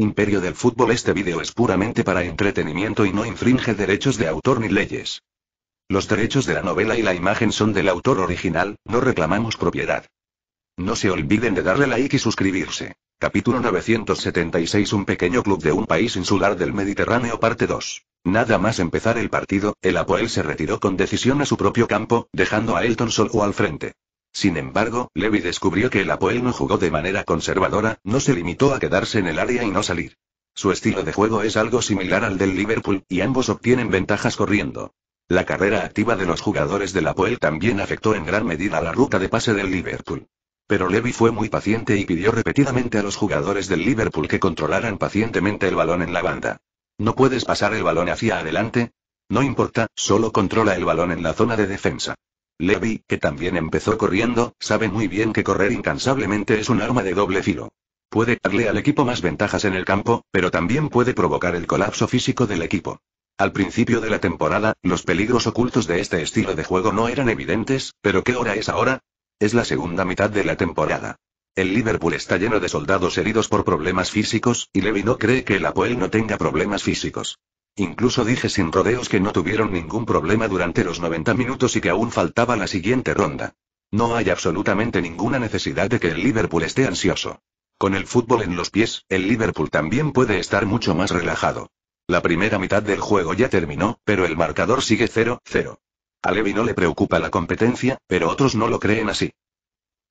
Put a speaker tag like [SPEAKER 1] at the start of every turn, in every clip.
[SPEAKER 1] Imperio del Fútbol Este vídeo es puramente para entretenimiento y no infringe derechos de autor ni leyes. Los derechos de la novela y la imagen son del autor original, no reclamamos propiedad. No se olviden de darle like y suscribirse. Capítulo 976 Un pequeño club de un país insular del Mediterráneo parte 2. Nada más empezar el partido, el Apoel se retiró con decisión a su propio campo, dejando a Elton solo al frente. Sin embargo, Levi descubrió que el Apoel no jugó de manera conservadora, no se limitó a quedarse en el área y no salir. Su estilo de juego es algo similar al del Liverpool, y ambos obtienen ventajas corriendo. La carrera activa de los jugadores del Apoel también afectó en gran medida la ruta de pase del Liverpool. Pero Levy fue muy paciente y pidió repetidamente a los jugadores del Liverpool que controlaran pacientemente el balón en la banda. ¿No puedes pasar el balón hacia adelante? No importa, solo controla el balón en la zona de defensa. Levi, que también empezó corriendo, sabe muy bien que correr incansablemente es un arma de doble filo. Puede darle al equipo más ventajas en el campo, pero también puede provocar el colapso físico del equipo. Al principio de la temporada, los peligros ocultos de este estilo de juego no eran evidentes, pero ¿qué hora es ahora? Es la segunda mitad de la temporada. El Liverpool está lleno de soldados heridos por problemas físicos, y Levy no cree que el Apoel no tenga problemas físicos. Incluso dije sin rodeos que no tuvieron ningún problema durante los 90 minutos y que aún faltaba la siguiente ronda. No hay absolutamente ninguna necesidad de que el Liverpool esté ansioso. Con el fútbol en los pies, el Liverpool también puede estar mucho más relajado. La primera mitad del juego ya terminó, pero el marcador sigue 0-0. A Levi no le preocupa la competencia, pero otros no lo creen así.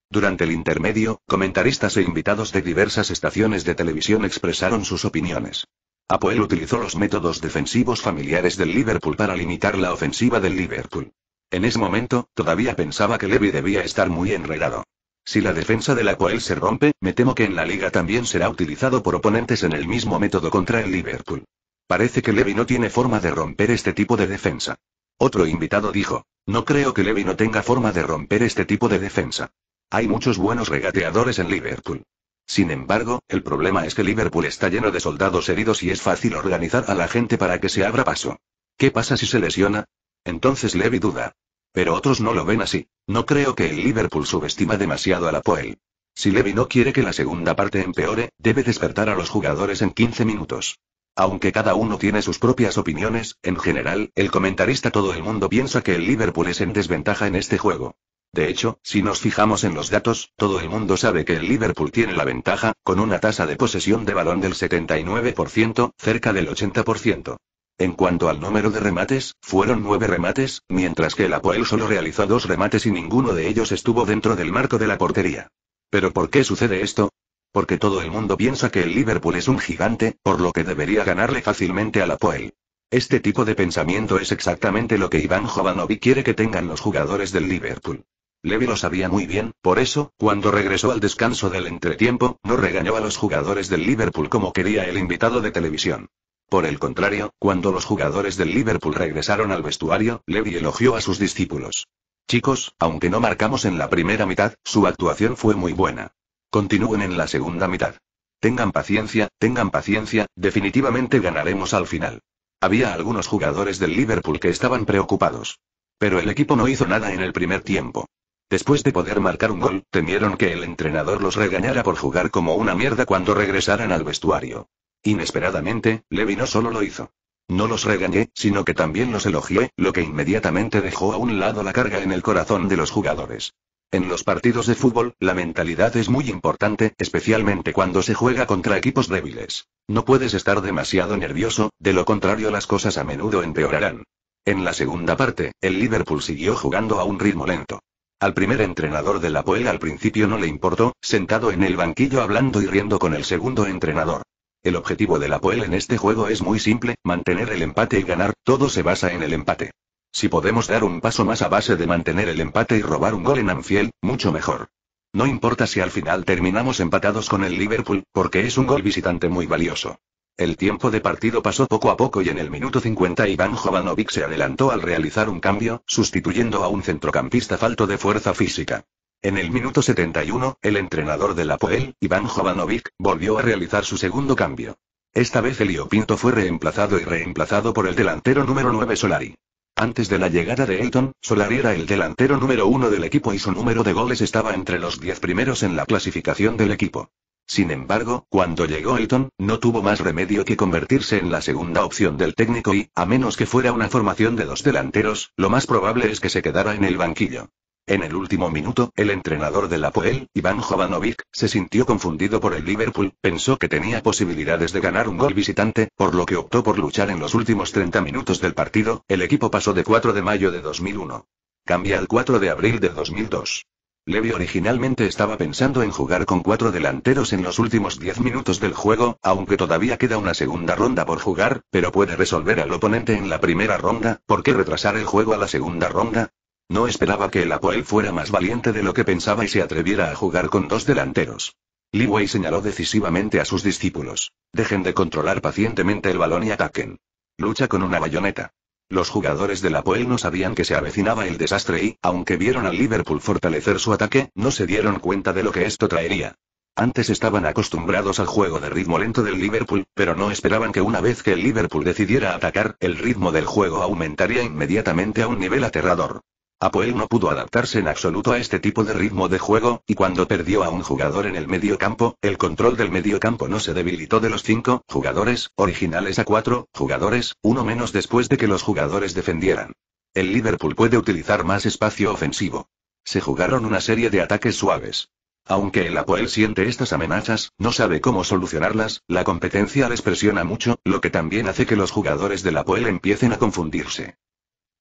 [SPEAKER 1] Durante el intermedio, comentaristas e invitados de diversas estaciones de televisión expresaron sus opiniones. Apoel utilizó los métodos defensivos familiares del Liverpool para limitar la ofensiva del Liverpool. En ese momento, todavía pensaba que Levy debía estar muy enredado. Si la defensa del Apoel se rompe, me temo que en la liga también será utilizado por oponentes en el mismo método contra el Liverpool. Parece que Levy no tiene forma de romper este tipo de defensa. Otro invitado dijo, no creo que Levy no tenga forma de romper este tipo de defensa. Hay muchos buenos regateadores en Liverpool. Sin embargo, el problema es que Liverpool está lleno de soldados heridos y es fácil organizar a la gente para que se abra paso. ¿Qué pasa si se lesiona? Entonces Levy duda. Pero otros no lo ven así. No creo que el Liverpool subestima demasiado a la Poel. Si Levy no quiere que la segunda parte empeore, debe despertar a los jugadores en 15 minutos. Aunque cada uno tiene sus propias opiniones, en general, el comentarista todo el mundo piensa que el Liverpool es en desventaja en este juego. De hecho, si nos fijamos en los datos, todo el mundo sabe que el Liverpool tiene la ventaja, con una tasa de posesión de balón del 79%, cerca del 80%. En cuanto al número de remates, fueron nueve remates, mientras que el Apoel solo realizó dos remates y ninguno de ellos estuvo dentro del marco de la portería. ¿Pero por qué sucede esto? Porque todo el mundo piensa que el Liverpool es un gigante, por lo que debería ganarle fácilmente al Apoel. Este tipo de pensamiento es exactamente lo que Iván Jovanovi quiere que tengan los jugadores del Liverpool. Levy lo sabía muy bien, por eso, cuando regresó al descanso del entretiempo, no regañó a los jugadores del Liverpool como quería el invitado de televisión. Por el contrario, cuando los jugadores del Liverpool regresaron al vestuario, Levy elogió a sus discípulos. Chicos, aunque no marcamos en la primera mitad, su actuación fue muy buena. Continúen en la segunda mitad. Tengan paciencia, tengan paciencia, definitivamente ganaremos al final. Había algunos jugadores del Liverpool que estaban preocupados. Pero el equipo no hizo nada en el primer tiempo. Después de poder marcar un gol, temieron que el entrenador los regañara por jugar como una mierda cuando regresaran al vestuario. Inesperadamente, Levi no solo lo hizo. No los regañé, sino que también los elogié, lo que inmediatamente dejó a un lado la carga en el corazón de los jugadores. En los partidos de fútbol, la mentalidad es muy importante, especialmente cuando se juega contra equipos débiles. No puedes estar demasiado nervioso, de lo contrario las cosas a menudo empeorarán. En la segunda parte, el Liverpool siguió jugando a un ritmo lento. Al primer entrenador de la Poel al principio no le importó, sentado en el banquillo hablando y riendo con el segundo entrenador. El objetivo de la Poel en este juego es muy simple, mantener el empate y ganar, todo se basa en el empate. Si podemos dar un paso más a base de mantener el empate y robar un gol en Anfield, mucho mejor. No importa si al final terminamos empatados con el Liverpool, porque es un gol visitante muy valioso. El tiempo de partido pasó poco a poco y en el minuto 50 Iván Jovanovic se adelantó al realizar un cambio, sustituyendo a un centrocampista falto de fuerza física. En el minuto 71, el entrenador de la Poel, Iván Jovanovic, volvió a realizar su segundo cambio. Esta vez Elio Pinto fue reemplazado y reemplazado por el delantero número 9 Solari. Antes de la llegada de Elton, Solari era el delantero número uno del equipo y su número de goles estaba entre los 10 primeros en la clasificación del equipo. Sin embargo, cuando llegó Elton, no tuvo más remedio que convertirse en la segunda opción del técnico y, a menos que fuera una formación de dos delanteros, lo más probable es que se quedara en el banquillo. En el último minuto, el entrenador de la Poel, Iván Jovanovic, se sintió confundido por el Liverpool, pensó que tenía posibilidades de ganar un gol visitante, por lo que optó por luchar en los últimos 30 minutos del partido, el equipo pasó de 4 de mayo de 2001. Cambia al 4 de abril de 2002. Levy originalmente estaba pensando en jugar con cuatro delanteros en los últimos diez minutos del juego, aunque todavía queda una segunda ronda por jugar, pero puede resolver al oponente en la primera ronda, ¿por qué retrasar el juego a la segunda ronda? No esperaba que el Apoel fuera más valiente de lo que pensaba y se atreviera a jugar con dos delanteros. Leeway señaló decisivamente a sus discípulos. Dejen de controlar pacientemente el balón y ataquen. Lucha con una bayoneta. Los jugadores de la Poel no sabían que se avecinaba el desastre y, aunque vieron al Liverpool fortalecer su ataque, no se dieron cuenta de lo que esto traería. Antes estaban acostumbrados al juego de ritmo lento del Liverpool, pero no esperaban que una vez que el Liverpool decidiera atacar, el ritmo del juego aumentaría inmediatamente a un nivel aterrador. Apoel no pudo adaptarse en absoluto a este tipo de ritmo de juego, y cuando perdió a un jugador en el medio campo, el control del medio campo no se debilitó de los cinco jugadores originales a cuatro jugadores, uno menos después de que los jugadores defendieran. El Liverpool puede utilizar más espacio ofensivo. Se jugaron una serie de ataques suaves. Aunque el Apoel siente estas amenazas, no sabe cómo solucionarlas, la competencia les presiona mucho, lo que también hace que los jugadores del Apoel empiecen a confundirse.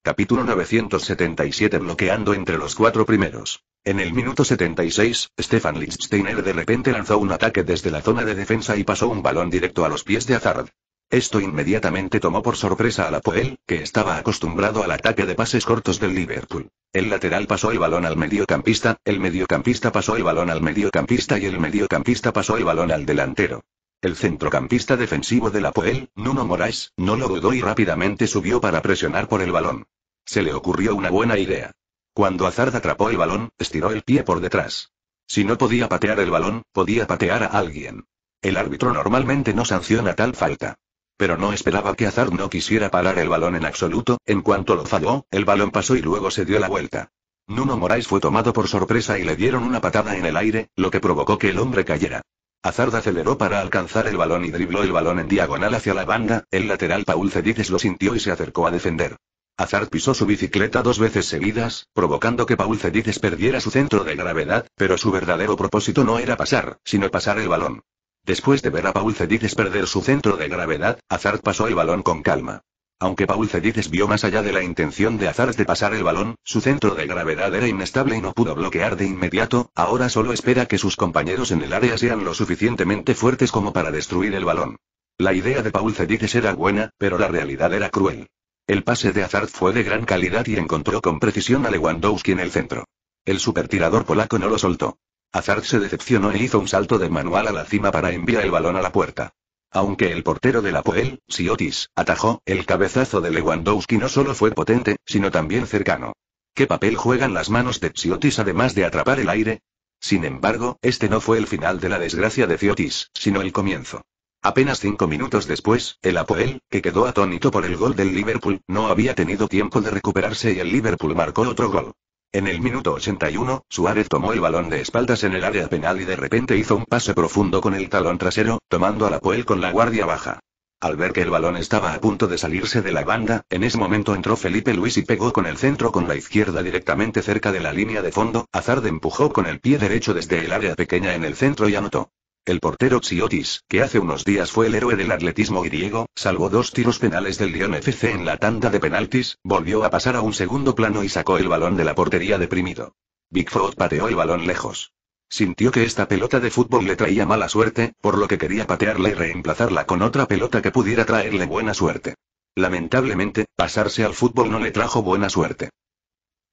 [SPEAKER 1] Capítulo 977 Bloqueando entre los cuatro primeros. En el minuto 76, Stefan Lichtsteiner de repente lanzó un ataque desde la zona de defensa y pasó un balón directo a los pies de Hazard. Esto inmediatamente tomó por sorpresa a la Poel, que estaba acostumbrado al ataque de pases cortos del Liverpool. El lateral pasó el balón al mediocampista, el mediocampista pasó el balón al mediocampista y el mediocampista pasó el balón al delantero. El centrocampista defensivo de la Poel, Nuno Moraes, no lo dudó y rápidamente subió para presionar por el balón. Se le ocurrió una buena idea. Cuando Azard atrapó el balón, estiró el pie por detrás. Si no podía patear el balón, podía patear a alguien. El árbitro normalmente no sanciona tal falta. Pero no esperaba que Azard no quisiera parar el balón en absoluto, en cuanto lo falló, el balón pasó y luego se dio la vuelta. Nuno Moraes fue tomado por sorpresa y le dieron una patada en el aire, lo que provocó que el hombre cayera. Hazard aceleró para alcanzar el balón y dribló el balón en diagonal hacia la banda, el lateral Paul Cedices lo sintió y se acercó a defender. Azar pisó su bicicleta dos veces seguidas, provocando que Paul Cedices perdiera su centro de gravedad, pero su verdadero propósito no era pasar, sino pasar el balón. Después de ver a Paul Cedices perder su centro de gravedad, Hazard pasó el balón con calma. Aunque Paul Cedices vio más allá de la intención de Hazard de pasar el balón, su centro de gravedad era inestable y no pudo bloquear de inmediato, ahora solo espera que sus compañeros en el área sean lo suficientemente fuertes como para destruir el balón. La idea de Paul Cedices era buena, pero la realidad era cruel. El pase de Hazard fue de gran calidad y encontró con precisión a Lewandowski en el centro. El supertirador polaco no lo soltó. Hazard se decepcionó e hizo un salto de manual a la cima para enviar el balón a la puerta. Aunque el portero del Apoel, Siotis, atajó, el cabezazo de Lewandowski no solo fue potente, sino también cercano. ¿Qué papel juegan las manos de Siotis además de atrapar el aire? Sin embargo, este no fue el final de la desgracia de Siotis, sino el comienzo. Apenas cinco minutos después, el Apoel, que quedó atónito por el gol del Liverpool, no había tenido tiempo de recuperarse y el Liverpool marcó otro gol. En el minuto 81, Suárez tomó el balón de espaldas en el área penal y de repente hizo un paso profundo con el talón trasero, tomando a la Poel con la guardia baja. Al ver que el balón estaba a punto de salirse de la banda, en ese momento entró Felipe Luis y pegó con el centro con la izquierda directamente cerca de la línea de fondo, Azard empujó con el pie derecho desde el área pequeña en el centro y anotó. El portero Xiotis, que hace unos días fue el héroe del atletismo griego, salvó dos tiros penales del Lyon FC en la tanda de penaltis, volvió a pasar a un segundo plano y sacó el balón de la portería deprimido. Bigfoot pateó el balón lejos. Sintió que esta pelota de fútbol le traía mala suerte, por lo que quería patearla y reemplazarla con otra pelota que pudiera traerle buena suerte. Lamentablemente, pasarse al fútbol no le trajo buena suerte.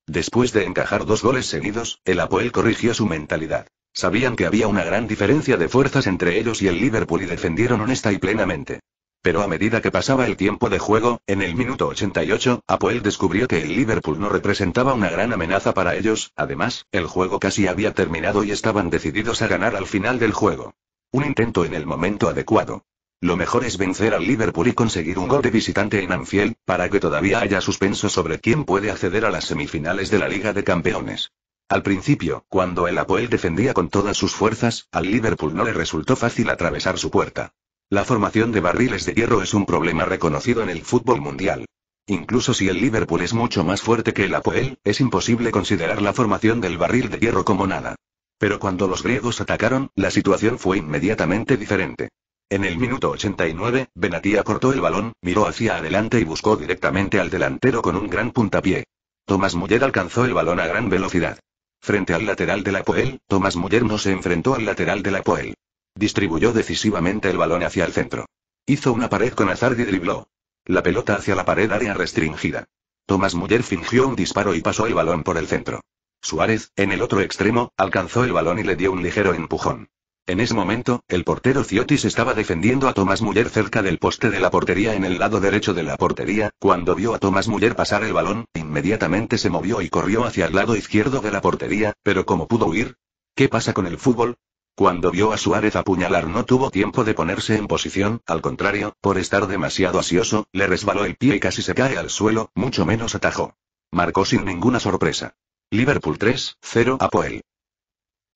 [SPEAKER 1] Después de encajar dos goles seguidos, el Apoel corrigió su mentalidad. Sabían que había una gran diferencia de fuerzas entre ellos y el Liverpool y defendieron honesta y plenamente. Pero a medida que pasaba el tiempo de juego, en el minuto 88, Apoel descubrió que el Liverpool no representaba una gran amenaza para ellos, además, el juego casi había terminado y estaban decididos a ganar al final del juego. Un intento en el momento adecuado. Lo mejor es vencer al Liverpool y conseguir un gol de visitante en Anfield, para que todavía haya suspenso sobre quién puede acceder a las semifinales de la Liga de Campeones. Al principio, cuando el Apoel defendía con todas sus fuerzas, al Liverpool no le resultó fácil atravesar su puerta. La formación de barriles de hierro es un problema reconocido en el fútbol mundial. Incluso si el Liverpool es mucho más fuerte que el Apoel, es imposible considerar la formación del barril de hierro como nada. Pero cuando los griegos atacaron, la situación fue inmediatamente diferente. En el minuto 89, Benatía cortó el balón, miró hacia adelante y buscó directamente al delantero con un gran puntapié. Tomás Muller alcanzó el balón a gran velocidad. Frente al lateral de la Poel, Thomas Muller no se enfrentó al lateral de la Poel. Distribuyó decisivamente el balón hacia el centro. Hizo una pared con azar y dribló. La pelota hacia la pared área restringida. Thomas Muller fingió un disparo y pasó el balón por el centro. Suárez, en el otro extremo, alcanzó el balón y le dio un ligero empujón. En ese momento, el portero Ciotis estaba defendiendo a Tomás Muller cerca del poste de la portería en el lado derecho de la portería, cuando vio a Tomás Muller pasar el balón, inmediatamente se movió y corrió hacia el lado izquierdo de la portería, pero ¿cómo pudo huir? ¿Qué pasa con el fútbol? Cuando vio a Suárez apuñalar no tuvo tiempo de ponerse en posición, al contrario, por estar demasiado asioso, le resbaló el pie y casi se cae al suelo, mucho menos atajó. Marcó sin ninguna sorpresa. Liverpool 3, 0 Apoel.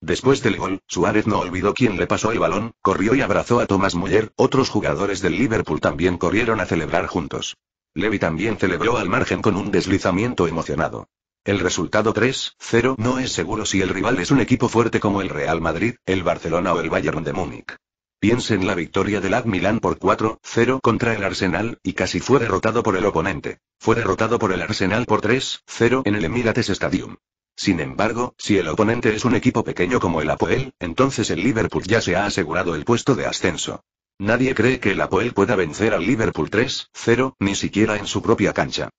[SPEAKER 1] Después del gol, Suárez no olvidó quién le pasó el balón, corrió y abrazó a Thomas Muller, otros jugadores del Liverpool también corrieron a celebrar juntos. Levy también celebró al margen con un deslizamiento emocionado. El resultado 3-0 no es seguro si el rival es un equipo fuerte como el Real Madrid, el Barcelona o el Bayern de Múnich. Piensen en la victoria del AC Milan por 4-0 contra el Arsenal, y casi fue derrotado por el oponente. Fue derrotado por el Arsenal por 3-0 en el Emirates Stadium. Sin embargo, si el oponente es un equipo pequeño como el Apoel, entonces el Liverpool ya se ha asegurado el puesto de ascenso. Nadie cree que el Apoel pueda vencer al Liverpool 3-0, ni siquiera en su propia cancha.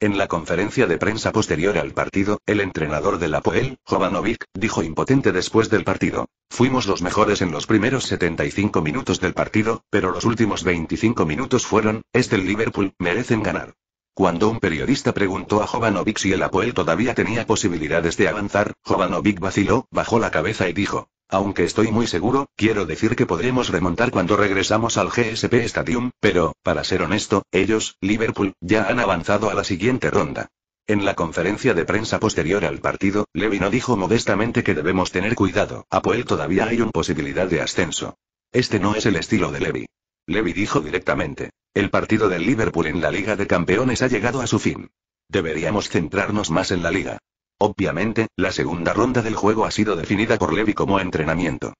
[SPEAKER 1] En la conferencia de prensa posterior al partido, el entrenador del Apoel, Jovanovic, dijo impotente después del partido. Fuimos los mejores en los primeros 75 minutos del partido, pero los últimos 25 minutos fueron, es este del Liverpool, merecen ganar. Cuando un periodista preguntó a Jovanovic si el Apoel todavía tenía posibilidades de avanzar, Jovanovic vaciló, bajó la cabeza y dijo, aunque estoy muy seguro, quiero decir que podremos remontar cuando regresamos al GSP Stadium, pero, para ser honesto, ellos, Liverpool, ya han avanzado a la siguiente ronda. En la conferencia de prensa posterior al partido, no dijo modestamente que debemos tener cuidado, Apoel todavía hay una posibilidad de ascenso. Este no es el estilo de Levy. Levy dijo directamente, el partido del Liverpool en la Liga de Campeones ha llegado a su fin. Deberíamos centrarnos más en la liga. Obviamente, la segunda ronda del juego ha sido definida por Levy como entrenamiento.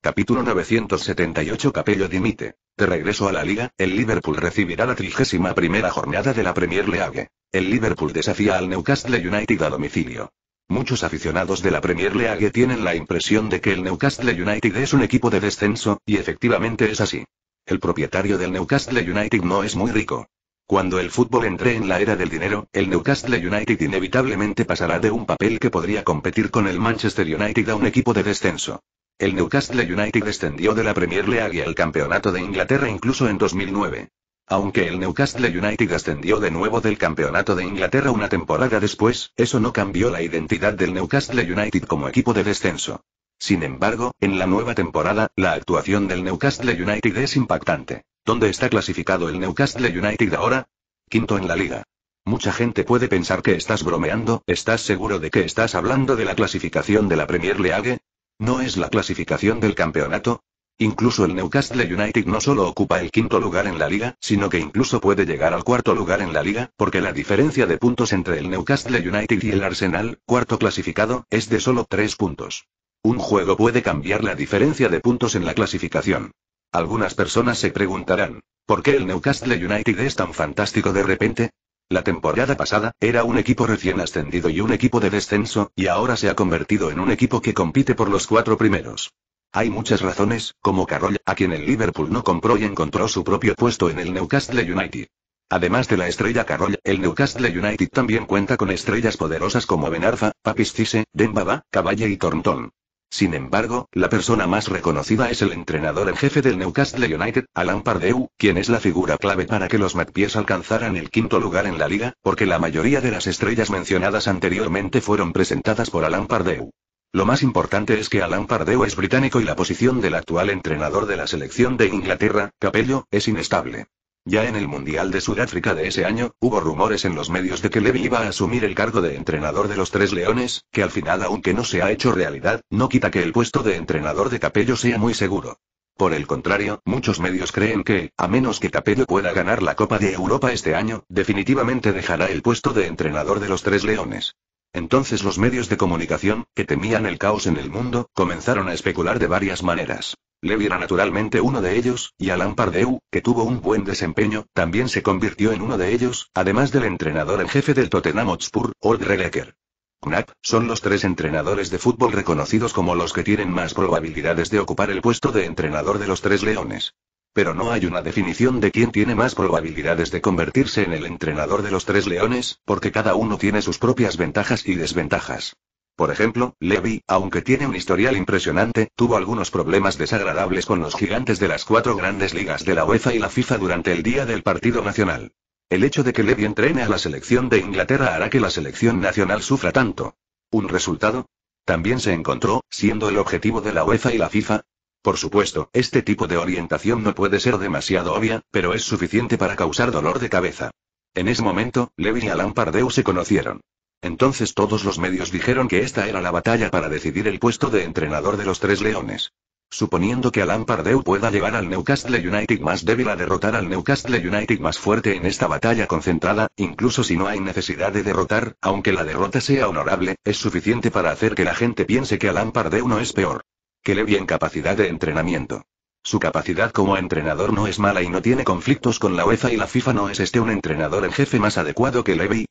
[SPEAKER 1] Capítulo 978 Capello dimite. De regreso a la liga, el Liverpool recibirá la trigésima primera jornada de la Premier League. El Liverpool desafía al Newcastle United a domicilio. Muchos aficionados de la Premier League tienen la impresión de que el Newcastle United es un equipo de descenso, y efectivamente es así. El propietario del Newcastle United no es muy rico. Cuando el fútbol entre en la era del dinero, el Newcastle United inevitablemente pasará de un papel que podría competir con el Manchester United a un equipo de descenso. El Newcastle United descendió de la Premier League al Campeonato de Inglaterra incluso en 2009. Aunque el Newcastle United ascendió de nuevo del Campeonato de Inglaterra una temporada después, eso no cambió la identidad del Newcastle United como equipo de descenso. Sin embargo, en la nueva temporada, la actuación del Newcastle United es impactante. ¿Dónde está clasificado el Newcastle United ahora? Quinto en la liga. Mucha gente puede pensar que estás bromeando, ¿estás seguro de que estás hablando de la clasificación de la Premier League? ¿No es la clasificación del campeonato? Incluso el Newcastle United no solo ocupa el quinto lugar en la liga, sino que incluso puede llegar al cuarto lugar en la liga, porque la diferencia de puntos entre el Newcastle United y el Arsenal, cuarto clasificado, es de solo tres puntos. Un juego puede cambiar la diferencia de puntos en la clasificación. Algunas personas se preguntarán, ¿por qué el Newcastle United es tan fantástico de repente? La temporada pasada, era un equipo recién ascendido y un equipo de descenso, y ahora se ha convertido en un equipo que compite por los cuatro primeros. Hay muchas razones, como Carroll, a quien el Liverpool no compró y encontró su propio puesto en el Newcastle United. Además de la estrella Carroll, el Newcastle United también cuenta con estrellas poderosas como Benarfa, Papis Cisse, Dembaba, Caballe y Thornton. Sin embargo, la persona más reconocida es el entrenador en jefe del Newcastle United, Alan Pardew, quien es la figura clave para que los McPies alcanzaran el quinto lugar en la liga, porque la mayoría de las estrellas mencionadas anteriormente fueron presentadas por Alan Pardew. Lo más importante es que Alan Pardew es británico y la posición del actual entrenador de la selección de Inglaterra, Capello, es inestable. Ya en el Mundial de Sudáfrica de ese año, hubo rumores en los medios de que Levi iba a asumir el cargo de entrenador de los Tres Leones, que al final aunque no se ha hecho realidad, no quita que el puesto de entrenador de Capello sea muy seguro. Por el contrario, muchos medios creen que, a menos que Capello pueda ganar la Copa de Europa este año, definitivamente dejará el puesto de entrenador de los Tres Leones. Entonces los medios de comunicación, que temían el caos en el mundo, comenzaron a especular de varias maneras. Levi era naturalmente uno de ellos, y Alan Pardeu, que tuvo un buen desempeño, también se convirtió en uno de ellos, además del entrenador en jefe del Tottenham Hotspur, Old Relecker. Knapp, son los tres entrenadores de fútbol reconocidos como los que tienen más probabilidades de ocupar el puesto de entrenador de los tres leones. Pero no hay una definición de quién tiene más probabilidades de convertirse en el entrenador de los tres leones, porque cada uno tiene sus propias ventajas y desventajas. Por ejemplo, Levy, aunque tiene un historial impresionante, tuvo algunos problemas desagradables con los gigantes de las cuatro grandes ligas de la UEFA y la FIFA durante el día del partido nacional. El hecho de que Levy entrene a la selección de Inglaterra hará que la selección nacional sufra tanto. ¿Un resultado? También se encontró, siendo el objetivo de la UEFA y la FIFA, por supuesto, este tipo de orientación no puede ser demasiado obvia, pero es suficiente para causar dolor de cabeza. En ese momento, Levi y Alan se conocieron. Entonces todos los medios dijeron que esta era la batalla para decidir el puesto de entrenador de los Tres Leones. Suponiendo que Alan pueda llevar al Newcastle United más débil a derrotar al Newcastle United más fuerte en esta batalla concentrada, incluso si no hay necesidad de derrotar, aunque la derrota sea honorable, es suficiente para hacer que la gente piense que Alan Pardeu no es peor que Levy en capacidad de entrenamiento. Su capacidad como entrenador no es mala y no tiene conflictos con la UEFA y la FIFA. ¿No es este un entrenador en jefe más adecuado que Levy?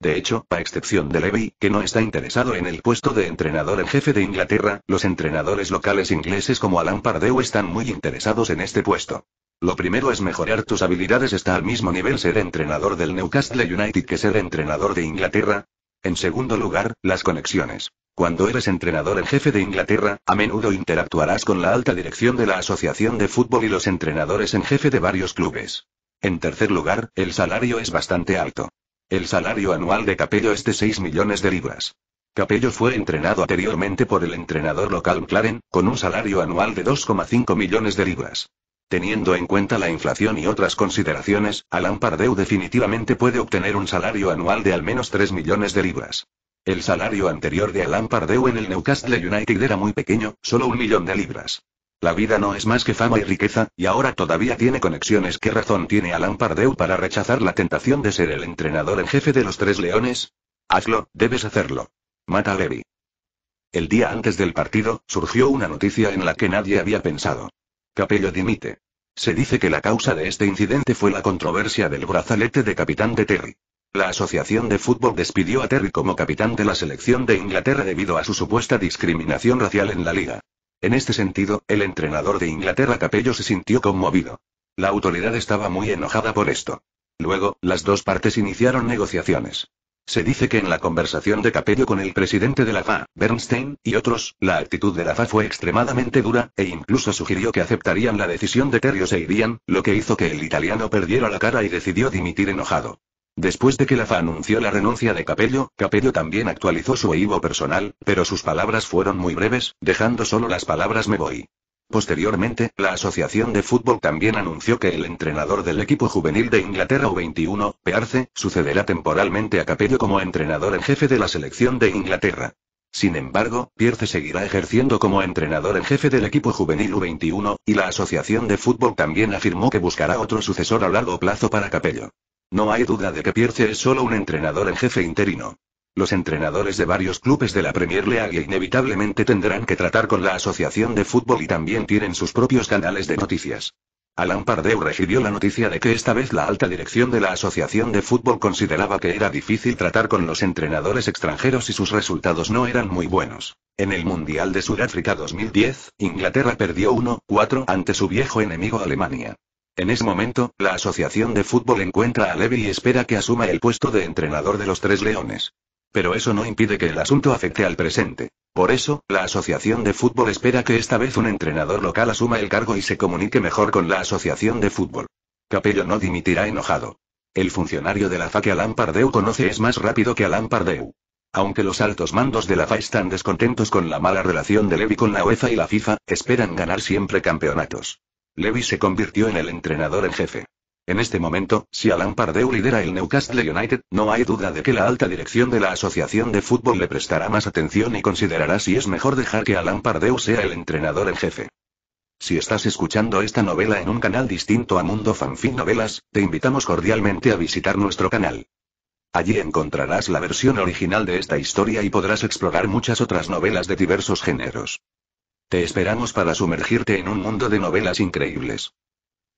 [SPEAKER 1] De hecho, a excepción de Levy, que no está interesado en el puesto de entrenador en jefe de Inglaterra, los entrenadores locales ingleses como Alan Pardew están muy interesados en este puesto. Lo primero es mejorar tus habilidades. ¿Está al mismo nivel ser entrenador del Newcastle United que ser entrenador de Inglaterra? En segundo lugar, las conexiones. Cuando eres entrenador en jefe de Inglaterra, a menudo interactuarás con la alta dirección de la Asociación de Fútbol y los entrenadores en jefe de varios clubes. En tercer lugar, el salario es bastante alto. El salario anual de Capello es de 6 millones de libras. Capello fue entrenado anteriormente por el entrenador local McLaren, con un salario anual de 2,5 millones de libras. Teniendo en cuenta la inflación y otras consideraciones, Alan Pardew definitivamente puede obtener un salario anual de al menos 3 millones de libras. El salario anterior de Alan Pardew en el Newcastle United era muy pequeño, solo un millón de libras. La vida no es más que fama y riqueza, y ahora todavía tiene conexiones. ¿Qué razón tiene Alan Pardew para rechazar la tentación de ser el entrenador en jefe de los Tres Leones? Hazlo, debes hacerlo. Mata a Levy. El día antes del partido, surgió una noticia en la que nadie había pensado. Capello dimite. Se dice que la causa de este incidente fue la controversia del brazalete de capitán de Terry. La Asociación de Fútbol despidió a Terry como capitán de la selección de Inglaterra debido a su supuesta discriminación racial en la liga. En este sentido, el entrenador de Inglaterra Capello se sintió conmovido. La autoridad estaba muy enojada por esto. Luego, las dos partes iniciaron negociaciones. Se dice que en la conversación de Capello con el presidente de la FA, Bernstein, y otros, la actitud de la FA fue extremadamente dura, e incluso sugirió que aceptarían la decisión de Terrio se irían, lo que hizo que el italiano perdiera la cara y decidió dimitir enojado. Después de que la FA anunció la renuncia de Capello, Capello también actualizó su Evo personal, pero sus palabras fueron muy breves, dejando solo las palabras me voy. Posteriormente, la Asociación de Fútbol también anunció que el entrenador del equipo juvenil de Inglaterra U21, Pearce, sucederá temporalmente a Capello como entrenador en jefe de la selección de Inglaterra. Sin embargo, Pierce seguirá ejerciendo como entrenador en jefe del equipo juvenil U21, y la Asociación de Fútbol también afirmó que buscará otro sucesor a largo plazo para Capello. No hay duda de que Pierce es solo un entrenador en jefe interino. Los entrenadores de varios clubes de la Premier League inevitablemente tendrán que tratar con la Asociación de Fútbol y también tienen sus propios canales de noticias. Alan Pardew recibió la noticia de que esta vez la alta dirección de la Asociación de Fútbol consideraba que era difícil tratar con los entrenadores extranjeros y sus resultados no eran muy buenos. En el Mundial de Sudáfrica 2010, Inglaterra perdió 1-4 ante su viejo enemigo Alemania. En ese momento, la Asociación de Fútbol encuentra a Levy y espera que asuma el puesto de entrenador de los Tres Leones. Pero eso no impide que el asunto afecte al presente. Por eso, la Asociación de Fútbol espera que esta vez un entrenador local asuma el cargo y se comunique mejor con la Asociación de Fútbol. Capello no dimitirá enojado. El funcionario de la FA que Alampardeu conoce es más rápido que Alampardeu. Aunque los altos mandos de la FA están descontentos con la mala relación de Levy con la UEFA y la FIFA, esperan ganar siempre campeonatos. Levy se convirtió en el entrenador en jefe. En este momento, si Alan Pardew lidera el Newcastle United, no hay duda de que la alta dirección de la Asociación de Fútbol le prestará más atención y considerará si es mejor dejar que Alan Pardew sea el entrenador en jefe. Si estás escuchando esta novela en un canal distinto a Mundo Fanfic Novelas, te invitamos cordialmente a visitar nuestro canal. Allí encontrarás la versión original de esta historia y podrás explorar muchas otras novelas de diversos géneros. Te esperamos para sumergirte en un mundo de novelas increíbles.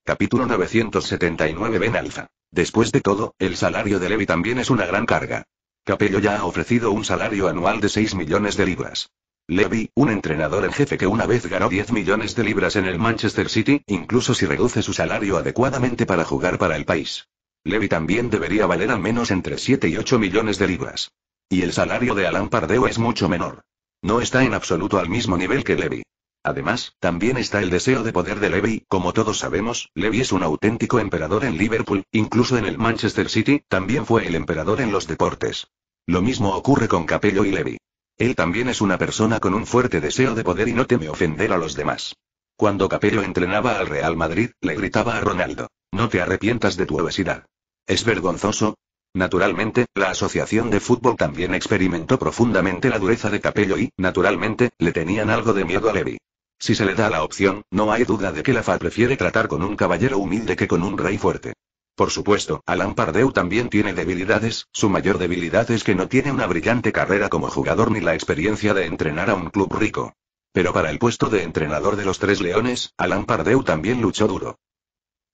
[SPEAKER 1] Capítulo 979 Ben Alfa. Después de todo, el salario de Levy también es una gran carga. Capello ya ha ofrecido un salario anual de 6 millones de libras. Levy, un entrenador en jefe que una vez ganó 10 millones de libras en el Manchester City, incluso si reduce su salario adecuadamente para jugar para el país. Levy también debería valer al menos entre 7 y 8 millones de libras. Y el salario de Alan Pardeo es mucho menor. No está en absoluto al mismo nivel que Levy. Además, también está el deseo de poder de Levy, como todos sabemos, Levy es un auténtico emperador en Liverpool, incluso en el Manchester City, también fue el emperador en los deportes. Lo mismo ocurre con Capello y Levy. Él también es una persona con un fuerte deseo de poder y no teme ofender a los demás. Cuando Capello entrenaba al Real Madrid, le gritaba a Ronaldo, no te arrepientas de tu obesidad. ¿Es vergonzoso? Naturalmente, la Asociación de Fútbol también experimentó profundamente la dureza de Capello y, naturalmente, le tenían algo de miedo a Levy. Si se le da la opción, no hay duda de que la FA prefiere tratar con un caballero humilde que con un rey fuerte. Por supuesto, Alan Pardew también tiene debilidades, su mayor debilidad es que no tiene una brillante carrera como jugador ni la experiencia de entrenar a un club rico. Pero para el puesto de entrenador de los Tres Leones, Alan Pardew también luchó duro.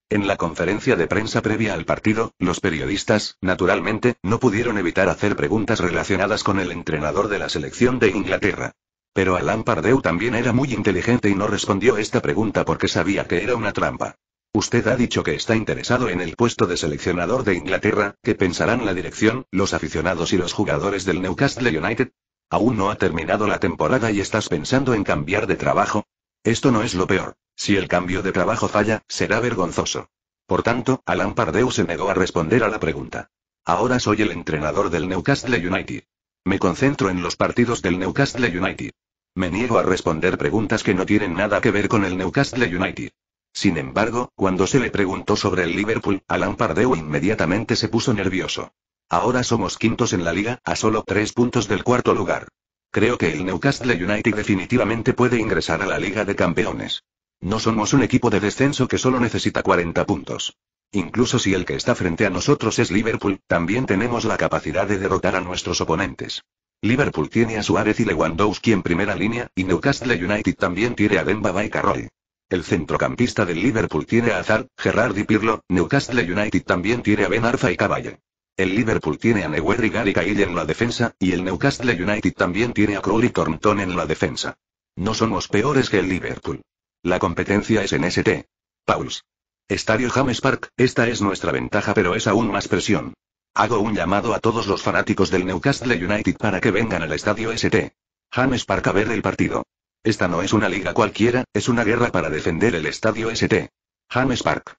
[SPEAKER 1] En la conferencia de prensa previa al partido, los periodistas, naturalmente, no pudieron evitar hacer preguntas relacionadas con el entrenador de la selección de Inglaterra. Pero Alan Pardeu también era muy inteligente y no respondió esta pregunta porque sabía que era una trampa. Usted ha dicho que está interesado en el puesto de seleccionador de Inglaterra, ¿qué pensarán la dirección, los aficionados y los jugadores del Newcastle United. Aún no ha terminado la temporada y estás pensando en cambiar de trabajo. Esto no es lo peor. Si el cambio de trabajo falla, será vergonzoso. Por tanto, Alan Pardeu se negó a responder a la pregunta. Ahora soy el entrenador del Newcastle United. Me concentro en los partidos del Newcastle United. Me niego a responder preguntas que no tienen nada que ver con el Newcastle United. Sin embargo, cuando se le preguntó sobre el Liverpool, Alan Pardew inmediatamente se puso nervioso. Ahora somos quintos en la liga, a solo tres puntos del cuarto lugar. Creo que el Newcastle United definitivamente puede ingresar a la Liga de Campeones. No somos un equipo de descenso que solo necesita 40 puntos. Incluso si el que está frente a nosotros es Liverpool, también tenemos la capacidad de derrotar a nuestros oponentes. Liverpool tiene a Suárez y Lewandowski en primera línea, y Newcastle United también tiene a Demba y Carroll. El centrocampista del Liverpool tiene a Azar, Gerrard y Pirlo, Newcastle United también tiene a Ben Arfa y Caballe. El Liverpool tiene a Neuer y Gary Cahill en la defensa, y el Newcastle United también tiene a Crowley y Thornton en la defensa. No somos peores que el Liverpool. La competencia es en St. Pauls. Estadio James Park, esta es nuestra ventaja pero es aún más presión. Hago un llamado a todos los fanáticos del Newcastle United para que vengan al estadio St. James Park a ver el partido. Esta no es una liga cualquiera, es una guerra para defender el estadio St. James Park.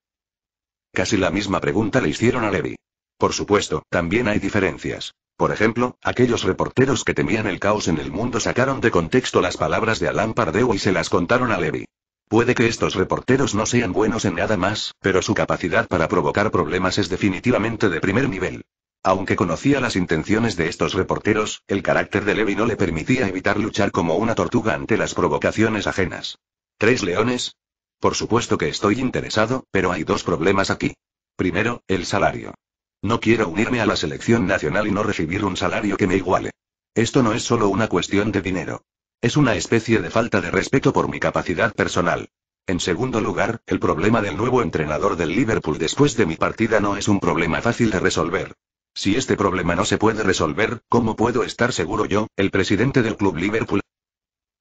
[SPEAKER 1] Casi la misma pregunta le hicieron a Levy. Por supuesto, también hay diferencias. Por ejemplo, aquellos reporteros que temían el caos en el mundo sacaron de contexto las palabras de Alan Pardew y se las contaron a Levy. Puede que estos reporteros no sean buenos en nada más, pero su capacidad para provocar problemas es definitivamente de primer nivel. Aunque conocía las intenciones de estos reporteros, el carácter de Levi no le permitía evitar luchar como una tortuga ante las provocaciones ajenas. ¿Tres leones? Por supuesto que estoy interesado, pero hay dos problemas aquí. Primero, el salario. No quiero unirme a la selección nacional y no recibir un salario que me iguale. Esto no es solo una cuestión de dinero. Es una especie de falta de respeto por mi capacidad personal. En segundo lugar, el problema del nuevo entrenador del Liverpool después de mi partida no es un problema fácil de resolver. Si este problema no se puede resolver, ¿cómo puedo estar seguro yo, el presidente del club Liverpool?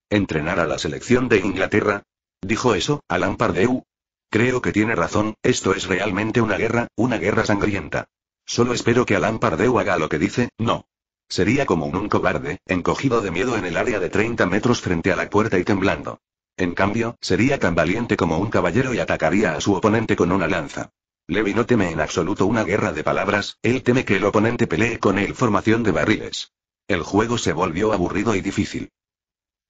[SPEAKER 1] ¿Entrenar a la selección de Inglaterra? ¿Dijo eso, Alan Pardew? Creo que tiene razón, esto es realmente una guerra, una guerra sangrienta. Solo espero que Alan Pardew haga lo que dice, no. Sería como un, cobarde, encogido de miedo en el área de 30 metros frente a la puerta y temblando. En cambio, sería tan valiente como un caballero y atacaría a su oponente con una lanza. Levi no teme en absoluto una guerra de palabras, él teme que el oponente pelee con él formación de barriles. El juego se volvió aburrido y difícil.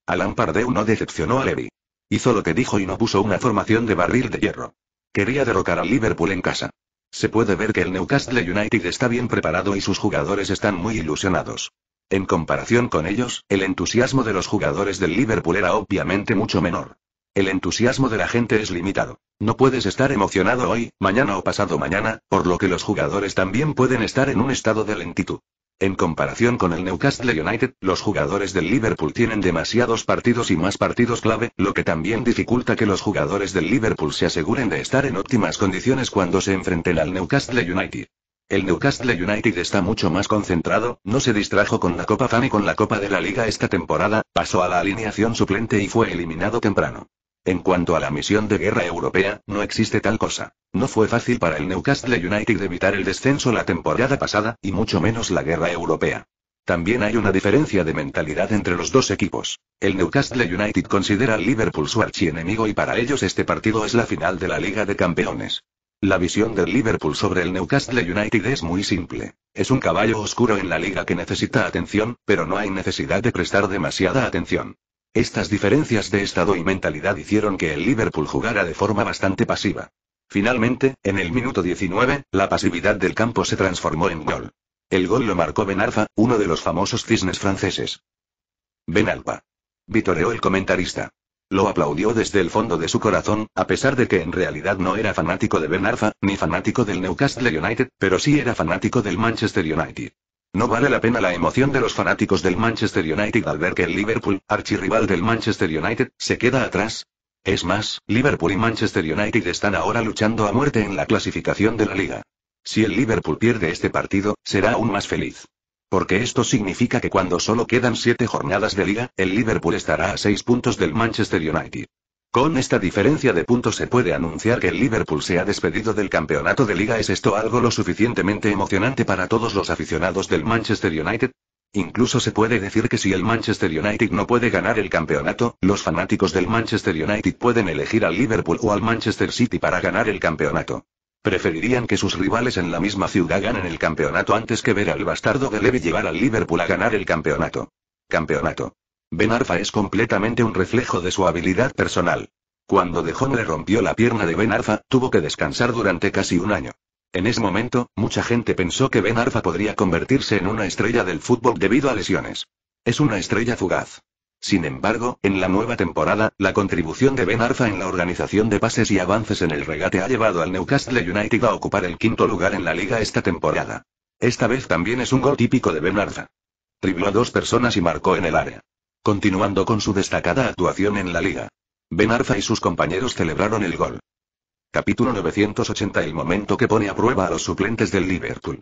[SPEAKER 1] Alan Pardew no decepcionó a Levi. Hizo lo que dijo y no puso una formación de barril de hierro. Quería derrocar al Liverpool en casa. Se puede ver que el Newcastle United está bien preparado y sus jugadores están muy ilusionados. En comparación con ellos, el entusiasmo de los jugadores del Liverpool era obviamente mucho menor. El entusiasmo de la gente es limitado. No puedes estar emocionado hoy, mañana o pasado mañana, por lo que los jugadores también pueden estar en un estado de lentitud. En comparación con el Newcastle United, los jugadores del Liverpool tienen demasiados partidos y más partidos clave, lo que también dificulta que los jugadores del Liverpool se aseguren de estar en óptimas condiciones cuando se enfrenten al Newcastle United. El Newcastle United está mucho más concentrado, no se distrajo con la Copa Fan y con la Copa de la Liga esta temporada, pasó a la alineación suplente y fue eliminado temprano. En cuanto a la misión de guerra europea, no existe tal cosa. No fue fácil para el Newcastle United evitar el descenso la temporada pasada, y mucho menos la guerra europea. También hay una diferencia de mentalidad entre los dos equipos. El Newcastle United considera al Liverpool su archienemigo y para ellos este partido es la final de la Liga de Campeones. La visión del Liverpool sobre el Newcastle United es muy simple. Es un caballo oscuro en la liga que necesita atención, pero no hay necesidad de prestar demasiada atención. Estas diferencias de estado y mentalidad hicieron que el Liverpool jugara de forma bastante pasiva. Finalmente, en el minuto 19, la pasividad del campo se transformó en gol. El gol lo marcó Ben Arfa, uno de los famosos cisnes franceses. Ben Alfa. Vitoreó el comentarista. Lo aplaudió desde el fondo de su corazón, a pesar de que en realidad no era fanático de Ben Arfa, ni fanático del Newcastle United, pero sí era fanático del Manchester United. No vale la pena la emoción de los fanáticos del Manchester United al ver que el Liverpool, archirrival del Manchester United, se queda atrás. Es más, Liverpool y Manchester United están ahora luchando a muerte en la clasificación de la liga. Si el Liverpool pierde este partido, será aún más feliz. Porque esto significa que cuando solo quedan siete jornadas de liga, el Liverpool estará a seis puntos del Manchester United. Con esta diferencia de puntos se puede anunciar que el Liverpool se ha despedido del campeonato de liga. ¿Es esto algo lo suficientemente emocionante para todos los aficionados del Manchester United? Incluso se puede decir que si el Manchester United no puede ganar el campeonato, los fanáticos del Manchester United pueden elegir al Liverpool o al Manchester City para ganar el campeonato. Preferirían que sus rivales en la misma ciudad ganen el campeonato antes que ver al bastardo de Levy llevar al Liverpool a ganar el campeonato. Campeonato. Ben Arfa es completamente un reflejo de su habilidad personal. Cuando Jong le rompió la pierna de Ben Arfa, tuvo que descansar durante casi un año. En ese momento, mucha gente pensó que Ben Arfa podría convertirse en una estrella del fútbol debido a lesiones. Es una estrella fugaz. Sin embargo, en la nueva temporada, la contribución de Ben Arfa en la organización de pases y avances en el regate ha llevado al Newcastle United a ocupar el quinto lugar en la liga esta temporada. Esta vez también es un gol típico de Ben Arfa. Tribló a dos personas y marcó en el área continuando con su destacada actuación en la liga. Ben Arfa y sus compañeros celebraron el gol. Capítulo 980 El momento que pone a prueba a los suplentes del Liverpool.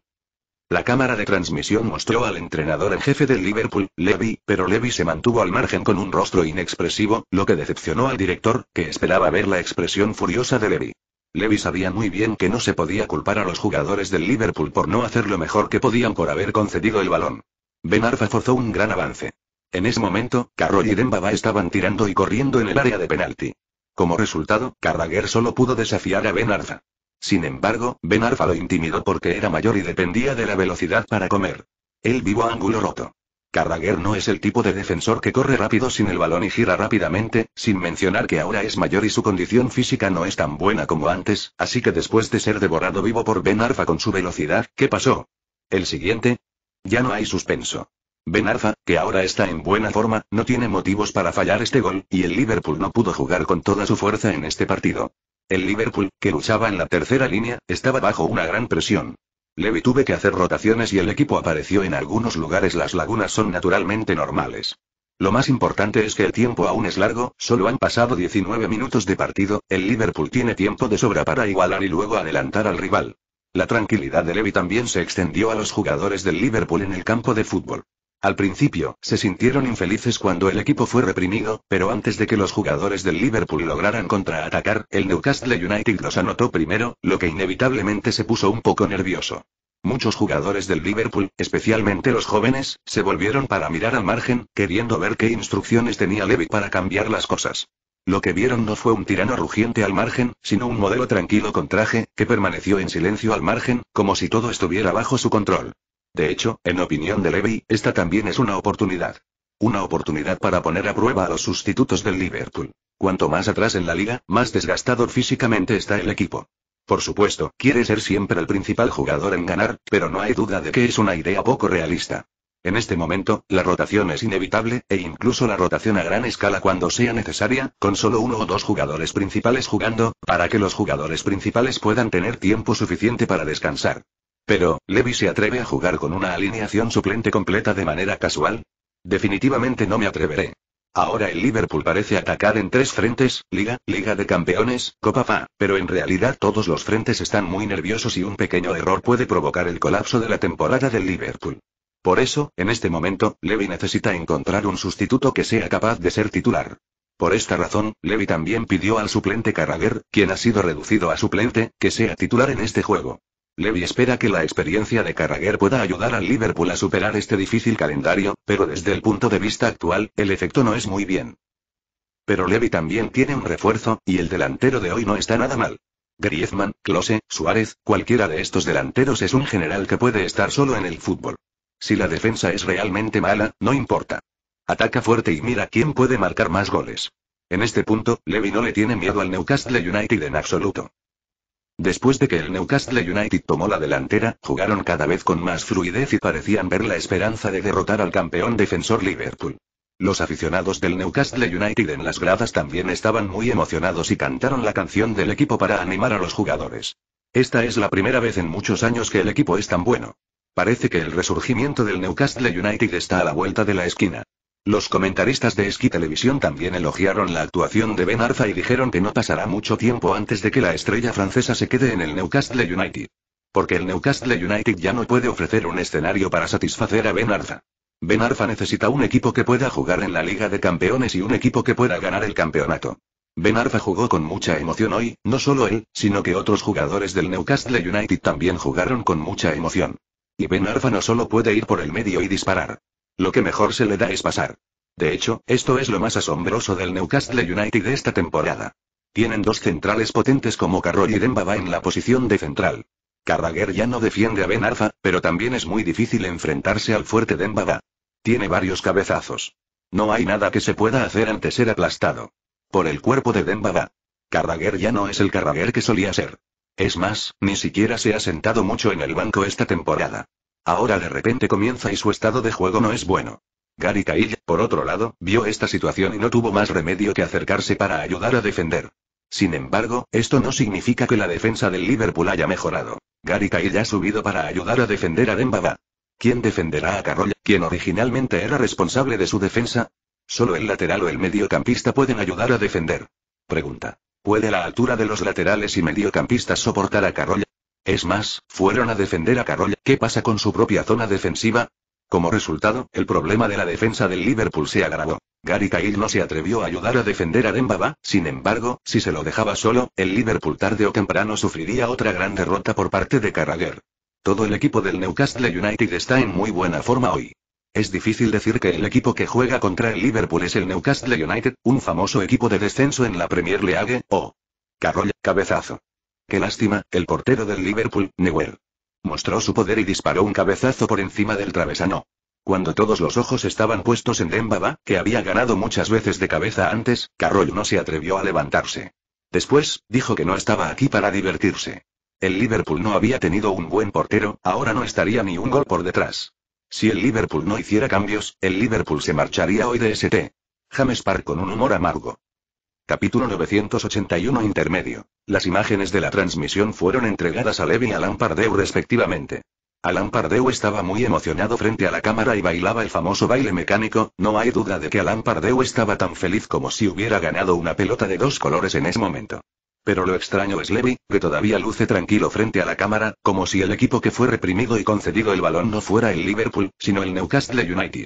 [SPEAKER 1] La cámara de transmisión mostró al entrenador en jefe del Liverpool, Levy, pero Levy se mantuvo al margen con un rostro inexpresivo, lo que decepcionó al director, que esperaba ver la expresión furiosa de Levy. Levy sabía muy bien que no se podía culpar a los jugadores del Liverpool por no hacer lo mejor que podían por haber concedido el balón. Ben Arfa forzó un gran avance. En ese momento, Carroll y Dembaba estaban tirando y corriendo en el área de penalti. Como resultado, Carragher solo pudo desafiar a Ben Arfa. Sin embargo, Ben Arfa lo intimidó porque era mayor y dependía de la velocidad para comer. El vivo ángulo roto. Carragher no es el tipo de defensor que corre rápido sin el balón y gira rápidamente, sin mencionar que ahora es mayor y su condición física no es tan buena como antes, así que después de ser devorado vivo por Ben Arfa con su velocidad, ¿qué pasó? ¿El siguiente? Ya no hay suspenso. Ben Arfa, que ahora está en buena forma, no tiene motivos para fallar este gol, y el Liverpool no pudo jugar con toda su fuerza en este partido. El Liverpool, que luchaba en la tercera línea, estaba bajo una gran presión. Levy tuve que hacer rotaciones y el equipo apareció en algunos lugares. Las lagunas son naturalmente normales. Lo más importante es que el tiempo aún es largo, solo han pasado 19 minutos de partido, el Liverpool tiene tiempo de sobra para igualar y luego adelantar al rival. La tranquilidad de Levy también se extendió a los jugadores del Liverpool en el campo de fútbol. Al principio, se sintieron infelices cuando el equipo fue reprimido, pero antes de que los jugadores del Liverpool lograran contraatacar, el Newcastle United los anotó primero, lo que inevitablemente se puso un poco nervioso. Muchos jugadores del Liverpool, especialmente los jóvenes, se volvieron para mirar al margen, queriendo ver qué instrucciones tenía Levy para cambiar las cosas. Lo que vieron no fue un tirano rugiente al margen, sino un modelo tranquilo con traje, que permaneció en silencio al margen, como si todo estuviera bajo su control. De hecho, en opinión de Levy, esta también es una oportunidad. Una oportunidad para poner a prueba a los sustitutos del Liverpool. Cuanto más atrás en la liga, más desgastado físicamente está el equipo. Por supuesto, quiere ser siempre el principal jugador en ganar, pero no hay duda de que es una idea poco realista. En este momento, la rotación es inevitable, e incluso la rotación a gran escala cuando sea necesaria, con solo uno o dos jugadores principales jugando, para que los jugadores principales puedan tener tiempo suficiente para descansar. Pero, ¿Levy se atreve a jugar con una alineación suplente completa de manera casual. Definitivamente no me atreveré. Ahora el Liverpool parece atacar en tres frentes, Liga, Liga de Campeones, Copa FA, pero en realidad todos los frentes están muy nerviosos y un pequeño error puede provocar el colapso de la temporada del Liverpool. Por eso, en este momento, Levy necesita encontrar un sustituto que sea capaz de ser titular. Por esta razón, Levy también pidió al suplente Carragher, quien ha sido reducido a suplente, que sea titular en este juego. Levy espera que la experiencia de Carragher pueda ayudar al Liverpool a superar este difícil calendario, pero desde el punto de vista actual, el efecto no es muy bien. Pero Levy también tiene un refuerzo, y el delantero de hoy no está nada mal. Griezmann, Klose, Suárez, cualquiera de estos delanteros es un general que puede estar solo en el fútbol. Si la defensa es realmente mala, no importa. Ataca fuerte y mira quién puede marcar más goles. En este punto, Levy no le tiene miedo al Newcastle United en absoluto. Después de que el Newcastle United tomó la delantera, jugaron cada vez con más fluidez y parecían ver la esperanza de derrotar al campeón defensor Liverpool. Los aficionados del Newcastle United en las gradas también estaban muy emocionados y cantaron la canción del equipo para animar a los jugadores. Esta es la primera vez en muchos años que el equipo es tan bueno. Parece que el resurgimiento del Newcastle United está a la vuelta de la esquina. Los comentaristas de Sky Televisión también elogiaron la actuación de Ben Arfa y dijeron que no pasará mucho tiempo antes de que la estrella francesa se quede en el Newcastle United. Porque el Newcastle United ya no puede ofrecer un escenario para satisfacer a Ben Arfa. Ben Arfa necesita un equipo que pueda jugar en la Liga de Campeones y un equipo que pueda ganar el campeonato. Ben Arfa jugó con mucha emoción hoy, no solo él, sino que otros jugadores del Newcastle United también jugaron con mucha emoción. Y Ben Arfa no solo puede ir por el medio y disparar. Lo que mejor se le da es pasar. De hecho, esto es lo más asombroso del Newcastle United de esta temporada. Tienen dos centrales potentes como Carroll y Dembaba en la posición de central. Carragher ya no defiende a Ben Arfa, pero también es muy difícil enfrentarse al fuerte Dembaba. Tiene varios cabezazos. No hay nada que se pueda hacer ante ser aplastado. Por el cuerpo de Dembaba. Carragher ya no es el Carragher que solía ser. Es más, ni siquiera se ha sentado mucho en el banco esta temporada. Ahora de repente comienza y su estado de juego no es bueno. Gary Cahill, por otro lado, vio esta situación y no tuvo más remedio que acercarse para ayudar a defender. Sin embargo, esto no significa que la defensa del Liverpool haya mejorado. Gary Cahill ha subido para ayudar a defender a Dembaba. ¿Quién defenderá a Carroll, quien originalmente era responsable de su defensa? Solo el lateral o el mediocampista pueden ayudar a defender. Pregunta. ¿Puede la altura de los laterales y mediocampistas soportar a Carroll? Es más, fueron a defender a Carroll. ¿Qué pasa con su propia zona defensiva? Como resultado, el problema de la defensa del Liverpool se agravó. Gary Cahill no se atrevió a ayudar a defender a Dembaba, sin embargo, si se lo dejaba solo, el Liverpool tarde o temprano sufriría otra gran derrota por parte de Carragher. Todo el equipo del Newcastle United está en muy buena forma hoy. Es difícil decir que el equipo que juega contra el Liverpool es el Newcastle United, un famoso equipo de descenso en la Premier League, o... Carroll, cabezazo. Qué lástima, el portero del Liverpool, Newell. Mostró su poder y disparó un cabezazo por encima del travesano. Cuando todos los ojos estaban puestos en Dembaba, que había ganado muchas veces de cabeza antes, Carroll no se atrevió a levantarse. Después, dijo que no estaba aquí para divertirse. El Liverpool no había tenido un buen portero, ahora no estaría ni un gol por detrás. Si el Liverpool no hiciera cambios, el Liverpool se marcharía hoy de ST. James Park con un humor amargo. Capítulo 981 Intermedio. Las imágenes de la transmisión fueron entregadas a Levi y Alan respectivamente. Alan estaba muy emocionado frente a la cámara y bailaba el famoso baile mecánico, no hay duda de que Alan estaba tan feliz como si hubiera ganado una pelota de dos colores en ese momento. Pero lo extraño es Levi, que todavía luce tranquilo frente a la cámara, como si el equipo que fue reprimido y concedido el balón no fuera el Liverpool, sino el Newcastle United.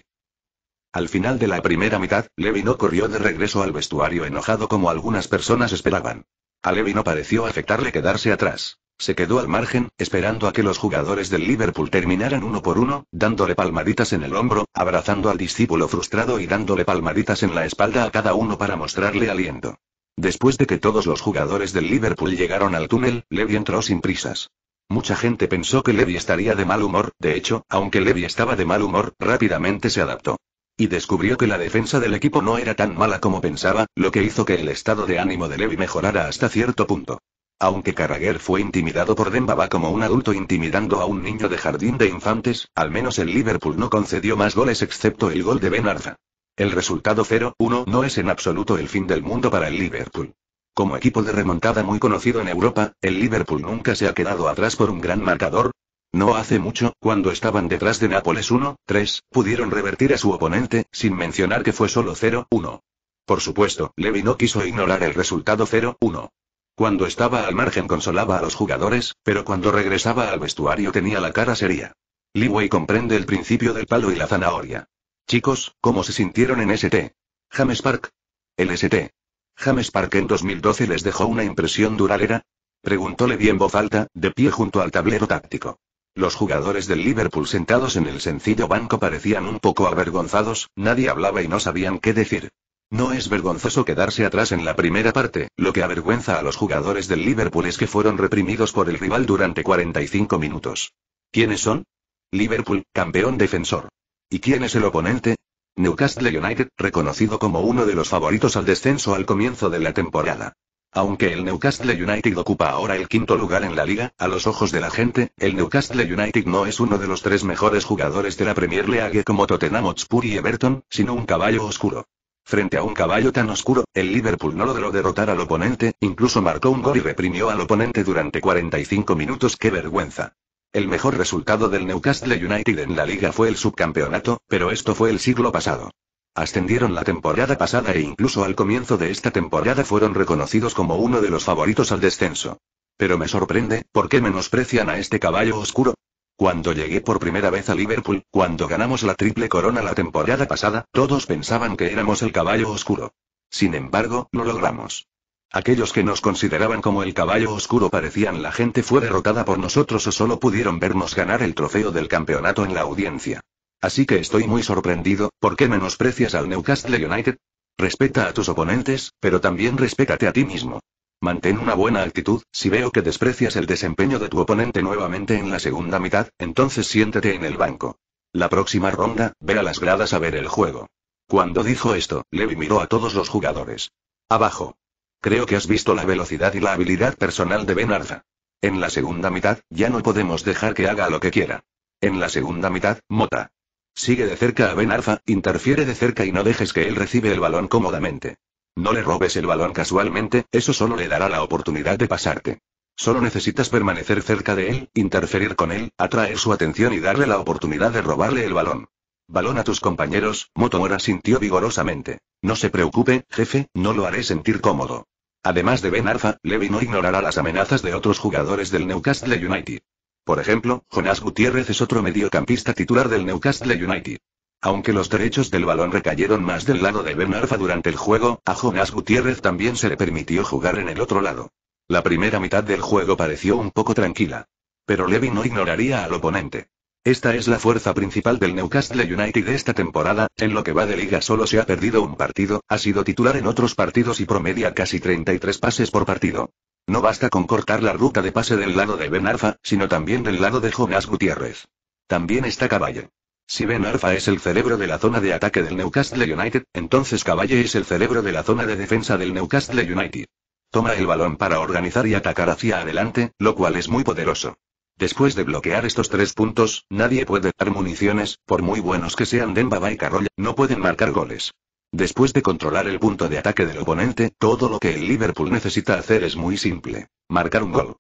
[SPEAKER 1] Al final de la primera mitad, Levi no corrió de regreso al vestuario enojado como algunas personas esperaban. A Levi no pareció afectarle quedarse atrás. Se quedó al margen, esperando a que los jugadores del Liverpool terminaran uno por uno, dándole palmaditas en el hombro, abrazando al discípulo frustrado y dándole palmaditas en la espalda a cada uno para mostrarle aliento. Después de que todos los jugadores del Liverpool llegaron al túnel, Levi entró sin prisas. Mucha gente pensó que Levi estaría de mal humor, de hecho, aunque Levi estaba de mal humor, rápidamente se adaptó y descubrió que la defensa del equipo no era tan mala como pensaba, lo que hizo que el estado de ánimo de Levi mejorara hasta cierto punto. Aunque Carragher fue intimidado por Dembaba como un adulto intimidando a un niño de jardín de infantes, al menos el Liverpool no concedió más goles excepto el gol de Ben Arza. El resultado 0-1 no es en absoluto el fin del mundo para el Liverpool. Como equipo de remontada muy conocido en Europa, el Liverpool nunca se ha quedado atrás por un gran marcador, no hace mucho, cuando estaban detrás de Nápoles 1-3, pudieron revertir a su oponente, sin mencionar que fue solo 0-1. Por supuesto, Levi no quiso ignorar el resultado 0-1. Cuando estaba al margen consolaba a los jugadores, pero cuando regresaba al vestuario tenía la cara seria. Leeway comprende el principio del palo y la zanahoria. Chicos, ¿cómo se sintieron en ST? James Park. El ST. James Park en 2012 les dejó una impresión duradera, Levi en voz alta, de pie junto al tablero táctico. Los jugadores del Liverpool sentados en el sencillo banco parecían un poco avergonzados, nadie hablaba y no sabían qué decir. No es vergonzoso quedarse atrás en la primera parte, lo que avergüenza a los jugadores del Liverpool es que fueron reprimidos por el rival durante 45 minutos. ¿Quiénes son? Liverpool, campeón defensor. ¿Y quién es el oponente? Newcastle United, reconocido como uno de los favoritos al descenso al comienzo de la temporada. Aunque el Newcastle United ocupa ahora el quinto lugar en la liga, a los ojos de la gente, el Newcastle United no es uno de los tres mejores jugadores de la Premier League como Tottenham Hotspur y Everton, sino un caballo oscuro. Frente a un caballo tan oscuro, el Liverpool no logró derrotar al oponente, incluso marcó un gol y reprimió al oponente durante 45 minutos. ¡Qué vergüenza! El mejor resultado del Newcastle United en la liga fue el subcampeonato, pero esto fue el siglo pasado. Ascendieron la temporada pasada e incluso al comienzo de esta temporada fueron reconocidos como uno de los favoritos al descenso. Pero me sorprende, ¿por qué menosprecian a este caballo oscuro? Cuando llegué por primera vez a Liverpool, cuando ganamos la triple corona la temporada pasada, todos pensaban que éramos el caballo oscuro. Sin embargo, no logramos. Aquellos que nos consideraban como el caballo oscuro parecían la gente fue derrotada por nosotros o solo pudieron vernos ganar el trofeo del campeonato en la audiencia. Así que estoy muy sorprendido, ¿por qué menosprecias al Newcastle United? Respeta a tus oponentes, pero también respétate a ti mismo. Mantén una buena actitud, si veo que desprecias el desempeño de tu oponente nuevamente en la segunda mitad, entonces siéntete en el banco. La próxima ronda, ve a las gradas a ver el juego. Cuando dijo esto, Levi miró a todos los jugadores. Abajo. Creo que has visto la velocidad y la habilidad personal de Ben Arza. En la segunda mitad, ya no podemos dejar que haga lo que quiera. En la segunda mitad, Mota. Sigue de cerca a Ben Arfa, interfiere de cerca y no dejes que él recibe el balón cómodamente. No le robes el balón casualmente, eso solo le dará la oportunidad de pasarte. Solo necesitas permanecer cerca de él, interferir con él, atraer su atención y darle la oportunidad de robarle el balón. Balón a tus compañeros, Motomora sintió vigorosamente. No se preocupe, jefe, no lo haré sentir cómodo. Además de Ben Arfa, Levi no ignorará las amenazas de otros jugadores del Newcastle United. Por ejemplo, Jonas Gutiérrez es otro mediocampista titular del Newcastle United. Aunque los derechos del balón recayeron más del lado de Ben Arfa durante el juego, a Jonas Gutiérrez también se le permitió jugar en el otro lado. La primera mitad del juego pareció un poco tranquila. Pero Levy no ignoraría al oponente. Esta es la fuerza principal del Newcastle United esta temporada, en lo que va de liga solo se ha perdido un partido, ha sido titular en otros partidos y promedia casi 33 pases por partido. No basta con cortar la ruta de pase del lado de Ben Arfa, sino también del lado de Jonas Gutiérrez. También está Caballe. Si Ben Arfa es el cerebro de la zona de ataque del Newcastle United, entonces Caballe es el cerebro de la zona de defensa del Newcastle United. Toma el balón para organizar y atacar hacia adelante, lo cual es muy poderoso. Después de bloquear estos tres puntos, nadie puede dar municiones, por muy buenos que sean Dembaba y Carroll, no pueden marcar goles. Después de controlar el punto de ataque del oponente, todo lo que el Liverpool necesita hacer es muy simple, marcar un gol.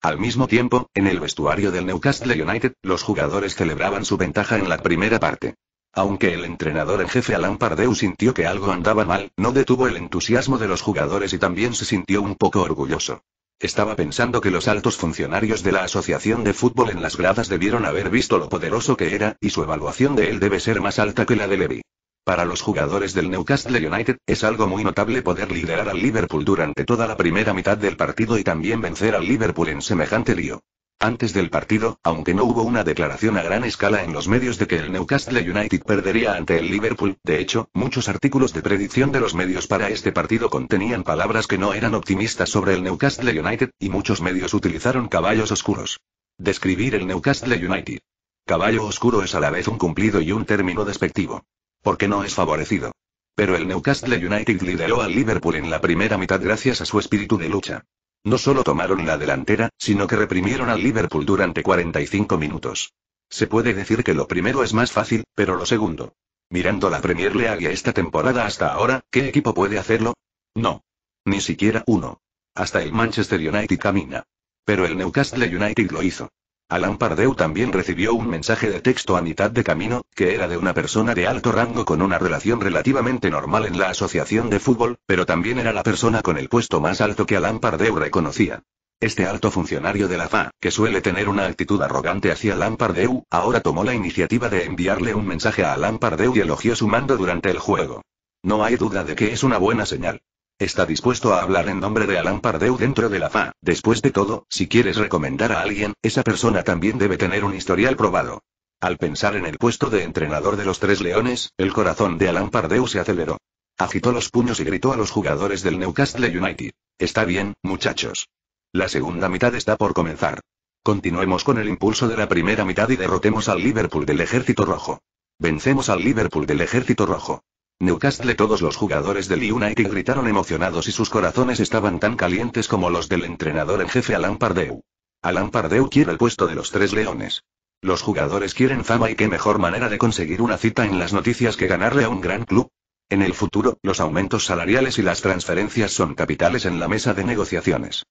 [SPEAKER 1] Al mismo tiempo, en el vestuario del Newcastle United, los jugadores celebraban su ventaja en la primera parte. Aunque el entrenador en jefe Alan Pardew sintió que algo andaba mal, no detuvo el entusiasmo de los jugadores y también se sintió un poco orgulloso. Estaba pensando que los altos funcionarios de la Asociación de Fútbol en las gradas debieron haber visto lo poderoso que era, y su evaluación de él debe ser más alta que la de Levy. Para los jugadores del Newcastle United, es algo muy notable poder liderar al Liverpool durante toda la primera mitad del partido y también vencer al Liverpool en semejante lío. Antes del partido, aunque no hubo una declaración a gran escala en los medios de que el Newcastle United perdería ante el Liverpool, de hecho, muchos artículos de predicción de los medios para este partido contenían palabras que no eran optimistas sobre el Newcastle United, y muchos medios utilizaron caballos oscuros. Describir el Newcastle United. Caballo oscuro es a la vez un cumplido y un término despectivo porque no es favorecido. Pero el Newcastle United lideró al Liverpool en la primera mitad gracias a su espíritu de lucha. No solo tomaron la delantera, sino que reprimieron al Liverpool durante 45 minutos. Se puede decir que lo primero es más fácil, pero lo segundo. Mirando la Premier League esta temporada hasta ahora, ¿qué equipo puede hacerlo? No. Ni siquiera uno. Hasta el Manchester United camina. Pero el Newcastle United lo hizo. Alampardeu también recibió un mensaje de texto a mitad de camino, que era de una persona de alto rango con una relación relativamente normal en la asociación de fútbol, pero también era la persona con el puesto más alto que Alampardeu reconocía. Este alto funcionario de la FA, que suele tener una actitud arrogante hacia Alampardeu, ahora tomó la iniciativa de enviarle un mensaje a Alampardeu y elogió su mando durante el juego. No hay duda de que es una buena señal. Está dispuesto a hablar en nombre de Alan Pardew dentro de la FA. Después de todo, si quieres recomendar a alguien, esa persona también debe tener un historial probado. Al pensar en el puesto de entrenador de los Tres Leones, el corazón de Alan Pardew se aceleró. Agitó los puños y gritó a los jugadores del Newcastle United. Está bien, muchachos. La segunda mitad está por comenzar. Continuemos con el impulso de la primera mitad y derrotemos al Liverpool del Ejército Rojo. Vencemos al Liverpool del Ejército Rojo. Newcastle Todos los jugadores del United gritaron emocionados y sus corazones estaban tan calientes como los del entrenador en jefe Alan Pardew. Alan Pardew quiere el puesto de los tres leones. Los jugadores quieren fama y qué mejor manera de conseguir una cita en las noticias que ganarle a un gran club. En el futuro, los aumentos salariales y las transferencias son capitales en la mesa de negociaciones.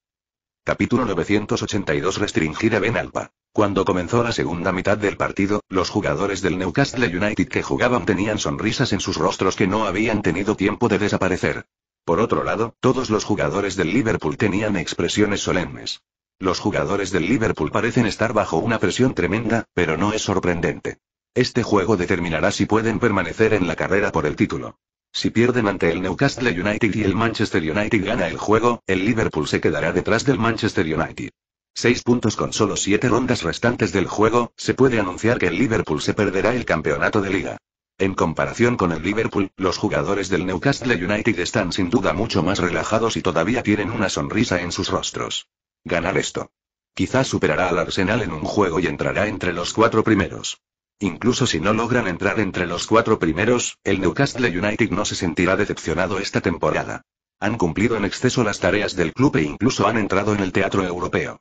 [SPEAKER 1] Capítulo 982 Restringida Ben Alpa. Cuando comenzó la segunda mitad del partido, los jugadores del Newcastle United que jugaban tenían sonrisas en sus rostros que no habían tenido tiempo de desaparecer. Por otro lado, todos los jugadores del Liverpool tenían expresiones solemnes. Los jugadores del Liverpool parecen estar bajo una presión tremenda, pero no es sorprendente. Este juego determinará si pueden permanecer en la carrera por el título. Si pierden ante el Newcastle United y el Manchester United gana el juego, el Liverpool se quedará detrás del Manchester United. Seis puntos con solo siete rondas restantes del juego, se puede anunciar que el Liverpool se perderá el campeonato de liga. En comparación con el Liverpool, los jugadores del Newcastle United están sin duda mucho más relajados y todavía tienen una sonrisa en sus rostros. Ganar esto. Quizás superará al Arsenal en un juego y entrará entre los cuatro primeros. Incluso si no logran entrar entre los cuatro primeros, el Newcastle United no se sentirá decepcionado esta temporada. Han cumplido en exceso las tareas del club e incluso han entrado en el teatro europeo.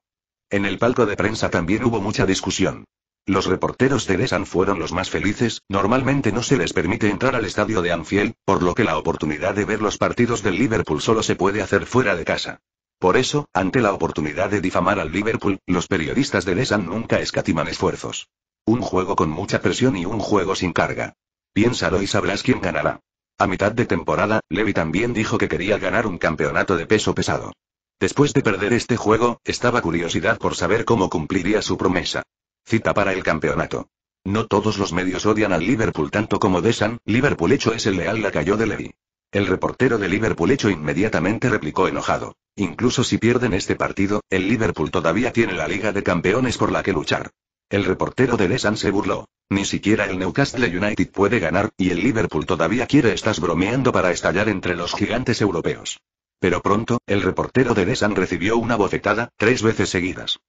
[SPEAKER 1] En el palco de prensa también hubo mucha discusión. Los reporteros de Desan fueron los más felices, normalmente no se les permite entrar al estadio de Anfield, por lo que la oportunidad de ver los partidos del Liverpool solo se puede hacer fuera de casa. Por eso, ante la oportunidad de difamar al Liverpool, los periodistas de Desan nunca escatiman esfuerzos. Un juego con mucha presión y un juego sin carga. Piénsalo y sabrás quién ganará. A mitad de temporada, Levy también dijo que quería ganar un campeonato de peso pesado. Después de perder este juego, estaba curiosidad por saber cómo cumpliría su promesa. Cita para el campeonato. No todos los medios odian al Liverpool tanto como desan, Liverpool hecho es el leal la cayó de Levy. El reportero de Liverpool hecho inmediatamente replicó enojado. Incluso si pierden este partido, el Liverpool todavía tiene la Liga de Campeones por la que luchar. El reportero de Lesan se burló. Ni siquiera el Newcastle United puede ganar, y el Liverpool todavía quiere estás bromeando para estallar entre los gigantes europeos. Pero pronto, el reportero de Lesan recibió una bofetada, tres veces seguidas.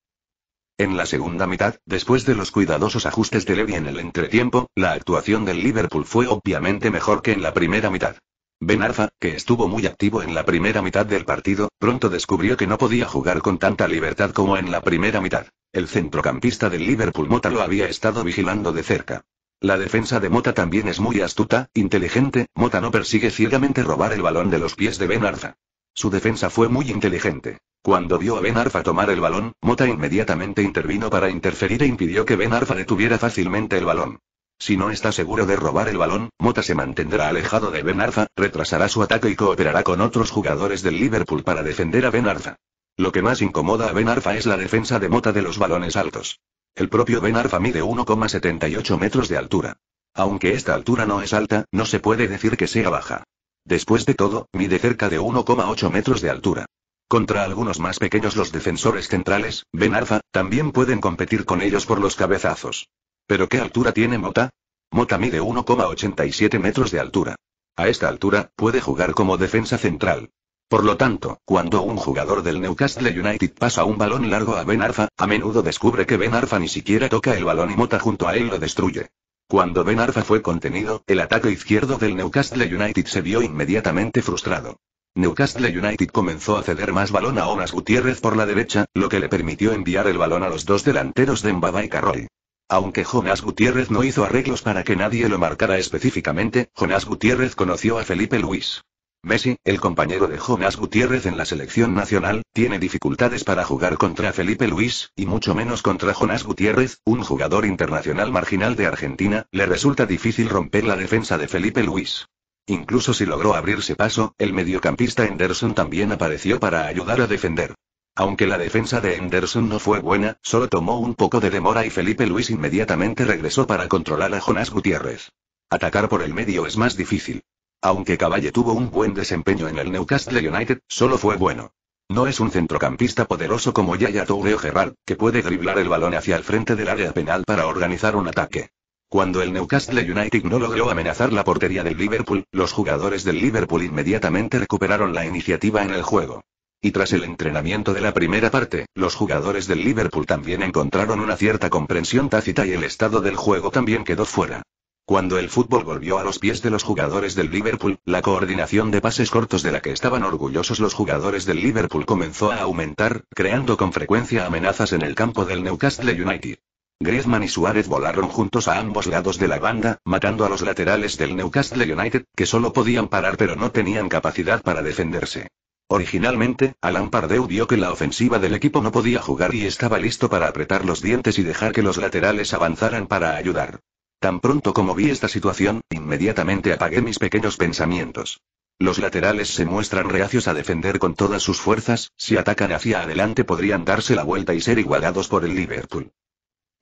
[SPEAKER 1] En la segunda mitad, después de los cuidadosos ajustes de Levy en el entretiempo, la actuación del Liverpool fue obviamente mejor que en la primera mitad. Ben Arfa, que estuvo muy activo en la primera mitad del partido, pronto descubrió que no podía jugar con tanta libertad como en la primera mitad. El centrocampista del Liverpool Mota lo había estado vigilando de cerca. La defensa de Mota también es muy astuta, inteligente, Mota no persigue ciegamente robar el balón de los pies de Ben Arfa. Su defensa fue muy inteligente. Cuando vio a Ben Arfa tomar el balón, Mota inmediatamente intervino para interferir e impidió que Ben Arfa detuviera fácilmente el balón. Si no está seguro de robar el balón, Mota se mantendrá alejado de Ben Arfa, retrasará su ataque y cooperará con otros jugadores del Liverpool para defender a Ben Arfa. Lo que más incomoda a Ben Arfa es la defensa de Mota de los balones altos. El propio Ben Arfa mide 1,78 metros de altura. Aunque esta altura no es alta, no se puede decir que sea baja. Después de todo, mide cerca de 1,8 metros de altura. Contra algunos más pequeños los defensores centrales, Ben Arfa, también pueden competir con ellos por los cabezazos. ¿Pero qué altura tiene Mota? Mota mide 1,87 metros de altura. A esta altura, puede jugar como defensa central. Por lo tanto, cuando un jugador del Newcastle United pasa un balón largo a Ben Arfa, a menudo descubre que Ben Arfa ni siquiera toca el balón y Mota junto a él lo destruye. Cuando Ben Arfa fue contenido, el ataque izquierdo del Newcastle United se vio inmediatamente frustrado. Newcastle United comenzó a ceder más balón a Omas Gutiérrez por la derecha, lo que le permitió enviar el balón a los dos delanteros de Mbaba y Carroll. Aunque Jonas Gutiérrez no hizo arreglos para que nadie lo marcara específicamente, Jonás Gutiérrez conoció a Felipe Luis. Messi, el compañero de Jonas Gutiérrez en la selección nacional, tiene dificultades para jugar contra Felipe Luis, y mucho menos contra Jonas Gutiérrez, un jugador internacional marginal de Argentina, le resulta difícil romper la defensa de Felipe Luis. Incluso si logró abrirse paso, el mediocampista Anderson también apareció para ayudar a defender. Aunque la defensa de Henderson no fue buena, solo tomó un poco de demora y Felipe Luis inmediatamente regresó para controlar a Jonas Gutiérrez. Atacar por el medio es más difícil. Aunque Caballe tuvo un buen desempeño en el Newcastle United, solo fue bueno. No es un centrocampista poderoso como Yaya Toure o Gerrard, que puede driblar el balón hacia el frente del área penal para organizar un ataque. Cuando el Newcastle United no logró amenazar la portería del Liverpool, los jugadores del Liverpool inmediatamente recuperaron la iniciativa en el juego. Y tras el entrenamiento de la primera parte, los jugadores del Liverpool también encontraron una cierta comprensión tácita y el estado del juego también quedó fuera. Cuando el fútbol volvió a los pies de los jugadores del Liverpool, la coordinación de pases cortos de la que estaban orgullosos los jugadores del Liverpool comenzó a aumentar, creando con frecuencia amenazas en el campo del Newcastle United. Griezmann y Suárez volaron juntos a ambos lados de la banda, matando a los laterales del Newcastle United, que solo podían parar pero no tenían capacidad para defenderse. Originalmente, Alan vio que la ofensiva del equipo no podía jugar y estaba listo para apretar los dientes y dejar que los laterales avanzaran para ayudar. Tan pronto como vi esta situación, inmediatamente apagué mis pequeños pensamientos. Los laterales se muestran reacios a defender con todas sus fuerzas, si atacan hacia adelante podrían darse la vuelta y ser igualados por el Liverpool.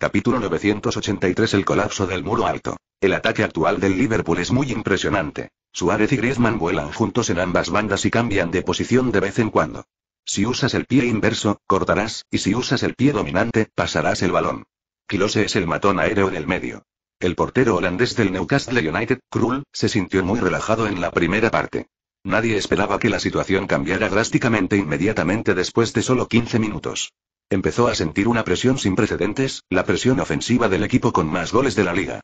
[SPEAKER 1] Capítulo 983 El colapso del muro alto. El ataque actual del Liverpool es muy impresionante. Suárez y Griezmann vuelan juntos en ambas bandas y cambian de posición de vez en cuando. Si usas el pie inverso, cortarás, y si usas el pie dominante, pasarás el balón. Klose es el matón aéreo del medio. El portero holandés del Newcastle United, Krul, se sintió muy relajado en la primera parte. Nadie esperaba que la situación cambiara drásticamente inmediatamente después de solo 15 minutos. Empezó a sentir una presión sin precedentes, la presión ofensiva del equipo con más goles de la liga.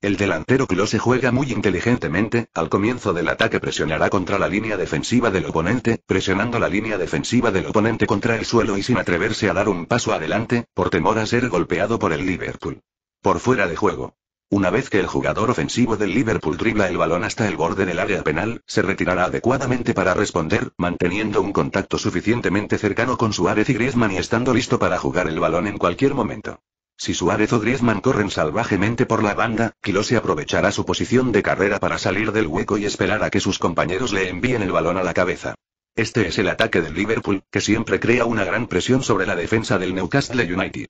[SPEAKER 1] El delantero Klose juega muy inteligentemente, al comienzo del ataque presionará contra la línea defensiva del oponente, presionando la línea defensiva del oponente contra el suelo y sin atreverse a dar un paso adelante, por temor a ser golpeado por el Liverpool. Por fuera de juego. Una vez que el jugador ofensivo del Liverpool dribla el balón hasta el borde del área penal, se retirará adecuadamente para responder, manteniendo un contacto suficientemente cercano con Suárez y Griezmann y estando listo para jugar el balón en cualquier momento. Si Suárez o Griezmann corren salvajemente por la banda, Kilo se aprovechará su posición de carrera para salir del hueco y esperar a que sus compañeros le envíen el balón a la cabeza. Este es el ataque del Liverpool, que siempre crea una gran presión sobre la defensa del Newcastle United.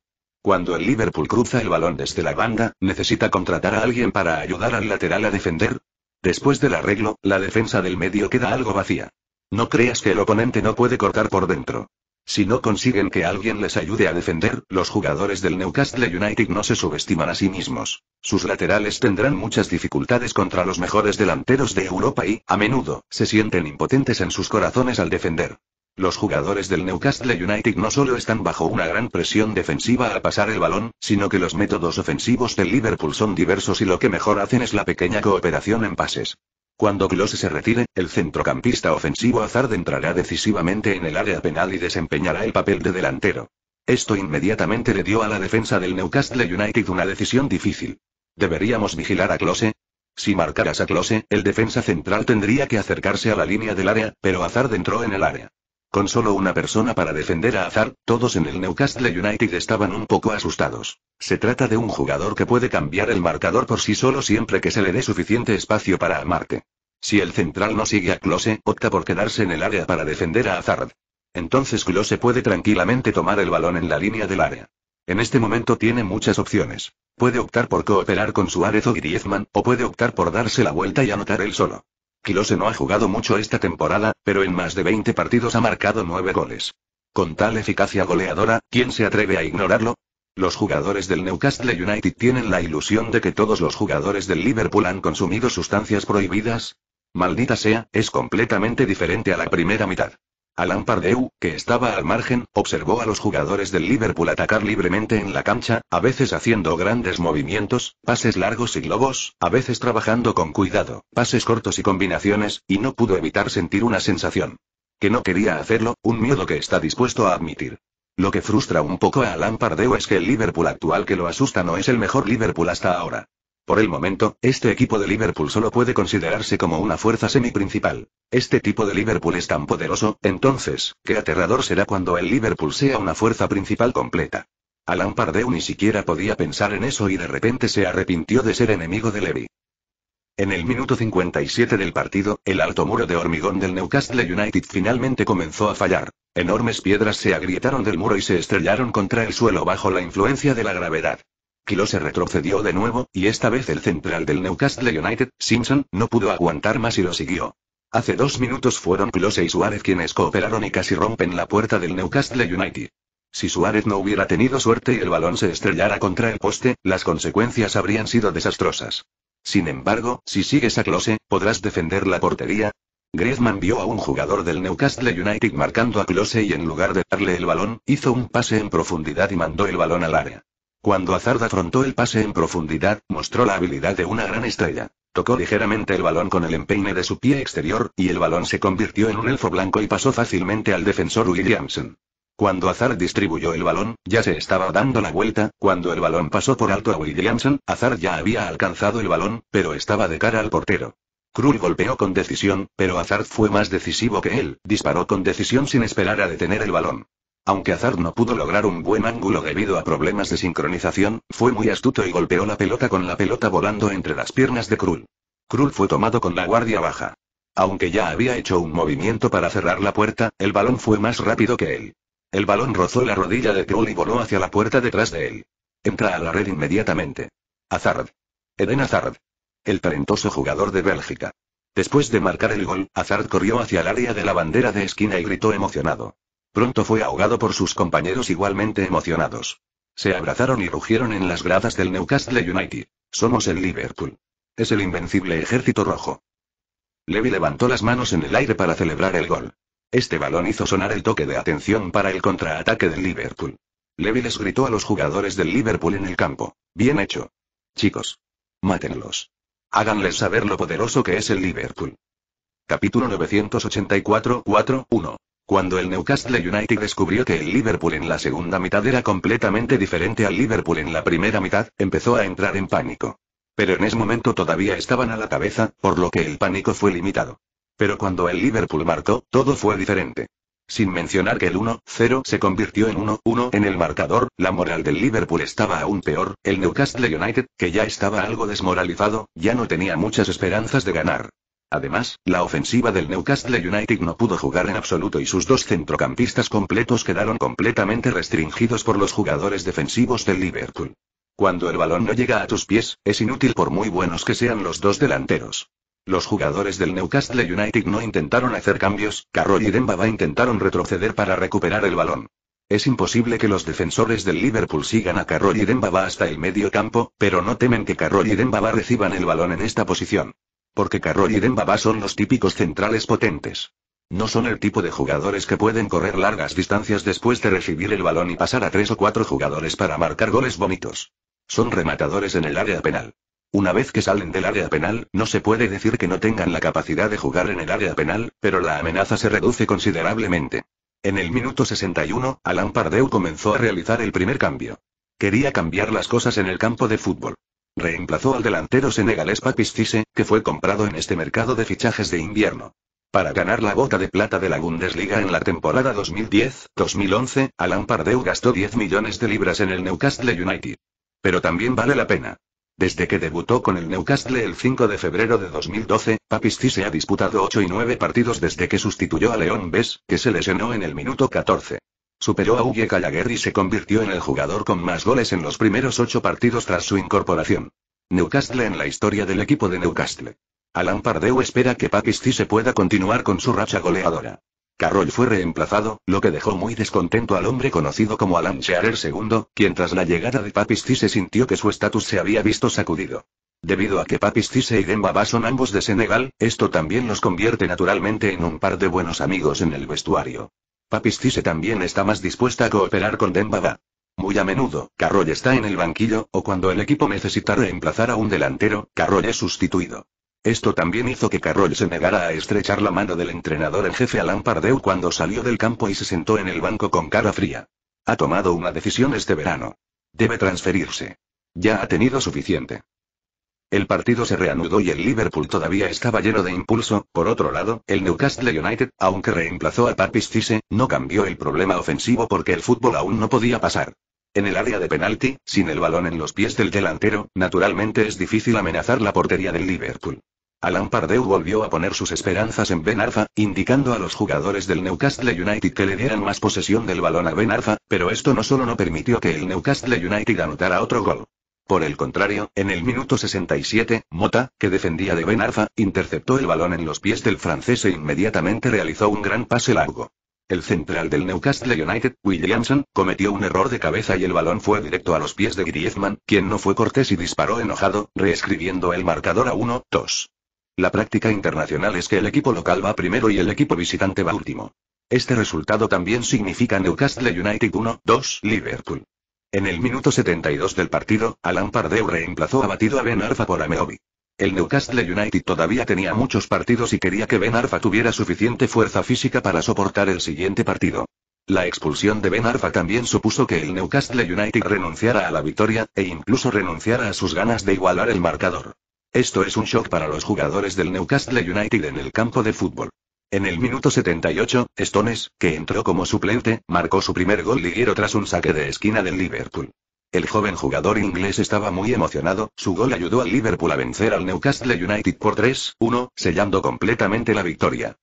[SPEAKER 1] Cuando el Liverpool cruza el balón desde la banda, necesita contratar a alguien para ayudar al lateral a defender. Después del arreglo, la defensa del medio queda algo vacía. No creas que el oponente no puede cortar por dentro. Si no consiguen que alguien les ayude a defender, los jugadores del Newcastle United no se subestiman a sí mismos. Sus laterales tendrán muchas dificultades contra los mejores delanteros de Europa y, a menudo, se sienten impotentes en sus corazones al defender. Los jugadores del Newcastle United no solo están bajo una gran presión defensiva al pasar el balón, sino que los métodos ofensivos del Liverpool son diversos y lo que mejor hacen es la pequeña cooperación en pases. Cuando Close se retire, el centrocampista ofensivo Hazard entrará decisivamente en el área penal y desempeñará el papel de delantero. Esto inmediatamente le dio a la defensa del Newcastle United una decisión difícil. ¿Deberíamos vigilar a Close? Si marcaras a Close, el defensa central tendría que acercarse a la línea del área, pero Hazard entró en el área. Con solo una persona para defender a Azar, todos en el Newcastle United estaban un poco asustados. Se trata de un jugador que puede cambiar el marcador por sí solo siempre que se le dé suficiente espacio para amarte. Si el central no sigue a Close, opta por quedarse en el área para defender a Hazard. Entonces Close puede tranquilamente tomar el balón en la línea del área. En este momento tiene muchas opciones. Puede optar por cooperar con Suárez o Griezmann, o puede optar por darse la vuelta y anotar él solo. Quilose no ha jugado mucho esta temporada, pero en más de 20 partidos ha marcado 9 goles. Con tal eficacia goleadora, ¿quién se atreve a ignorarlo? Los jugadores del Newcastle United tienen la ilusión de que todos los jugadores del Liverpool han consumido sustancias prohibidas. Maldita sea, es completamente diferente a la primera mitad. Alan Pardew, que estaba al margen, observó a los jugadores del Liverpool atacar libremente en la cancha, a veces haciendo grandes movimientos, pases largos y globos, a veces trabajando con cuidado, pases cortos y combinaciones, y no pudo evitar sentir una sensación. Que no quería hacerlo, un miedo que está dispuesto a admitir. Lo que frustra un poco a Alan es que el Liverpool actual que lo asusta no es el mejor Liverpool hasta ahora. Por el momento, este equipo de Liverpool solo puede considerarse como una fuerza semi-principal. Este tipo de Liverpool es tan poderoso, entonces, ¿qué aterrador será cuando el Liverpool sea una fuerza principal completa. Alan Pardeu ni siquiera podía pensar en eso y de repente se arrepintió de ser enemigo de Levy. En el minuto 57 del partido, el alto muro de hormigón del Newcastle United finalmente comenzó a fallar. Enormes piedras se agrietaron del muro y se estrellaron contra el suelo bajo la influencia de la gravedad. Kilo retrocedió de nuevo, y esta vez el central del Newcastle United, Simpson, no pudo aguantar más y lo siguió. Hace dos minutos fueron Klose y Suárez quienes cooperaron y casi rompen la puerta del Newcastle United. Si Suárez no hubiera tenido suerte y el balón se estrellara contra el poste, las consecuencias habrían sido desastrosas. Sin embargo, si sigues a Klose, ¿podrás defender la portería? Griezmann vio a un jugador del Newcastle United marcando a Close y en lugar de darle el balón, hizo un pase en profundidad y mandó el balón al área. Cuando Hazard afrontó el pase en profundidad, mostró la habilidad de una gran estrella. Tocó ligeramente el balón con el empeine de su pie exterior, y el balón se convirtió en un elfo blanco y pasó fácilmente al defensor Williamson. Cuando Hazard distribuyó el balón, ya se estaba dando la vuelta, cuando el balón pasó por alto a Williamson, Hazard ya había alcanzado el balón, pero estaba de cara al portero. Krull golpeó con decisión, pero Hazard fue más decisivo que él, disparó con decisión sin esperar a detener el balón. Aunque Hazard no pudo lograr un buen ángulo debido a problemas de sincronización, fue muy astuto y golpeó la pelota con la pelota volando entre las piernas de Krull. Krull fue tomado con la guardia baja. Aunque ya había hecho un movimiento para cerrar la puerta, el balón fue más rápido que él. El balón rozó la rodilla de Krull y voló hacia la puerta detrás de él. Entra a la red inmediatamente. Hazard. Eden Hazard. El talentoso jugador de Bélgica. Después de marcar el gol, Azard corrió hacia el área de la bandera de esquina y gritó emocionado. Pronto fue ahogado por sus compañeros igualmente emocionados. Se abrazaron y rugieron en las gradas del Newcastle United. Somos el Liverpool. Es el invencible ejército rojo. Levy levantó las manos en el aire para celebrar el gol. Este balón hizo sonar el toque de atención para el contraataque del Liverpool. Levy les gritó a los jugadores del Liverpool en el campo. Bien hecho. Chicos. Mátenlos. Háganles saber lo poderoso que es el Liverpool. Capítulo 984-4-1. Cuando el Newcastle United descubrió que el Liverpool en la segunda mitad era completamente diferente al Liverpool en la primera mitad, empezó a entrar en pánico. Pero en ese momento todavía estaban a la cabeza, por lo que el pánico fue limitado. Pero cuando el Liverpool marcó, todo fue diferente. Sin mencionar que el 1-0 se convirtió en 1-1 en el marcador, la moral del Liverpool estaba aún peor, el Newcastle United, que ya estaba algo desmoralizado, ya no tenía muchas esperanzas de ganar. Además, la ofensiva del Newcastle United no pudo jugar en absoluto y sus dos centrocampistas completos quedaron completamente restringidos por los jugadores defensivos del Liverpool. Cuando el balón no llega a tus pies, es inútil por muy buenos que sean los dos delanteros. Los jugadores del Newcastle United no intentaron hacer cambios, Carroll y Dembaba intentaron retroceder para recuperar el balón. Es imposible que los defensores del Liverpool sigan a Carroll y Dembaba hasta el medio campo, pero no temen que Carroll y Dembaba reciban el balón en esta posición. Porque Carroll y Dembaba son los típicos centrales potentes. No son el tipo de jugadores que pueden correr largas distancias después de recibir el balón y pasar a tres o cuatro jugadores para marcar goles bonitos. Son rematadores en el área penal. Una vez que salen del área penal, no se puede decir que no tengan la capacidad de jugar en el área penal, pero la amenaza se reduce considerablemente. En el minuto 61, Alan Pardeu comenzó a realizar el primer cambio. Quería cambiar las cosas en el campo de fútbol. Reemplazó al delantero senegalés Papis que fue comprado en este mercado de fichajes de invierno. Para ganar la bota de plata de la Bundesliga en la temporada 2010-2011, Alan Pardeu gastó 10 millones de libras en el Newcastle United. Pero también vale la pena. Desde que debutó con el Newcastle el 5 de febrero de 2012, Papis se ha disputado 8 y 9 partidos desde que sustituyó a León Bess, que se lesionó en el minuto 14. Superó a Uye Gallagher y se convirtió en el jugador con más goles en los primeros ocho partidos tras su incorporación. Newcastle en la historia del equipo de Newcastle. Alan Pardew espera que Pakistí se pueda continuar con su racha goleadora. Carroll fue reemplazado, lo que dejó muy descontento al hombre conocido como Alan Shearer II, quien tras la llegada de Papisti se sintió que su estatus se había visto sacudido. Debido a que Papistise y Dembaba son ambos de Senegal, esto también los convierte naturalmente en un par de buenos amigos en el vestuario. Papistise también está más dispuesta a cooperar con Dembaba. Muy a menudo, Carroll está en el banquillo, o cuando el equipo necesita reemplazar a un delantero, Carroll es sustituido. Esto también hizo que Carroll se negara a estrechar la mano del entrenador en jefe Alain Pardeu cuando salió del campo y se sentó en el banco con cara fría. Ha tomado una decisión este verano. Debe transferirse. Ya ha tenido suficiente. El partido se reanudó y el Liverpool todavía estaba lleno de impulso. Por otro lado, el Newcastle United, aunque reemplazó a Papis Cisse, no cambió el problema ofensivo porque el fútbol aún no podía pasar. En el área de penalti, sin el balón en los pies del delantero, naturalmente es difícil amenazar la portería del Liverpool. Alan Pardew volvió a poner sus esperanzas en Ben Arfa, indicando a los jugadores del Newcastle United que le dieran más posesión del balón a Ben Arfa, pero esto no solo no permitió que el Newcastle United anotara otro gol. Por el contrario, en el minuto 67, Mota, que defendía de Ben Arfa, interceptó el balón en los pies del francés e inmediatamente realizó un gran pase largo. El central del Newcastle United, Williamson, cometió un error de cabeza y el balón fue directo a los pies de Griezmann, quien no fue cortés y disparó enojado, reescribiendo el marcador a 1-2. La práctica internacional es que el equipo local va primero y el equipo visitante va último. Este resultado también significa Newcastle United 1-2 Liverpool en el minuto 72 del partido, Alan Pardew reemplazó abatido a Ben Arfa por Ameobi. El Newcastle United todavía tenía muchos partidos y quería que Ben Arfa tuviera suficiente fuerza física para soportar el siguiente partido. La expulsión de Ben Arfa también supuso que el Newcastle United renunciara a la victoria, e incluso renunciara a sus ganas de igualar el marcador. Esto es un shock para los jugadores del Newcastle United en el campo de fútbol. En el minuto 78, Stones, que entró como suplente, marcó su primer gol liguero tras un saque de esquina del Liverpool. El joven jugador inglés estaba muy emocionado, su gol ayudó al Liverpool a vencer al Newcastle United por 3-1, sellando completamente la victoria.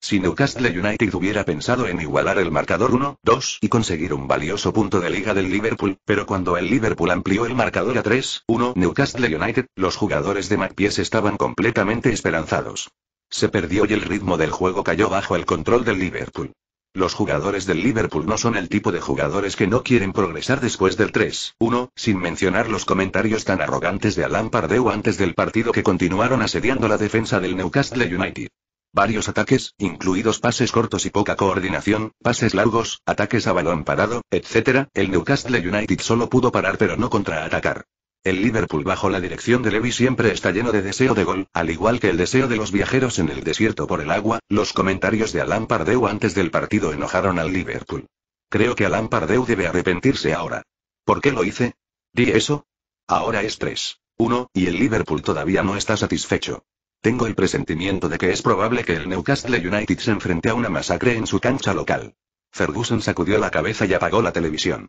[SPEAKER 1] Si Newcastle United hubiera pensado en igualar el marcador 1-2 y conseguir un valioso punto de liga del Liverpool, pero cuando el Liverpool amplió el marcador a 3-1 Newcastle United, los jugadores de McPies estaban completamente esperanzados. Se perdió y el ritmo del juego cayó bajo el control del Liverpool. Los jugadores del Liverpool no son el tipo de jugadores que no quieren progresar después del 3-1, sin mencionar los comentarios tan arrogantes de Alan Pardew antes del partido que continuaron asediando la defensa del Newcastle United. Varios ataques, incluidos pases cortos y poca coordinación, pases largos, ataques a balón parado, etc., el Newcastle United solo pudo parar pero no contraatacar. El Liverpool bajo la dirección de Levy siempre está lleno de deseo de gol, al igual que el deseo de los viajeros en el desierto por el agua. Los comentarios de Alan Pardew antes del partido enojaron al Liverpool. Creo que Alan Pardew debe arrepentirse ahora. ¿Por qué lo hice? Di eso. Ahora es 3. 1, y el Liverpool todavía no está satisfecho. Tengo el presentimiento de que es probable que el Newcastle United se enfrente a una masacre en su cancha local. Ferguson sacudió la cabeza y apagó la televisión.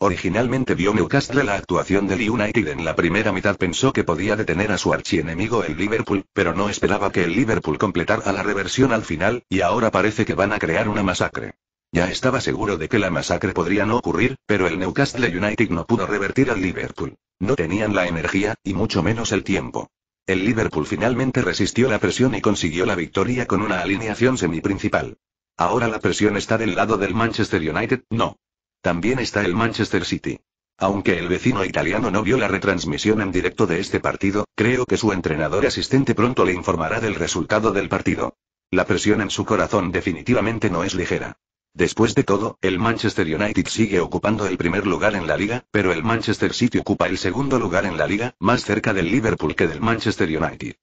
[SPEAKER 1] Originalmente vio Newcastle la actuación del United en la primera mitad pensó que podía detener a su archienemigo el Liverpool, pero no esperaba que el Liverpool completara la reversión al final, y ahora parece que van a crear una masacre. Ya estaba seguro de que la masacre podría no ocurrir, pero el Newcastle United no pudo revertir al Liverpool. No tenían la energía, y mucho menos el tiempo. El Liverpool finalmente resistió la presión y consiguió la victoria con una alineación semi principal. Ahora la presión está del lado del Manchester United, no. También está el Manchester City. Aunque el vecino italiano no vio la retransmisión en directo de este partido, creo que su entrenador asistente pronto le informará del resultado del partido. La presión en su corazón definitivamente no es ligera. Después de todo, el Manchester United sigue ocupando el primer lugar en la liga, pero el Manchester City ocupa el segundo lugar en la liga, más cerca del Liverpool que del Manchester United.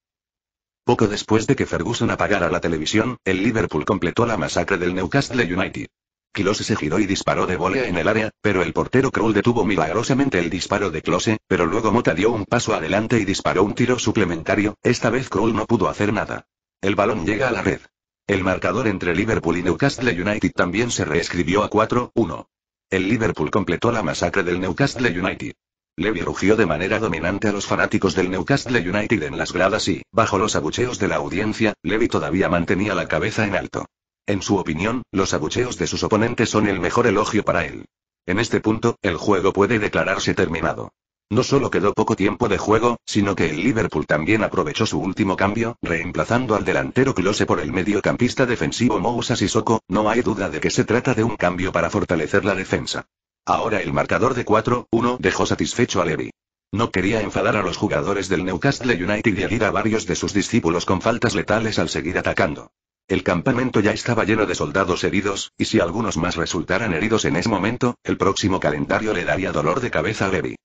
[SPEAKER 1] Poco después de que Ferguson apagara la televisión, el Liverpool completó la masacre del Newcastle United. Klose se giró y disparó de volea en el área, pero el portero Kroll detuvo milagrosamente el disparo de Klose, pero luego Mota dio un paso adelante y disparó un tiro suplementario, esta vez Kroll no pudo hacer nada. El balón llega a la red. El marcador entre Liverpool y Newcastle United también se reescribió a 4-1. El Liverpool completó la masacre del Newcastle United. Levy rugió de manera dominante a los fanáticos del Newcastle United en las gradas y, bajo los abucheos de la audiencia, Levy todavía mantenía la cabeza en alto. En su opinión, los abucheos de sus oponentes son el mejor elogio para él. En este punto, el juego puede declararse terminado. No solo quedó poco tiempo de juego, sino que el Liverpool también aprovechó su último cambio, reemplazando al delantero close por el mediocampista defensivo Moussa Sissoko, no hay duda de que se trata de un cambio para fortalecer la defensa. Ahora el marcador de 4-1 dejó satisfecho a Levy. No quería enfadar a los jugadores del Newcastle United y herir a varios de sus discípulos con faltas letales al seguir atacando. El campamento ya estaba lleno de soldados heridos, y si algunos más resultaran heridos en ese momento, el próximo calendario le daría dolor de cabeza a Levi.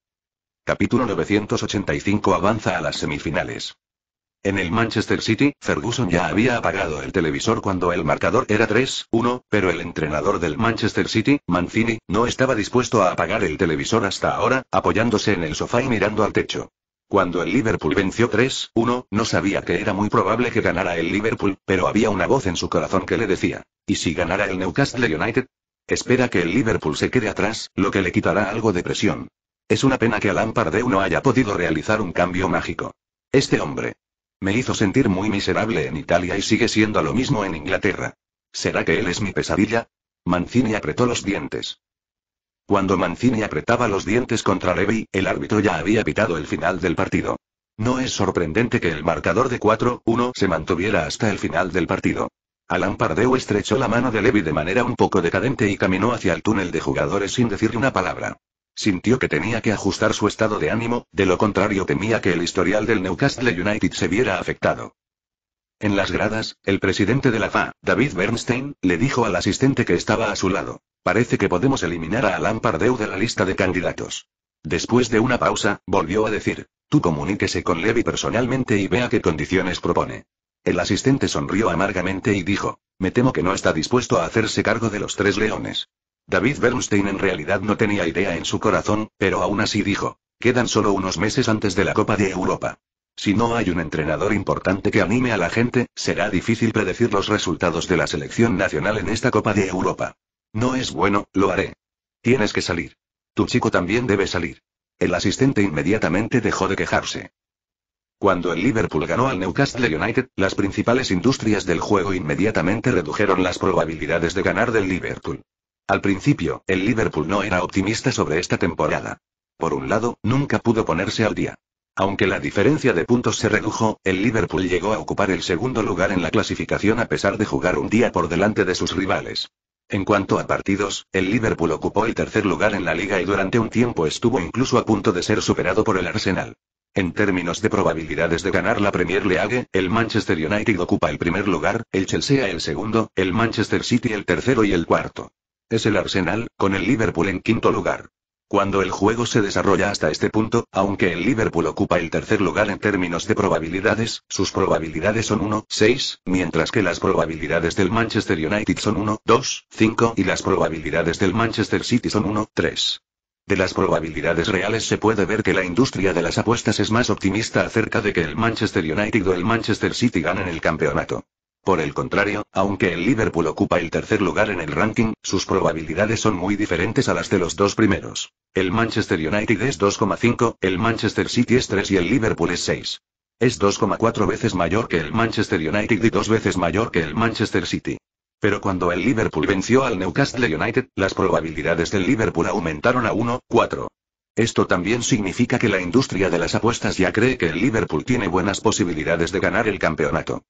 [SPEAKER 1] Capítulo 985 avanza a las semifinales. En el Manchester City, Ferguson ya había apagado el televisor cuando el marcador era 3-1, pero el entrenador del Manchester City, Mancini, no estaba dispuesto a apagar el televisor hasta ahora, apoyándose en el sofá y mirando al techo. Cuando el Liverpool venció 3-1, no sabía que era muy probable que ganara el Liverpool, pero había una voz en su corazón que le decía, ¿y si ganara el Newcastle United? Espera que el Liverpool se quede atrás, lo que le quitará algo de presión. Es una pena que a no haya podido realizar un cambio mágico. Este hombre. Me hizo sentir muy miserable en Italia y sigue siendo lo mismo en Inglaterra. ¿Será que él es mi pesadilla? Mancini apretó los dientes. Cuando Mancini apretaba los dientes contra Levy, el árbitro ya había pitado el final del partido. No es sorprendente que el marcador de 4-1 se mantuviera hasta el final del partido. Alan Pardew estrechó la mano de Levy de manera un poco decadente y caminó hacia el túnel de jugadores sin decir una palabra. Sintió que tenía que ajustar su estado de ánimo, de lo contrario temía que el historial del Newcastle United se viera afectado. En las gradas, el presidente de la FA, David Bernstein, le dijo al asistente que estaba a su lado. Parece que podemos eliminar a Alan Pardeu de la lista de candidatos. Después de una pausa, volvió a decir. Tú comuníquese con Levy personalmente y vea qué condiciones propone. El asistente sonrió amargamente y dijo. Me temo que no está dispuesto a hacerse cargo de los tres leones. David Bernstein en realidad no tenía idea en su corazón, pero aún así dijo. Quedan solo unos meses antes de la Copa de Europa. Si no hay un entrenador importante que anime a la gente, será difícil predecir los resultados de la selección nacional en esta Copa de Europa. No es bueno, lo haré. Tienes que salir. Tu chico también debe salir. El asistente inmediatamente dejó de quejarse. Cuando el Liverpool ganó al Newcastle United, las principales industrias del juego inmediatamente redujeron las probabilidades de ganar del Liverpool. Al principio, el Liverpool no era optimista sobre esta temporada. Por un lado, nunca pudo ponerse al día. Aunque la diferencia de puntos se redujo, el Liverpool llegó a ocupar el segundo lugar en la clasificación a pesar de jugar un día por delante de sus rivales. En cuanto a partidos, el Liverpool ocupó el tercer lugar en la liga y durante un tiempo estuvo incluso a punto de ser superado por el Arsenal. En términos de probabilidades de ganar la Premier League, el Manchester United ocupa el primer lugar, el Chelsea el segundo, el Manchester City el tercero y el cuarto. Es el Arsenal, con el Liverpool en quinto lugar. Cuando el juego se desarrolla hasta este punto, aunque el Liverpool ocupa el tercer lugar en términos de probabilidades, sus probabilidades son 1, 6, mientras que las probabilidades del Manchester United son 1, 2, 5 y las probabilidades del Manchester City son 1, 3. De las probabilidades reales se puede ver que la industria de las apuestas es más optimista acerca de que el Manchester United o el Manchester City ganen el campeonato. Por el contrario, aunque el Liverpool ocupa el tercer lugar en el ranking, sus probabilidades son muy diferentes a las de los dos primeros. El Manchester United es 2,5, el Manchester City es 3 y el Liverpool es 6. Es 2,4 veces mayor que el Manchester United y dos veces mayor que el Manchester City. Pero cuando el Liverpool venció al Newcastle United, las probabilidades del Liverpool aumentaron a 1,4. Esto también significa que la industria de las apuestas ya cree que el Liverpool tiene buenas posibilidades de ganar el campeonato.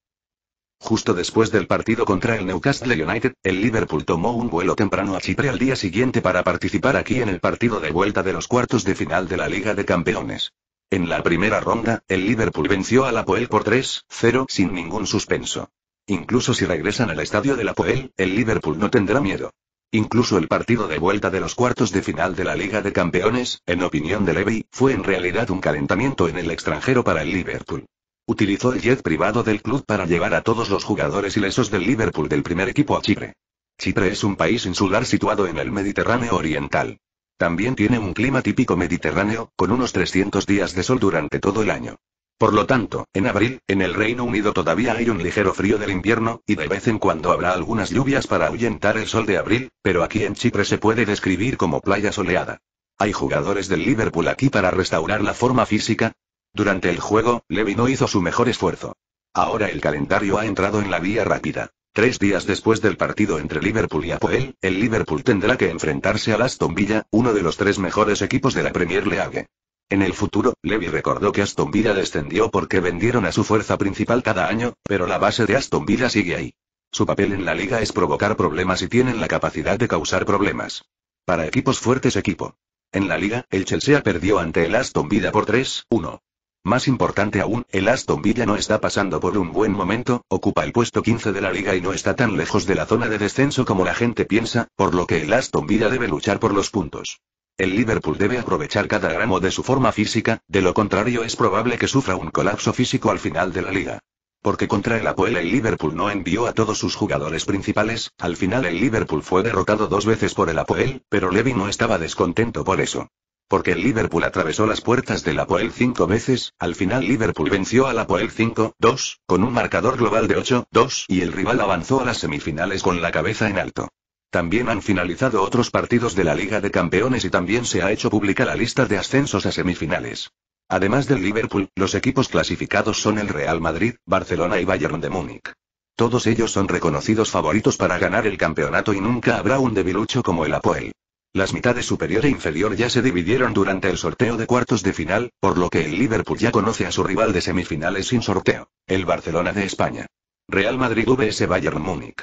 [SPEAKER 1] Justo después del partido contra el Newcastle United, el Liverpool tomó un vuelo temprano a Chipre al día siguiente para participar aquí en el partido de vuelta de los cuartos de final de la Liga de Campeones. En la primera ronda, el Liverpool venció al Apoel por 3-0 sin ningún suspenso. Incluso si regresan al estadio del Apoel, el Liverpool no tendrá miedo. Incluso el partido de vuelta de los cuartos de final de la Liga de Campeones, en opinión de Levy, fue en realidad un calentamiento en el extranjero para el Liverpool. Utilizó el jet privado del club para llevar a todos los jugadores ilesos del Liverpool del primer equipo a Chipre. Chipre es un país insular situado en el Mediterráneo Oriental. También tiene un clima típico mediterráneo, con unos 300 días de sol durante todo el año. Por lo tanto, en abril, en el Reino Unido todavía hay un ligero frío del invierno, y de vez en cuando habrá algunas lluvias para ahuyentar el sol de abril, pero aquí en Chipre se puede describir como playa soleada. Hay jugadores del Liverpool aquí para restaurar la forma física, durante el juego, Levi no hizo su mejor esfuerzo. Ahora el calendario ha entrado en la vía rápida. Tres días después del partido entre Liverpool y Apoel, el Liverpool tendrá que enfrentarse a Aston Villa, uno de los tres mejores equipos de la Premier League. En el futuro, Levy recordó que Aston Villa descendió porque vendieron a su fuerza principal cada año, pero la base de Aston Villa sigue ahí. Su papel en la liga es provocar problemas y tienen la capacidad de causar problemas. Para equipos fuertes equipo. En la liga, el Chelsea perdió ante el Aston Villa por 3-1. Más importante aún, el Aston Villa no está pasando por un buen momento, ocupa el puesto 15 de la liga y no está tan lejos de la zona de descenso como la gente piensa, por lo que el Aston Villa debe luchar por los puntos. El Liverpool debe aprovechar cada gramo de su forma física, de lo contrario es probable que sufra un colapso físico al final de la liga. Porque contra el Apoel el Liverpool no envió a todos sus jugadores principales, al final el Liverpool fue derrotado dos veces por el Apoel, pero Levy no estaba descontento por eso. Porque el Liverpool atravesó las puertas del Apoel cinco veces, al final Liverpool venció al Apoel 5-2, con un marcador global de 8-2 y el rival avanzó a las semifinales con la cabeza en alto. También han finalizado otros partidos de la Liga de Campeones y también se ha hecho pública la lista de ascensos a semifinales. Además del Liverpool, los equipos clasificados son el Real Madrid, Barcelona y Bayern de Múnich. Todos ellos son reconocidos favoritos para ganar el campeonato y nunca habrá un debilucho como el Apoel. Las mitades superior e inferior ya se dividieron durante el sorteo de cuartos de final, por lo que el Liverpool ya conoce a su rival de semifinales sin sorteo, el Barcelona de España. Real Madrid vs Bayern Múnich.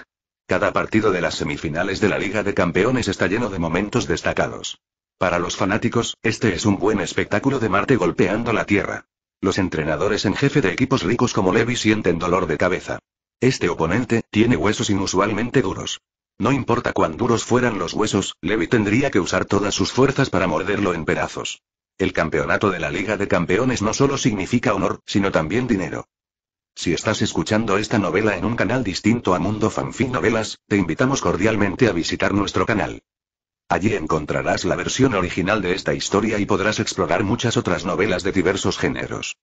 [SPEAKER 1] Cada partido de las semifinales de la Liga de Campeones está lleno de momentos destacados. Para los fanáticos, este es un buen espectáculo de Marte golpeando la Tierra. Los entrenadores en jefe de equipos ricos como Levy sienten dolor de cabeza. Este oponente, tiene huesos inusualmente duros. No importa cuán duros fueran los huesos, Levi tendría que usar todas sus fuerzas para morderlo en pedazos. El campeonato de la Liga de Campeones no solo significa honor, sino también dinero. Si estás escuchando esta novela en un canal distinto a Mundo Fanfin Novelas, te invitamos cordialmente a visitar nuestro canal. Allí encontrarás la versión original de esta historia y podrás explorar muchas otras novelas de diversos géneros.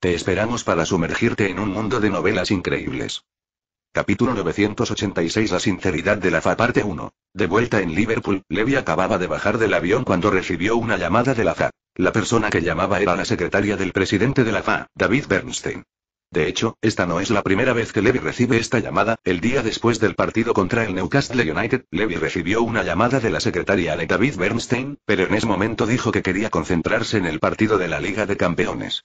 [SPEAKER 1] Te esperamos para sumergirte en un mundo de novelas increíbles. Capítulo 986 La sinceridad de la FA parte 1. De vuelta en Liverpool, Levy acababa de bajar del avión cuando recibió una llamada de la FA. La persona que llamaba era la secretaria del presidente de la FA, David Bernstein. De hecho, esta no es la primera vez que Levy recibe esta llamada. El día después del partido contra el Newcastle United, Levy recibió una llamada de la secretaria de David Bernstein, pero en ese momento dijo que quería concentrarse en el partido de la Liga de Campeones.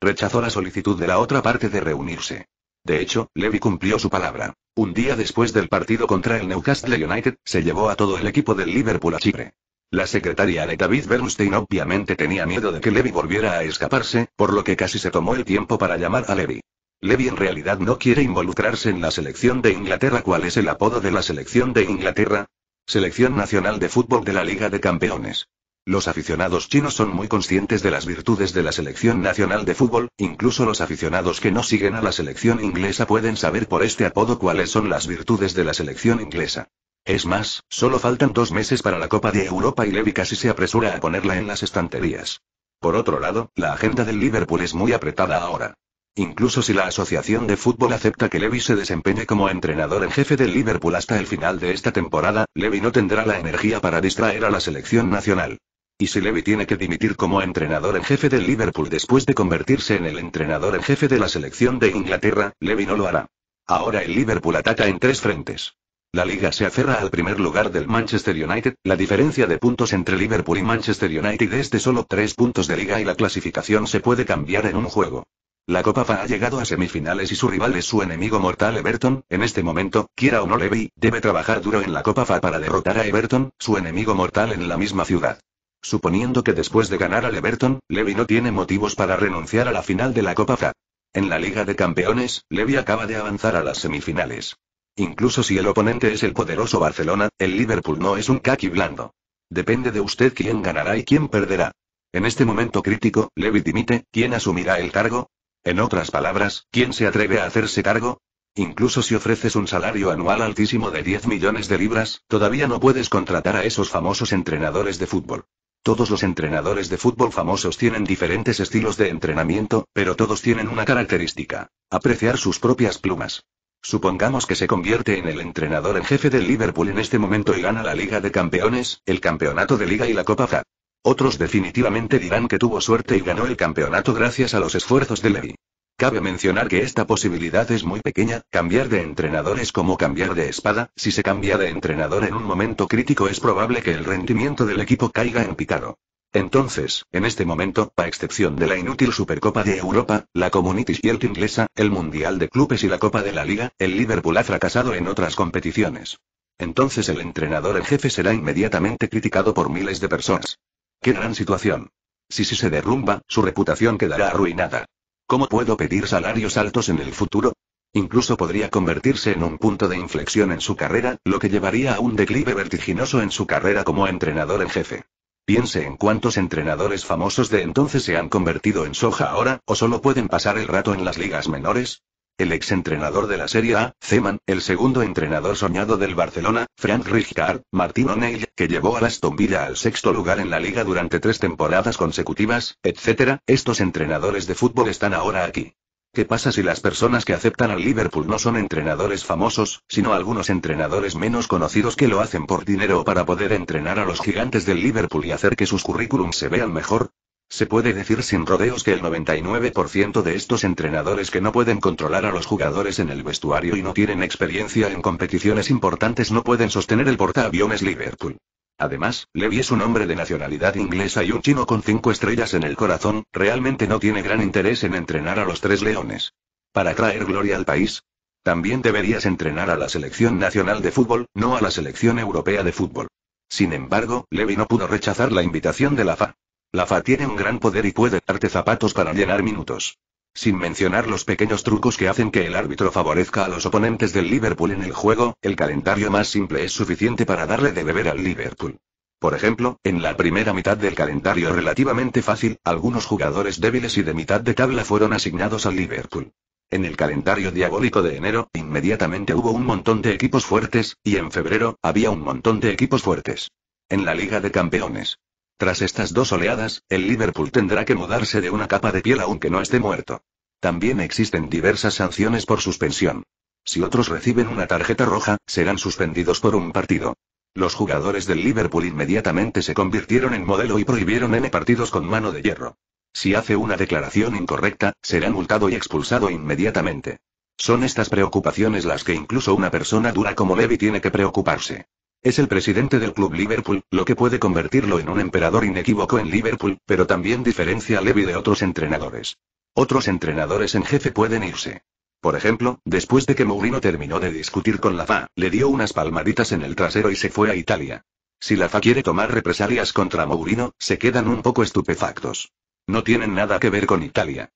[SPEAKER 1] Rechazó la solicitud de la otra parte de reunirse. De hecho, Levy cumplió su palabra. Un día después del partido contra el Newcastle United, se llevó a todo el equipo del Liverpool a Chipre. La secretaria de David Bernstein obviamente tenía miedo de que Levy volviera a escaparse, por lo que casi se tomó el tiempo para llamar a Levy. Levy en realidad no quiere involucrarse en la selección de Inglaterra. ¿Cuál es el apodo de la selección de Inglaterra? Selección Nacional de Fútbol de la Liga de Campeones. Los aficionados chinos son muy conscientes de las virtudes de la selección nacional de fútbol, incluso los aficionados que no siguen a la selección inglesa pueden saber por este apodo cuáles son las virtudes de la selección inglesa. Es más, solo faltan dos meses para la Copa de Europa y Levy casi se apresura a ponerla en las estanterías. Por otro lado, la agenda del Liverpool es muy apretada ahora incluso si la Asociación de Fútbol acepta que Levy se desempeñe como entrenador en jefe del Liverpool hasta el final de esta temporada, Levy no tendrá la energía para distraer a la selección nacional. Y si Levy tiene que dimitir como entrenador en jefe del Liverpool después de convertirse en el entrenador en jefe de la selección de Inglaterra, Levy no lo hará. Ahora el Liverpool ataca en tres frentes. La liga se aferra al primer lugar del Manchester United, la diferencia de puntos entre Liverpool y Manchester United es de solo tres puntos de liga y la clasificación se puede cambiar en un juego. La Copa FA ha llegado a semifinales y su rival es su enemigo mortal Everton. En este momento, quiera o no Levy, debe trabajar duro en la Copa FA para derrotar a Everton, su enemigo mortal en la misma ciudad. Suponiendo que después de ganar al Everton, Levy no tiene motivos para renunciar a la final de la Copa FA. En la Liga de Campeones, Levy acaba de avanzar a las semifinales. Incluso si el oponente es el poderoso Barcelona, el Liverpool no es un caqui blando. Depende de usted quién ganará y quién perderá. En este momento crítico, Levy dimite, ¿quién asumirá el cargo? En otras palabras, ¿quién se atreve a hacerse cargo? Incluso si ofreces un salario anual altísimo de 10 millones de libras, todavía no puedes contratar a esos famosos entrenadores de fútbol. Todos los entrenadores de fútbol famosos tienen diferentes estilos de entrenamiento, pero todos tienen una característica, apreciar sus propias plumas. Supongamos que se convierte en el entrenador en jefe del Liverpool en este momento y gana la Liga de Campeones, el Campeonato de Liga y la Copa FA. Otros definitivamente dirán que tuvo suerte y ganó el campeonato gracias a los esfuerzos de Levy. Cabe mencionar que esta posibilidad es muy pequeña, cambiar de entrenador es como cambiar de espada, si se cambia de entrenador en un momento crítico es probable que el rendimiento del equipo caiga en picado. Entonces, en este momento, a excepción de la inútil Supercopa de Europa, la Community Shield inglesa, el Mundial de Clubes y la Copa de la Liga, el Liverpool ha fracasado en otras competiciones. Entonces el entrenador en jefe será inmediatamente criticado por miles de personas. ¡Qué gran situación! Si se derrumba, su reputación quedará arruinada. ¿Cómo puedo pedir salarios altos en el futuro? Incluso podría convertirse en un punto de inflexión en su carrera, lo que llevaría a un declive vertiginoso en su carrera como entrenador en jefe. Piense en cuántos entrenadores famosos de entonces se han convertido en soja ahora, o solo pueden pasar el rato en las ligas menores, el exentrenador de la Serie A, Zeman, el segundo entrenador soñado del Barcelona, Frank Rijkaard, Martín O'Neill, que llevó a Aston Villa al sexto lugar en la liga durante tres temporadas consecutivas, etc., estos entrenadores de fútbol están ahora aquí. ¿Qué pasa si las personas que aceptan al Liverpool no son entrenadores famosos, sino algunos entrenadores menos conocidos que lo hacen por dinero para poder entrenar a los gigantes del Liverpool y hacer que sus currículums se vean mejor? Se puede decir sin rodeos que el 99% de estos entrenadores que no pueden controlar a los jugadores en el vestuario y no tienen experiencia en competiciones importantes no pueden sostener el portaaviones Liverpool. Además, Levy es un hombre de nacionalidad inglesa y un chino con cinco estrellas en el corazón, realmente no tiene gran interés en entrenar a los tres leones. Para traer gloria al país. También deberías entrenar a la selección nacional de fútbol, no a la selección europea de fútbol. Sin embargo, Levy no pudo rechazar la invitación de la FA. La FA tiene un gran poder y puede darte zapatos para llenar minutos. Sin mencionar los pequeños trucos que hacen que el árbitro favorezca a los oponentes del Liverpool en el juego, el calendario más simple es suficiente para darle de beber al Liverpool. Por ejemplo, en la primera mitad del calendario relativamente fácil, algunos jugadores débiles y de mitad de tabla fueron asignados al Liverpool. En el calendario diabólico de enero, inmediatamente hubo un montón de equipos fuertes, y en febrero, había un montón de equipos fuertes. En la Liga de Campeones. Tras estas dos oleadas, el Liverpool tendrá que mudarse de una capa de piel aunque no esté muerto. También existen diversas sanciones por suspensión. Si otros reciben una tarjeta roja, serán suspendidos por un partido. Los jugadores del Liverpool inmediatamente se convirtieron en modelo y prohibieron N partidos con mano de hierro. Si hace una declaración incorrecta, será multado y expulsado inmediatamente. Son estas preocupaciones las que incluso una persona dura como Levy tiene que preocuparse. Es el presidente del club Liverpool, lo que puede convertirlo en un emperador inequívoco en Liverpool, pero también diferencia a Levy de otros entrenadores. Otros entrenadores en jefe pueden irse. Por ejemplo, después de que Mourinho terminó de discutir con la FA, le dio unas palmaditas en el trasero y se fue a Italia. Si la FA quiere tomar represalias contra Mourinho, se quedan un poco estupefactos. No tienen nada que ver con Italia.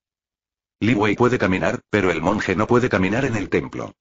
[SPEAKER 1] Leeway puede caminar, pero el monje no puede caminar en el templo.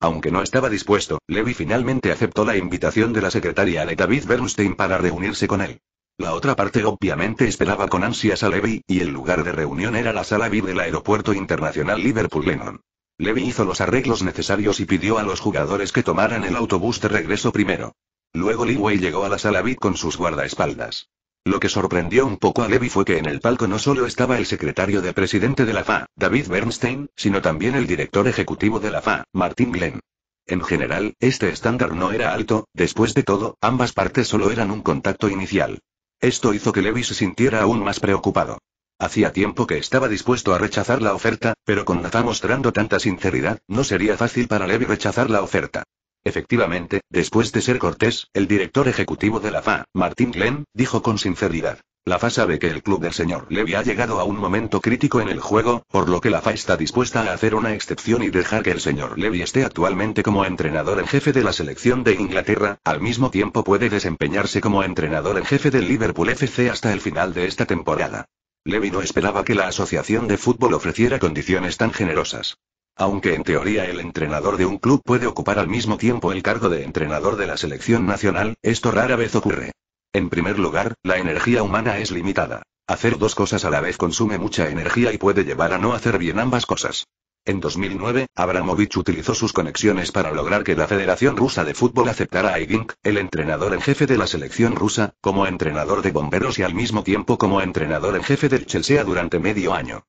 [SPEAKER 1] Aunque no estaba dispuesto, Levi finalmente aceptó la invitación de la secretaria de David Bernstein para reunirse con él. La otra parte obviamente esperaba con ansias a Levy, y el lugar de reunión era la sala VIP del Aeropuerto Internacional Liverpool Lennon. Levy hizo los arreglos necesarios y pidió a los jugadores que tomaran el autobús de regreso primero. Luego Leeway llegó a la sala VIP con sus guardaespaldas. Lo que sorprendió un poco a Levy fue que en el palco no solo estaba el secretario de presidente de la FA, David Bernstein, sino también el director ejecutivo de la FA, Martin Glenn. En general, este estándar no era alto, después de todo, ambas partes solo eran un contacto inicial. Esto hizo que Levy se sintiera aún más preocupado. Hacía tiempo que estaba dispuesto a rechazar la oferta, pero con la FA mostrando tanta sinceridad, no sería fácil para Levy rechazar la oferta. Efectivamente, después de ser cortés, el director ejecutivo de la FA, Martin Glenn, dijo con sinceridad. La FA sabe que el club del señor Levy ha llegado a un momento crítico en el juego, por lo que la FA está dispuesta a hacer una excepción y dejar que el señor Levy esté actualmente como entrenador en jefe de la selección de Inglaterra, al mismo tiempo puede desempeñarse como entrenador en jefe del Liverpool FC hasta el final de esta temporada. Levy no esperaba que la Asociación de Fútbol ofreciera condiciones tan generosas. Aunque en teoría el entrenador de un club puede ocupar al mismo tiempo el cargo de entrenador de la selección nacional, esto rara vez ocurre. En primer lugar, la energía humana es limitada. Hacer dos cosas a la vez consume mucha energía y puede llevar a no hacer bien ambas cosas. En 2009, Abramovich utilizó sus conexiones para lograr que la Federación Rusa de Fútbol aceptara a Igink, el entrenador en jefe de la selección rusa, como entrenador de bomberos y al mismo tiempo como entrenador en jefe del Chelsea durante medio año.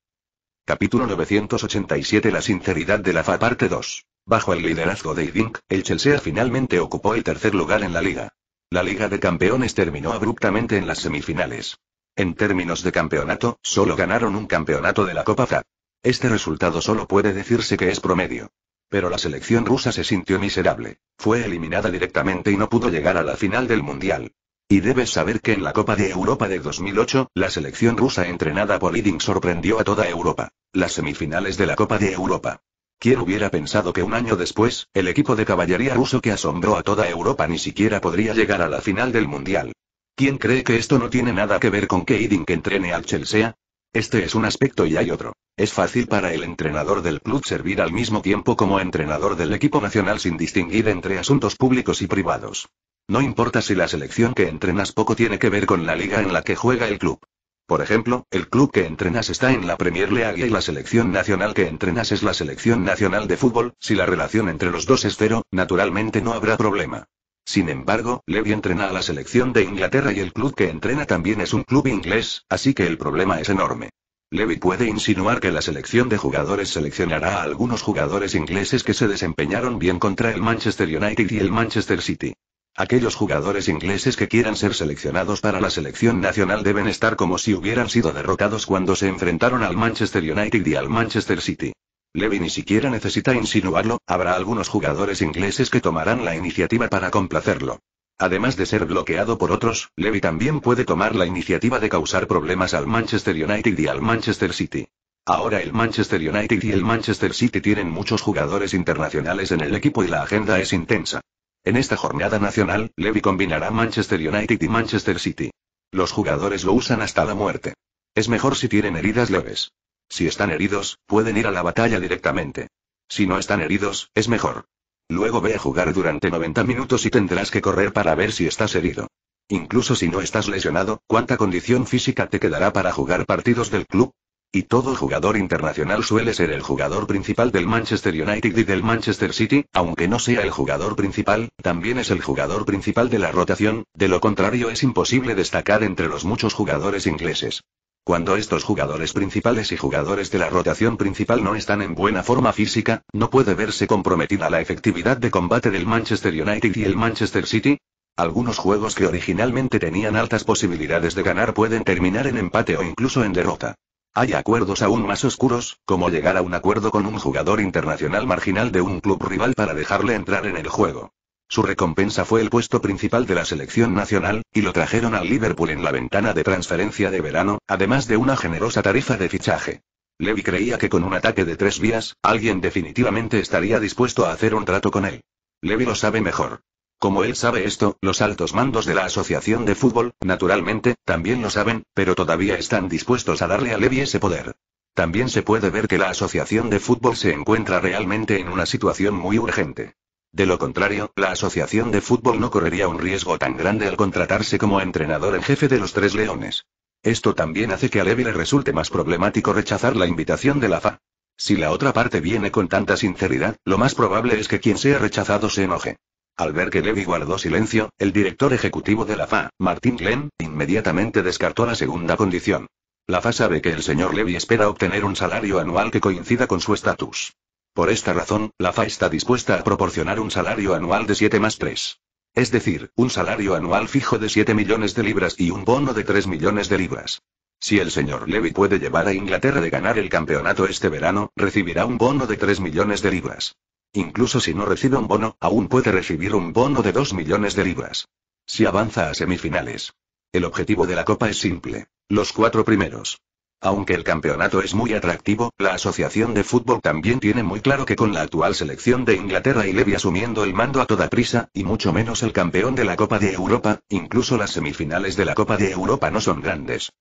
[SPEAKER 1] Capítulo 987 La sinceridad de la FA parte 2. Bajo el liderazgo de Idink, el Chelsea finalmente ocupó el tercer lugar en la liga. La Liga de Campeones terminó abruptamente en las semifinales. En términos de campeonato, solo ganaron un campeonato de la Copa FA. Este resultado solo puede decirse que es promedio. Pero la selección rusa se sintió miserable. Fue eliminada directamente y no pudo llegar a la final del Mundial. Y debes saber que en la Copa de Europa de 2008, la selección rusa entrenada por Iding sorprendió a toda Europa. Las semifinales de la Copa de Europa. ¿Quién hubiera pensado que un año después, el equipo de caballería ruso que asombró a toda Europa ni siquiera podría llegar a la final del Mundial? ¿Quién cree que esto no tiene nada que ver con que Iding entrene al Chelsea? Este es un aspecto y hay otro. Es fácil para el entrenador del club servir al mismo tiempo como entrenador del equipo nacional sin distinguir entre asuntos públicos y privados. No importa si la selección que entrenas poco tiene que ver con la liga en la que juega el club. Por ejemplo, el club que entrenas está en la Premier League y la selección nacional que entrenas es la selección nacional de fútbol, si la relación entre los dos es cero, naturalmente no habrá problema. Sin embargo, Levy entrena a la selección de Inglaterra y el club que entrena también es un club inglés, así que el problema es enorme. Levy puede insinuar que la selección de jugadores seleccionará a algunos jugadores ingleses que se desempeñaron bien contra el Manchester United y el Manchester City. Aquellos jugadores ingleses que quieran ser seleccionados para la selección nacional deben estar como si hubieran sido derrotados cuando se enfrentaron al Manchester United y al Manchester City. Levy ni siquiera necesita insinuarlo, habrá algunos jugadores ingleses que tomarán la iniciativa para complacerlo. Además de ser bloqueado por otros, Levy también puede tomar la iniciativa de causar problemas al Manchester United y al Manchester City. Ahora el Manchester United y el Manchester City tienen muchos jugadores internacionales en el equipo y la agenda es intensa. En esta jornada nacional, Levy combinará Manchester United y Manchester City. Los jugadores lo usan hasta la muerte. Es mejor si tienen heridas leves. Si están heridos, pueden ir a la batalla directamente. Si no están heridos, es mejor. Luego ve a jugar durante 90 minutos y tendrás que correr para ver si estás herido. Incluso si no estás lesionado, ¿cuánta condición física te quedará para jugar partidos del club? Y todo jugador internacional suele ser el jugador principal del Manchester United y del Manchester City, aunque no sea el jugador principal, también es el jugador principal de la rotación, de lo contrario es imposible destacar entre los muchos jugadores ingleses. Cuando estos jugadores principales y jugadores de la rotación principal no están en buena forma física, ¿no puede verse comprometida la efectividad de combate del Manchester United y el Manchester City? Algunos juegos que originalmente tenían altas posibilidades de ganar pueden terminar en empate o incluso en derrota. Hay acuerdos aún más oscuros, como llegar a un acuerdo con un jugador internacional marginal de un club rival para dejarle entrar en el juego. Su recompensa fue el puesto principal de la selección nacional, y lo trajeron al Liverpool en la ventana de transferencia de verano, además de una generosa tarifa de fichaje. Levy creía que con un ataque de tres vías, alguien definitivamente estaría dispuesto a hacer un trato con él. Levy lo sabe mejor. Como él sabe esto, los altos mandos de la Asociación de Fútbol, naturalmente, también lo saben, pero todavía están dispuestos a darle a Levy ese poder. También se puede ver que la Asociación de Fútbol se encuentra realmente en una situación muy urgente. De lo contrario, la Asociación de Fútbol no correría un riesgo tan grande al contratarse como entrenador en jefe de los Tres Leones. Esto también hace que a Levy le resulte más problemático rechazar la invitación de la FA. Si la otra parte viene con tanta sinceridad, lo más probable es que quien sea rechazado se enoje. Al ver que Levy guardó silencio, el director ejecutivo de la FA, Martin Glenn, inmediatamente descartó la segunda condición. La FA sabe que el señor Levy espera obtener un salario anual que coincida con su estatus. Por esta razón, la FA está dispuesta a proporcionar un salario anual de 7 más 3. Es decir, un salario anual fijo de 7 millones de libras y un bono de 3 millones de libras. Si el señor Levy puede llevar a Inglaterra de ganar el campeonato este verano, recibirá un bono de 3 millones de libras. Incluso si no recibe un bono, aún puede recibir un bono de 2 millones de libras. Si avanza a semifinales. El objetivo de la Copa es simple. Los cuatro primeros. Aunque el campeonato es muy atractivo, la Asociación de Fútbol también tiene muy claro que con la actual selección de Inglaterra y Levy asumiendo el mando a toda prisa, y mucho menos el campeón de la Copa de Europa, incluso las semifinales de la Copa de Europa no son grandes.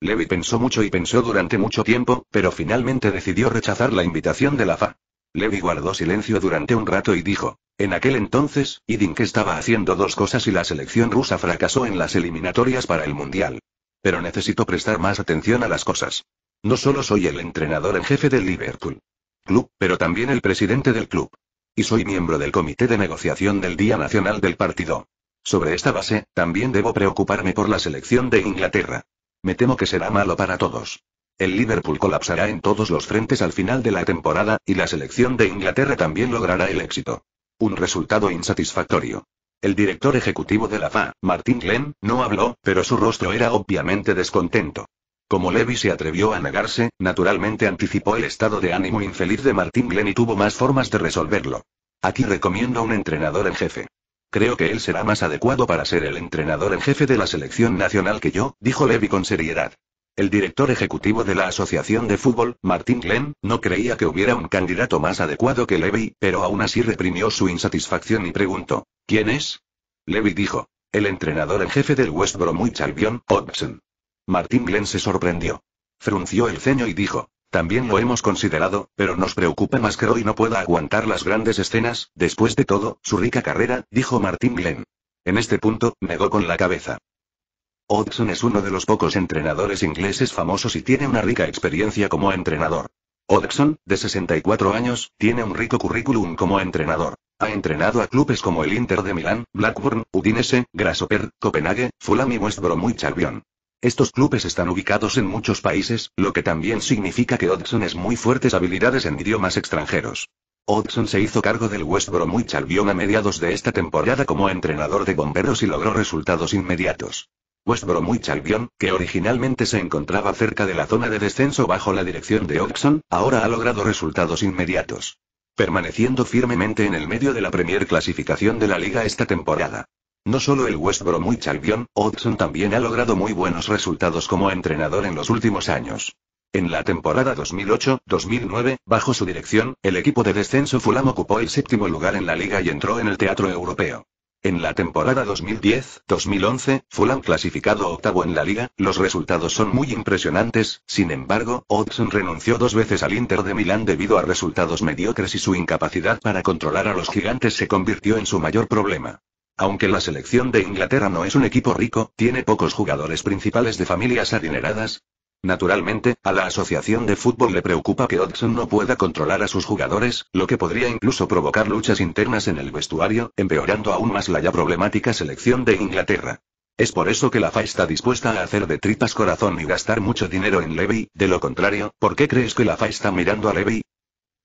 [SPEAKER 1] Levy pensó mucho y pensó durante mucho tiempo, pero finalmente decidió rechazar la invitación de la FA. Levy guardó silencio durante un rato y dijo, en aquel entonces, que estaba haciendo dos cosas y la selección rusa fracasó en las eliminatorias para el Mundial pero necesito prestar más atención a las cosas. No solo soy el entrenador en jefe del Liverpool Club, pero también el presidente del club. Y soy miembro del comité de negociación del Día Nacional del Partido. Sobre esta base, también debo preocuparme por la selección de Inglaterra. Me temo que será malo para todos. El Liverpool colapsará en todos los frentes al final de la temporada, y la selección de Inglaterra también logrará el éxito. Un resultado insatisfactorio. El director ejecutivo de la FA, Martin Glenn, no habló, pero su rostro era obviamente descontento. Como Levy se atrevió a negarse, naturalmente anticipó el estado de ánimo infeliz de Martin Glenn y tuvo más formas de resolverlo. Aquí recomiendo a un entrenador en jefe. Creo que él será más adecuado para ser el entrenador en jefe de la selección nacional que yo, dijo Levy con seriedad. El director ejecutivo de la Asociación de Fútbol, Martin Glenn, no creía que hubiera un candidato más adecuado que Levy, pero aún así reprimió su insatisfacción y preguntó. ¿Quién es? Levy dijo. El entrenador en jefe del West Bromwich Albion, Hodgson. Martin Glenn se sorprendió. Frunció el ceño y dijo, también lo hemos considerado, pero nos preocupa más que hoy no pueda aguantar las grandes escenas, después de todo, su rica carrera, dijo Martin Glenn. En este punto, negó con la cabeza. Hodgson es uno de los pocos entrenadores ingleses famosos y tiene una rica experiencia como entrenador. Hodgson, de 64 años, tiene un rico currículum como entrenador. Ha entrenado a clubes como el Inter de Milán, Blackburn, Udinese, Grasshopper, Copenhague, Fulham y West Bromwich Albion. Estos clubes están ubicados en muchos países, lo que también significa que Hodgson es muy fuertes habilidades en idiomas extranjeros. Hodgson se hizo cargo del West Bromwich Albion a mediados de esta temporada como entrenador de bomberos y logró resultados inmediatos. West Bromwich Albion, que originalmente se encontraba cerca de la zona de descenso bajo la dirección de Hodgson, ahora ha logrado resultados inmediatos permaneciendo firmemente en el medio de la Premier clasificación de la liga esta temporada. No solo el West Bromwich Albion, Hodgson también ha logrado muy buenos resultados como entrenador en los últimos años. En la temporada 2008-2009, bajo su dirección, el equipo de descenso Fulham ocupó el séptimo lugar en la liga y entró en el teatro europeo. En la temporada 2010-2011, Fulham clasificado octavo en la liga, los resultados son muy impresionantes, sin embargo, Hudson renunció dos veces al Inter de Milán debido a resultados mediocres y su incapacidad para controlar a los gigantes se convirtió en su mayor problema. Aunque la selección de Inglaterra no es un equipo rico, tiene pocos jugadores principales de familias adineradas, Naturalmente, a la Asociación de Fútbol le preocupa que Hodgson no pueda controlar a sus jugadores, lo que podría incluso provocar luchas internas en el vestuario, empeorando aún más la ya problemática selección de Inglaterra. Es por eso que la FA está dispuesta a hacer de tripas corazón y gastar mucho dinero en Levy, de lo contrario, ¿por qué crees que la FA está mirando a Levy?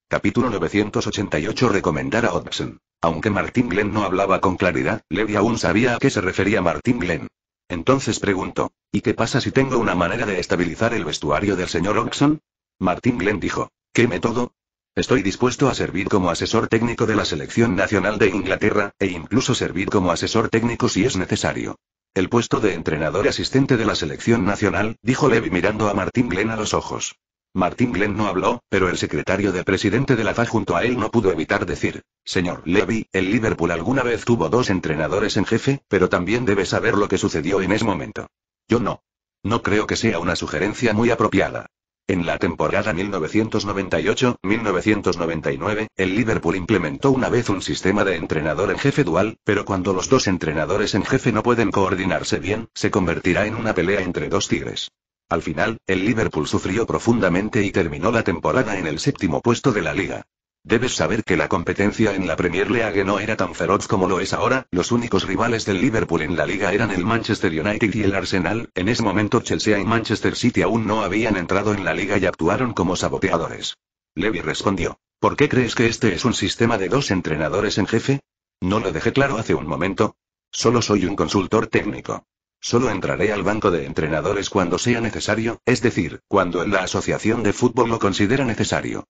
[SPEAKER 1] Capítulo 988 Recomendar a Hodgson Aunque Martin Glenn no hablaba con claridad, Levy aún sabía a qué se refería Martin Glenn. Entonces preguntó, ¿y qué pasa si tengo una manera de estabilizar el vestuario del señor Oxon? Martín Glenn dijo, ¿qué método? Estoy dispuesto a servir como asesor técnico de la selección nacional de Inglaterra, e incluso servir como asesor técnico si es necesario. El puesto de entrenador asistente de la selección nacional, dijo Levy mirando a Martín Glenn a los ojos. Martin Glenn no habló, pero el secretario de presidente de la FA junto a él no pudo evitar decir, Señor Levy, el Liverpool alguna vez tuvo dos entrenadores en jefe, pero también debe saber lo que sucedió en ese momento. Yo no. No creo que sea una sugerencia muy apropiada. En la temporada 1998-1999, el Liverpool implementó una vez un sistema de entrenador en jefe dual, pero cuando los dos entrenadores en jefe no pueden coordinarse bien, se convertirá en una pelea entre dos tigres. Al final, el Liverpool sufrió profundamente y terminó la temporada en el séptimo puesto de la liga. Debes saber que la competencia en la Premier League no era tan feroz como lo es ahora, los únicos rivales del Liverpool en la liga eran el Manchester United y el Arsenal, en ese momento Chelsea y Manchester City aún no habían entrado en la liga y actuaron como saboteadores. Levy respondió, ¿por qué crees que este es un sistema de dos entrenadores en jefe? No lo dejé claro hace un momento. Solo soy un consultor técnico. Solo entraré al banco de entrenadores cuando sea necesario, es decir, cuando la asociación de fútbol lo considera necesario.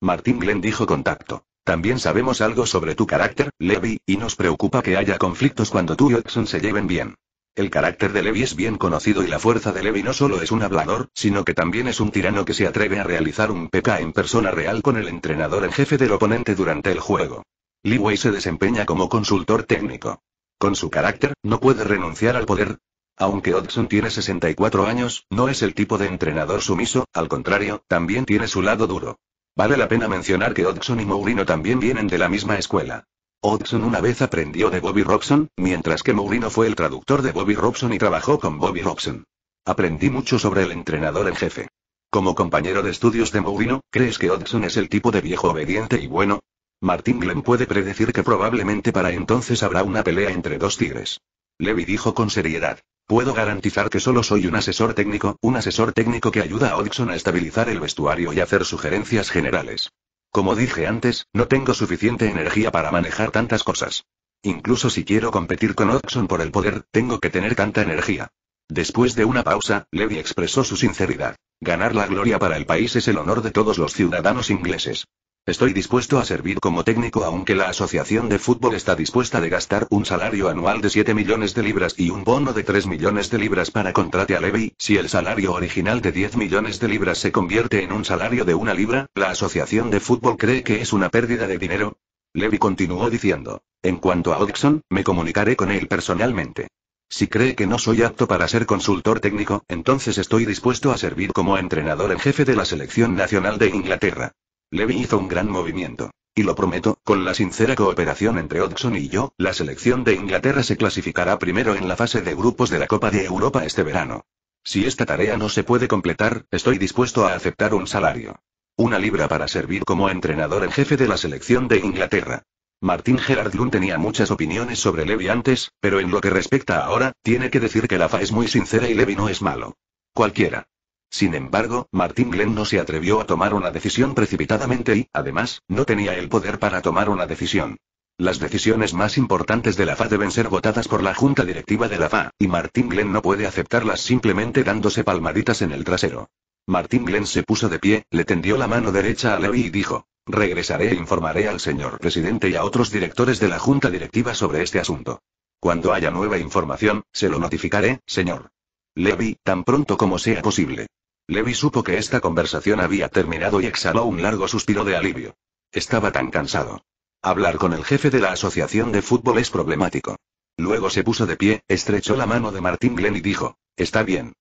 [SPEAKER 1] Martín Glenn dijo contacto. También sabemos algo sobre tu carácter, Levi, y nos preocupa que haya conflictos cuando tú y Oxon se lleven bien. El carácter de Levi es bien conocido y la fuerza de Levi no solo es un hablador, sino que también es un tirano que se atreve a realizar un PK en persona real con el entrenador en jefe del oponente durante el juego. Leeway se desempeña como consultor técnico. Con su carácter, no puede renunciar al poder. Aunque Odson tiene 64 años, no es el tipo de entrenador sumiso, al contrario, también tiene su lado duro. Vale la pena mencionar que Odson y Mourinho también vienen de la misma escuela. Odson una vez aprendió de Bobby Robson, mientras que Mourinho fue el traductor de Bobby Robson y trabajó con Bobby Robson. Aprendí mucho sobre el entrenador en jefe. Como compañero de estudios de Mourinho, ¿crees que Odson es el tipo de viejo obediente y bueno? Martin Glenn puede predecir que probablemente para entonces habrá una pelea entre dos tigres. Levy dijo con seriedad. Puedo garantizar que solo soy un asesor técnico, un asesor técnico que ayuda a Odixon a estabilizar el vestuario y hacer sugerencias generales. Como dije antes, no tengo suficiente energía para manejar tantas cosas. Incluso si quiero competir con Oxon por el poder, tengo que tener tanta energía. Después de una pausa, Levy expresó su sinceridad. Ganar la gloria para el país es el honor de todos los ciudadanos ingleses. Estoy dispuesto a servir como técnico aunque la Asociación de Fútbol está dispuesta de gastar un salario anual de 7 millones de libras y un bono de 3 millones de libras para contrate a Levy. Si el salario original de 10 millones de libras se convierte en un salario de una libra, la Asociación de Fútbol cree que es una pérdida de dinero. Levy continuó diciendo, en cuanto a oxson me comunicaré con él personalmente. Si cree que no soy apto para ser consultor técnico, entonces estoy dispuesto a servir como entrenador en jefe de la selección nacional de Inglaterra. Levi hizo un gran movimiento. Y lo prometo, con la sincera cooperación entre Hodgson y yo, la selección de Inglaterra se clasificará primero en la fase de grupos de la Copa de Europa este verano. Si esta tarea no se puede completar, estoy dispuesto a aceptar un salario. Una libra para servir como entrenador en jefe de la selección de Inglaterra. Martín Gerard Lund tenía muchas opiniones sobre Levy antes, pero en lo que respecta ahora, tiene que decir que la FA es muy sincera y Levy no es malo. Cualquiera. Sin embargo, Martín Glenn no se atrevió a tomar una decisión precipitadamente y, además, no tenía el poder para tomar una decisión. Las decisiones más importantes de la FA deben ser votadas por la junta directiva de la FA, y Martín Glenn no puede aceptarlas simplemente dándose palmaditas en el trasero. Martín Glenn se puso de pie, le tendió la mano derecha a Levy y dijo, regresaré e informaré al señor presidente y a otros directores de la junta directiva sobre este asunto. Cuando haya nueva información, se lo notificaré, señor. Levy, tan pronto como sea posible. Levi supo que esta conversación había terminado y exhaló un largo suspiro de alivio. Estaba tan cansado. Hablar con el jefe de la asociación de fútbol es problemático. Luego se puso de pie, estrechó la mano de Martín Glenn y dijo, está bien.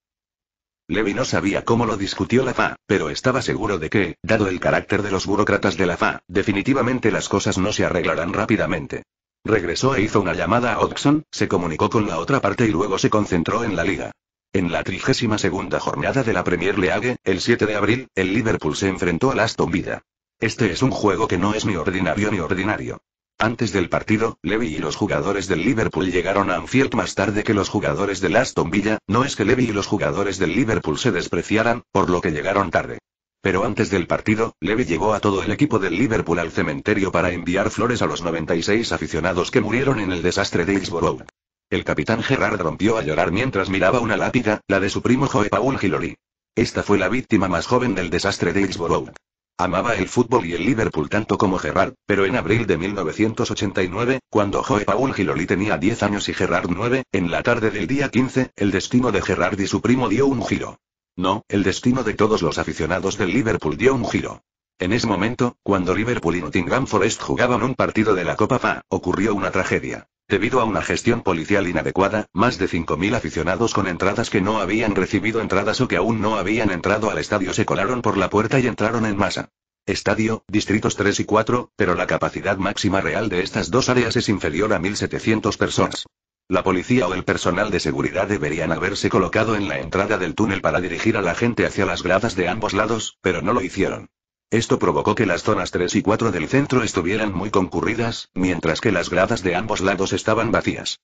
[SPEAKER 1] Levi no sabía cómo lo discutió la FA, pero estaba seguro de que, dado el carácter de los burócratas de la FA, definitivamente las cosas no se arreglarán rápidamente. Regresó e hizo una llamada a Oxon, se comunicó con la otra parte y luego se concentró en la liga. En la 32 jornada de la Premier League, el 7 de abril, el Liverpool se enfrentó a Aston Villa. Este es un juego que no es ni ordinario ni ordinario. Antes del partido, Levy y los jugadores del Liverpool llegaron a Anfield más tarde que los jugadores del Aston Villa, no es que Levy y los jugadores del Liverpool se despreciaran, por lo que llegaron tarde. Pero antes del partido, Levy llevó a todo el equipo del Liverpool al cementerio para enviar flores a los 96 aficionados que murieron en el desastre de Hillsborough. El capitán Gerard rompió a llorar mientras miraba una lápida, la de su primo Joe Paul Hillary. Esta fue la víctima más joven del desastre de Hillsborough. Amaba el fútbol y el Liverpool tanto como Gerard, pero en abril de 1989, cuando Joe Paul Giloli tenía 10 años y Gerard 9, en la tarde del día 15, el destino de Gerard y su primo dio un giro. No, el destino de todos los aficionados del Liverpool dio un giro. En ese momento, cuando Liverpool y Nottingham Forest jugaban un partido de la Copa FA, ocurrió una tragedia. Debido a una gestión policial inadecuada, más de 5.000 aficionados con entradas que no habían recibido entradas o que aún no habían entrado al estadio se colaron por la puerta y entraron en masa. Estadio, distritos 3 y 4, pero la capacidad máxima real de estas dos áreas es inferior a 1.700 personas. La policía o el personal de seguridad deberían haberse colocado en la entrada del túnel para dirigir a la gente hacia las gradas de ambos lados, pero no lo hicieron. Esto provocó que las zonas 3 y 4 del centro estuvieran muy concurridas, mientras que las gradas de ambos lados estaban vacías.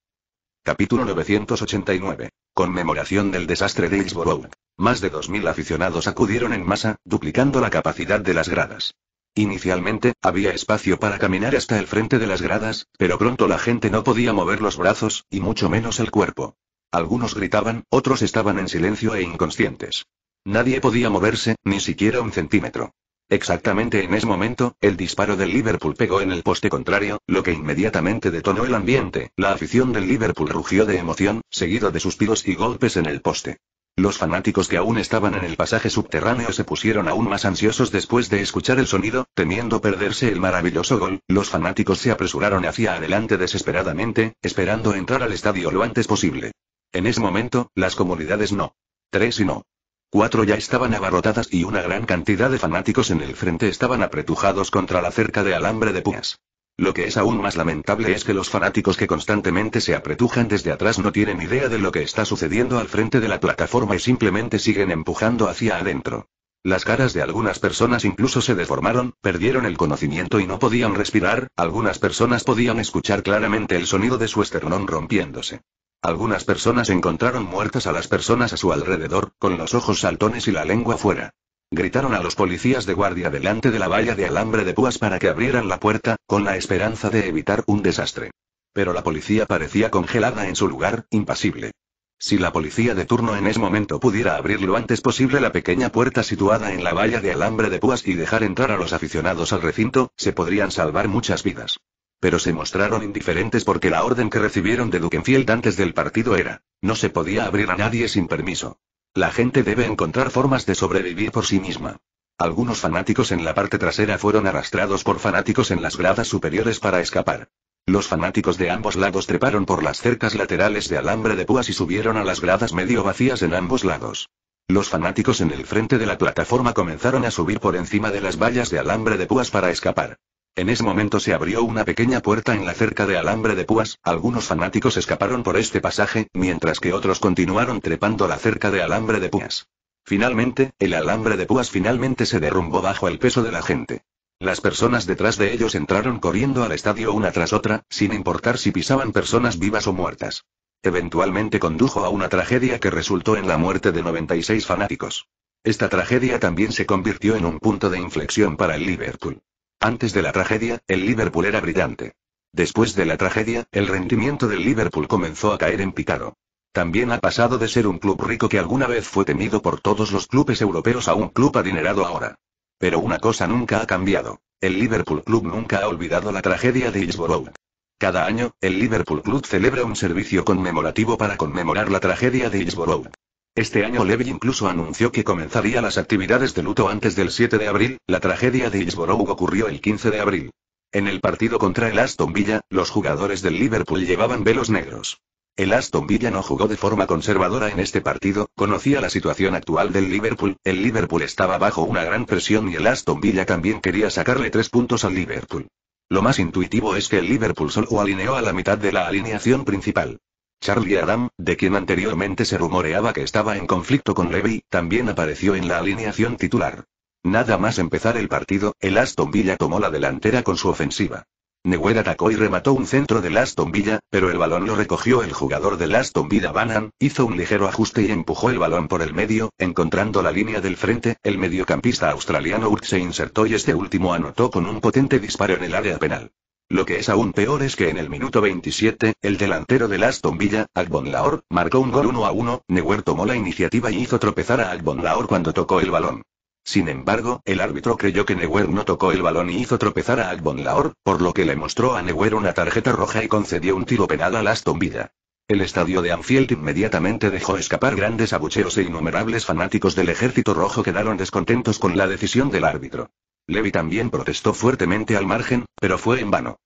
[SPEAKER 1] Capítulo 989. Conmemoración del desastre de Hillsborough. Más de 2.000 aficionados acudieron en masa, duplicando la capacidad de las gradas. Inicialmente, había espacio para caminar hasta el frente de las gradas, pero pronto la gente no podía mover los brazos, y mucho menos el cuerpo. Algunos gritaban, otros estaban en silencio e inconscientes. Nadie podía moverse, ni siquiera un centímetro. Exactamente en ese momento, el disparo del Liverpool pegó en el poste contrario, lo que inmediatamente detonó el ambiente. La afición del Liverpool rugió de emoción, seguido de suspiros y golpes en el poste. Los fanáticos que aún estaban en el pasaje subterráneo se pusieron aún más ansiosos después de escuchar el sonido, temiendo perderse el maravilloso gol, los fanáticos se apresuraron hacia adelante desesperadamente, esperando entrar al estadio lo antes posible. En ese momento, las comunidades no. 3 y no. Cuatro ya estaban abarrotadas y una gran cantidad de fanáticos en el frente estaban apretujados contra la cerca de alambre de puñas. Lo que es aún más lamentable es que los fanáticos que constantemente se apretujan desde atrás no tienen idea de lo que está sucediendo al frente de la plataforma y simplemente siguen empujando hacia adentro. Las caras de algunas personas incluso se deformaron, perdieron el conocimiento y no podían respirar, algunas personas podían escuchar claramente el sonido de su esternón rompiéndose. Algunas personas encontraron muertas a las personas a su alrededor, con los ojos saltones y la lengua fuera. Gritaron a los policías de guardia delante de la valla de alambre de púas para que abrieran la puerta, con la esperanza de evitar un desastre. Pero la policía parecía congelada en su lugar, impasible. Si la policía de turno en ese momento pudiera abrir lo antes posible la pequeña puerta situada en la valla de alambre de púas y dejar entrar a los aficionados al recinto, se podrían salvar muchas vidas. Pero se mostraron indiferentes porque la orden que recibieron de Field antes del partido era, no se podía abrir a nadie sin permiso. La gente debe encontrar formas de sobrevivir por sí misma. Algunos fanáticos en la parte trasera fueron arrastrados por fanáticos en las gradas superiores para escapar. Los fanáticos de ambos lados treparon por las cercas laterales de alambre de púas y subieron a las gradas medio vacías en ambos lados. Los fanáticos en el frente de la plataforma comenzaron a subir por encima de las vallas de alambre de púas para escapar. En ese momento se abrió una pequeña puerta en la cerca de alambre de púas, algunos fanáticos escaparon por este pasaje, mientras que otros continuaron trepando la cerca de alambre de púas. Finalmente, el alambre de púas finalmente se derrumbó bajo el peso de la gente. Las personas detrás de ellos entraron corriendo al estadio una tras otra, sin importar si pisaban personas vivas o muertas. Eventualmente condujo a una tragedia que resultó en la muerte de 96 fanáticos. Esta tragedia también se convirtió en un punto de inflexión para el Liverpool. Antes de la tragedia, el Liverpool era brillante. Después de la tragedia, el rendimiento del Liverpool comenzó a caer en picado. También ha pasado de ser un club rico que alguna vez fue temido por todos los clubes europeos a un club adinerado ahora. Pero una cosa nunca ha cambiado. El Liverpool Club nunca ha olvidado la tragedia de Hillsborough. Cada año, el Liverpool Club celebra un servicio conmemorativo para conmemorar la tragedia de Hillsborough. Este año Levy incluso anunció que comenzaría las actividades de luto antes del 7 de abril, la tragedia de Hillsborough ocurrió el 15 de abril. En el partido contra el Aston Villa, los jugadores del Liverpool llevaban velos negros. El Aston Villa no jugó de forma conservadora en este partido, conocía la situación actual del Liverpool, el Liverpool estaba bajo una gran presión y el Aston Villa también quería sacarle tres puntos al Liverpool. Lo más intuitivo es que el Liverpool solo alineó a la mitad de la alineación principal. Charlie Adam, de quien anteriormente se rumoreaba que estaba en conflicto con Levy, también apareció en la alineación titular. Nada más empezar el partido, el Aston Villa tomó la delantera con su ofensiva. Newell atacó y remató un centro del Aston Villa, pero el balón lo recogió el jugador del Aston Villa Banan, hizo un ligero ajuste y empujó el balón por el medio, encontrando la línea del frente, el mediocampista australiano Urt se insertó y este último anotó con un potente disparo en el área penal. Lo que es aún peor es que en el minuto 27, el delantero de Aston Villa, Agbon Laor, marcó un gol 1 a 1, Neuer tomó la iniciativa y hizo tropezar a Agbon Laor cuando tocó el balón. Sin embargo, el árbitro creyó que Neuer no tocó el balón y hizo tropezar a Agbon Laor, por lo que le mostró a Neuer una tarjeta roja y concedió un tiro penal a Aston Villa. El estadio de Anfield inmediatamente dejó escapar grandes abucheos e innumerables fanáticos del Ejército Rojo quedaron descontentos con la decisión del árbitro. Levy también protestó fuertemente al margen, pero fue en vano.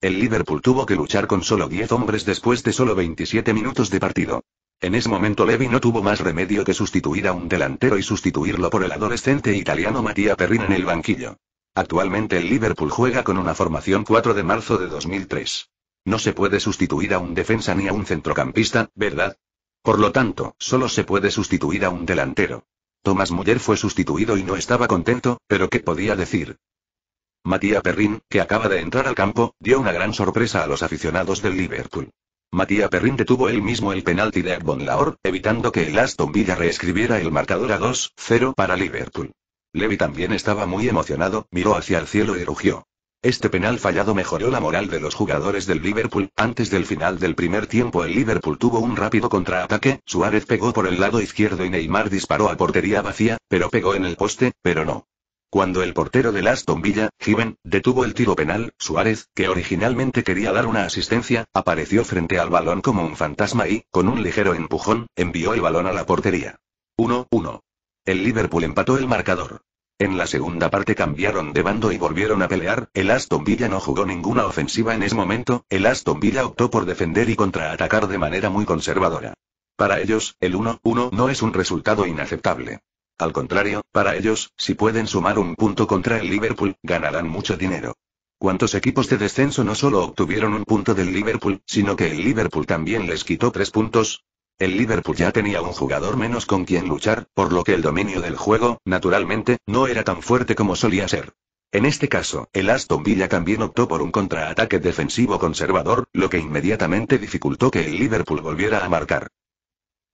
[SPEAKER 1] El Liverpool tuvo que luchar con solo 10 hombres después de solo 27 minutos de partido. En ese momento Levi no tuvo más remedio que sustituir a un delantero y sustituirlo por el adolescente italiano Mattia Perrin en el banquillo. Actualmente el Liverpool juega con una formación 4 de marzo de 2003. No se puede sustituir a un defensa ni a un centrocampista, ¿verdad? Por lo tanto, solo se puede sustituir a un delantero. Thomas Muller fue sustituido y no estaba contento, pero ¿qué podía decir? Matías Perrin, que acaba de entrar al campo, dio una gran sorpresa a los aficionados del Liverpool. Matías Perrin detuvo él mismo el penalti de Agbon Laor, evitando que el Aston Villa reescribiera el marcador a 2-0 para Liverpool. Levy también estaba muy emocionado, miró hacia el cielo y rugió. Este penal fallado mejoró la moral de los jugadores del Liverpool. Antes del final del primer tiempo el Liverpool tuvo un rápido contraataque, Suárez pegó por el lado izquierdo y Neymar disparó a portería vacía, pero pegó en el poste, pero no. Cuando el portero de Aston Villa, Given, detuvo el tiro penal, Suárez, que originalmente quería dar una asistencia, apareció frente al balón como un fantasma y, con un ligero empujón, envió el balón a la portería. 1-1. El Liverpool empató el marcador. En la segunda parte cambiaron de bando y volvieron a pelear, el Aston Villa no jugó ninguna ofensiva en ese momento, el Aston Villa optó por defender y contraatacar de manera muy conservadora. Para ellos, el 1-1 no es un resultado inaceptable. Al contrario, para ellos, si pueden sumar un punto contra el Liverpool, ganarán mucho dinero. ¿Cuántos equipos de descenso no solo obtuvieron un punto del Liverpool, sino que el Liverpool también les quitó tres puntos? El Liverpool ya tenía un jugador menos con quien luchar, por lo que el dominio del juego, naturalmente, no era tan fuerte como solía ser. En este caso, el Aston Villa también optó por un contraataque defensivo conservador, lo que inmediatamente dificultó que el Liverpool volviera a marcar.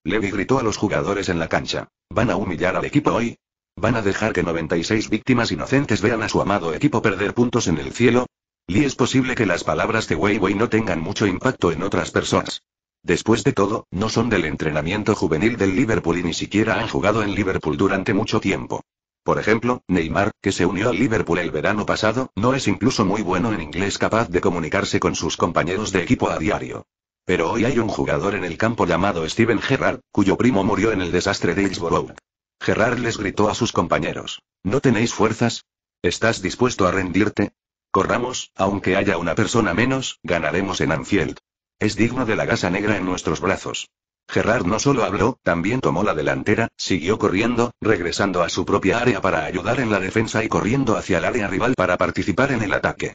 [SPEAKER 1] Levy gritó a los jugadores en la cancha. ¿Van a humillar al equipo hoy? ¿Van a dejar que 96 víctimas inocentes vean a su amado equipo perder puntos en el cielo? Y es posible que las palabras de Weiwei no tengan mucho impacto en otras personas. Después de todo, no son del entrenamiento juvenil del Liverpool y ni siquiera han jugado en Liverpool durante mucho tiempo. Por ejemplo, Neymar, que se unió al Liverpool el verano pasado, no es incluso muy bueno en inglés capaz de comunicarse con sus compañeros de equipo a diario. Pero hoy hay un jugador en el campo llamado Steven Gerrard, cuyo primo murió en el desastre de Hillsborough. Gerrard les gritó a sus compañeros. ¿No tenéis fuerzas? ¿Estás dispuesto a rendirte? Corramos, aunque haya una persona menos, ganaremos en Anfield. Es digno de la gasa negra en nuestros brazos. Gerard no solo habló, también tomó la delantera, siguió corriendo, regresando a su propia área para ayudar en la defensa y corriendo hacia el área rival para participar en el ataque.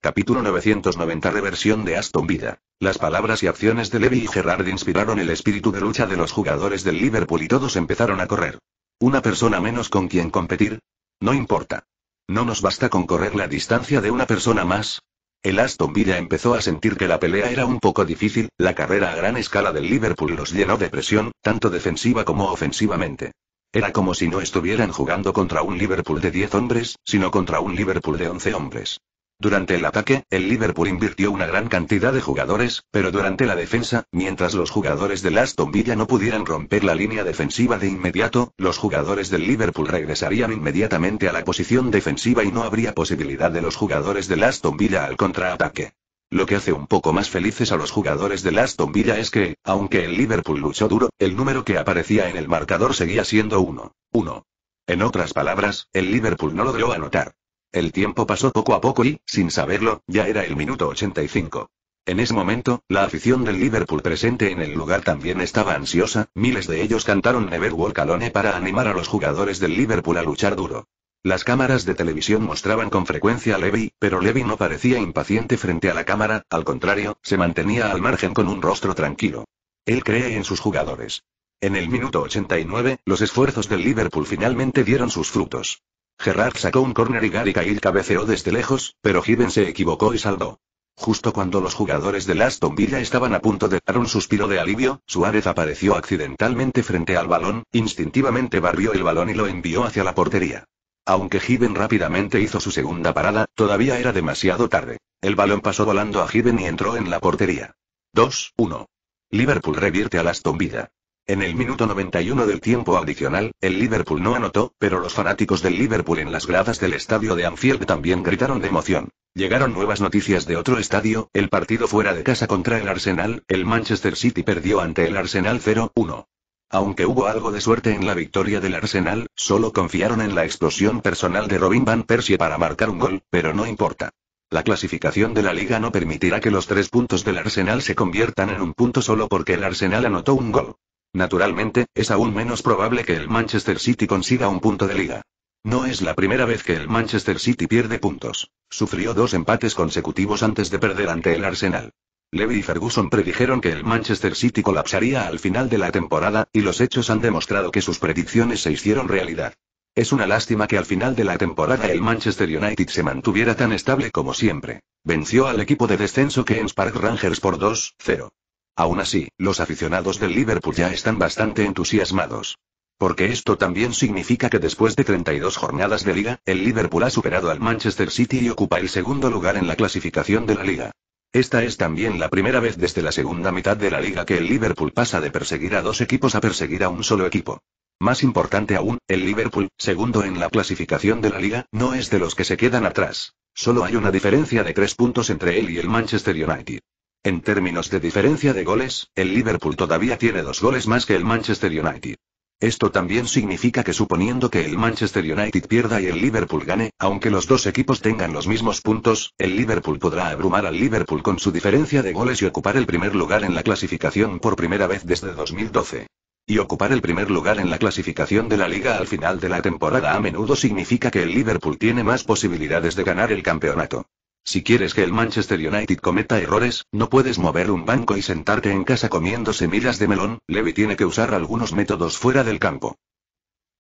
[SPEAKER 1] Capítulo 990 Reversión de Aston Villa. Las palabras y acciones de Levy y Gerard inspiraron el espíritu de lucha de los jugadores del Liverpool y todos empezaron a correr. ¿Una persona menos con quien competir? No importa. No nos basta con correr la distancia de una persona más, el Aston Villa empezó a sentir que la pelea era un poco difícil, la carrera a gran escala del Liverpool los llenó de presión, tanto defensiva como ofensivamente. Era como si no estuvieran jugando contra un Liverpool de 10 hombres, sino contra un Liverpool de 11 hombres. Durante el ataque, el Liverpool invirtió una gran cantidad de jugadores, pero durante la defensa, mientras los jugadores de Aston Villa no pudieran romper la línea defensiva de inmediato, los jugadores del Liverpool regresarían inmediatamente a la posición defensiva y no habría posibilidad de los jugadores de Aston Villa al contraataque. Lo que hace un poco más felices a los jugadores de Aston Villa es que, aunque el Liverpool luchó duro, el número que aparecía en el marcador seguía siendo 1. 1. En otras palabras, el Liverpool no logró anotar. El tiempo pasó poco a poco y, sin saberlo, ya era el minuto 85. En ese momento, la afición del Liverpool presente en el lugar también estaba ansiosa, miles de ellos cantaron Never Walk Alone para animar a los jugadores del Liverpool a luchar duro. Las cámaras de televisión mostraban con frecuencia a Levy, pero Levy no parecía impaciente frente a la cámara, al contrario, se mantenía al margen con un rostro tranquilo. Él cree en sus jugadores. En el minuto 89, los esfuerzos del Liverpool finalmente dieron sus frutos. Gerrard sacó un corner y Gary Cahill cabeceó desde lejos, pero Given se equivocó y saldó. Justo cuando los jugadores de Aston Villa estaban a punto de dar un suspiro de alivio, Suárez apareció accidentalmente frente al balón, instintivamente barrió el balón y lo envió hacia la portería. Aunque Given rápidamente hizo su segunda parada, todavía era demasiado tarde. El balón pasó volando a Given y entró en la portería. 2-1. Liverpool revierte a Aston Villa. En el minuto 91 del tiempo adicional, el Liverpool no anotó, pero los fanáticos del Liverpool en las gradas del estadio de Anfield también gritaron de emoción. Llegaron nuevas noticias de otro estadio, el partido fuera de casa contra el Arsenal, el Manchester City perdió ante el Arsenal 0-1. Aunque hubo algo de suerte en la victoria del Arsenal, solo confiaron en la explosión personal de Robin Van Persie para marcar un gol, pero no importa. La clasificación de la liga no permitirá que los tres puntos del Arsenal se conviertan en un punto solo porque el Arsenal anotó un gol. Naturalmente, es aún menos probable que el Manchester City consiga un punto de liga. No es la primera vez que el Manchester City pierde puntos. Sufrió dos empates consecutivos antes de perder ante el Arsenal. Levy y Ferguson predijeron que el Manchester City colapsaría al final de la temporada, y los hechos han demostrado que sus predicciones se hicieron realidad. Es una lástima que al final de la temporada el Manchester United se mantuviera tan estable como siempre. Venció al equipo de descenso que en Park Rangers por 2-0. Aún así, los aficionados del Liverpool ya están bastante entusiasmados. Porque esto también significa que después de 32 jornadas de liga, el Liverpool ha superado al Manchester City y ocupa el segundo lugar en la clasificación de la liga. Esta es también la primera vez desde la segunda mitad de la liga que el Liverpool pasa de perseguir a dos equipos a perseguir a un solo equipo. Más importante aún, el Liverpool, segundo en la clasificación de la liga, no es de los que se quedan atrás. Solo hay una diferencia de tres puntos entre él y el Manchester United. En términos de diferencia de goles, el Liverpool todavía tiene dos goles más que el Manchester United. Esto también significa que suponiendo que el Manchester United pierda y el Liverpool gane, aunque los dos equipos tengan los mismos puntos, el Liverpool podrá abrumar al Liverpool con su diferencia de goles y ocupar el primer lugar en la clasificación por primera vez desde 2012. Y ocupar el primer lugar en la clasificación de la liga al final de la temporada a menudo significa que el Liverpool tiene más posibilidades de ganar el campeonato. Si quieres que el Manchester United cometa errores, no puedes mover un banco y sentarte en casa comiendo semillas de melón, Levy tiene que usar algunos métodos fuera del campo.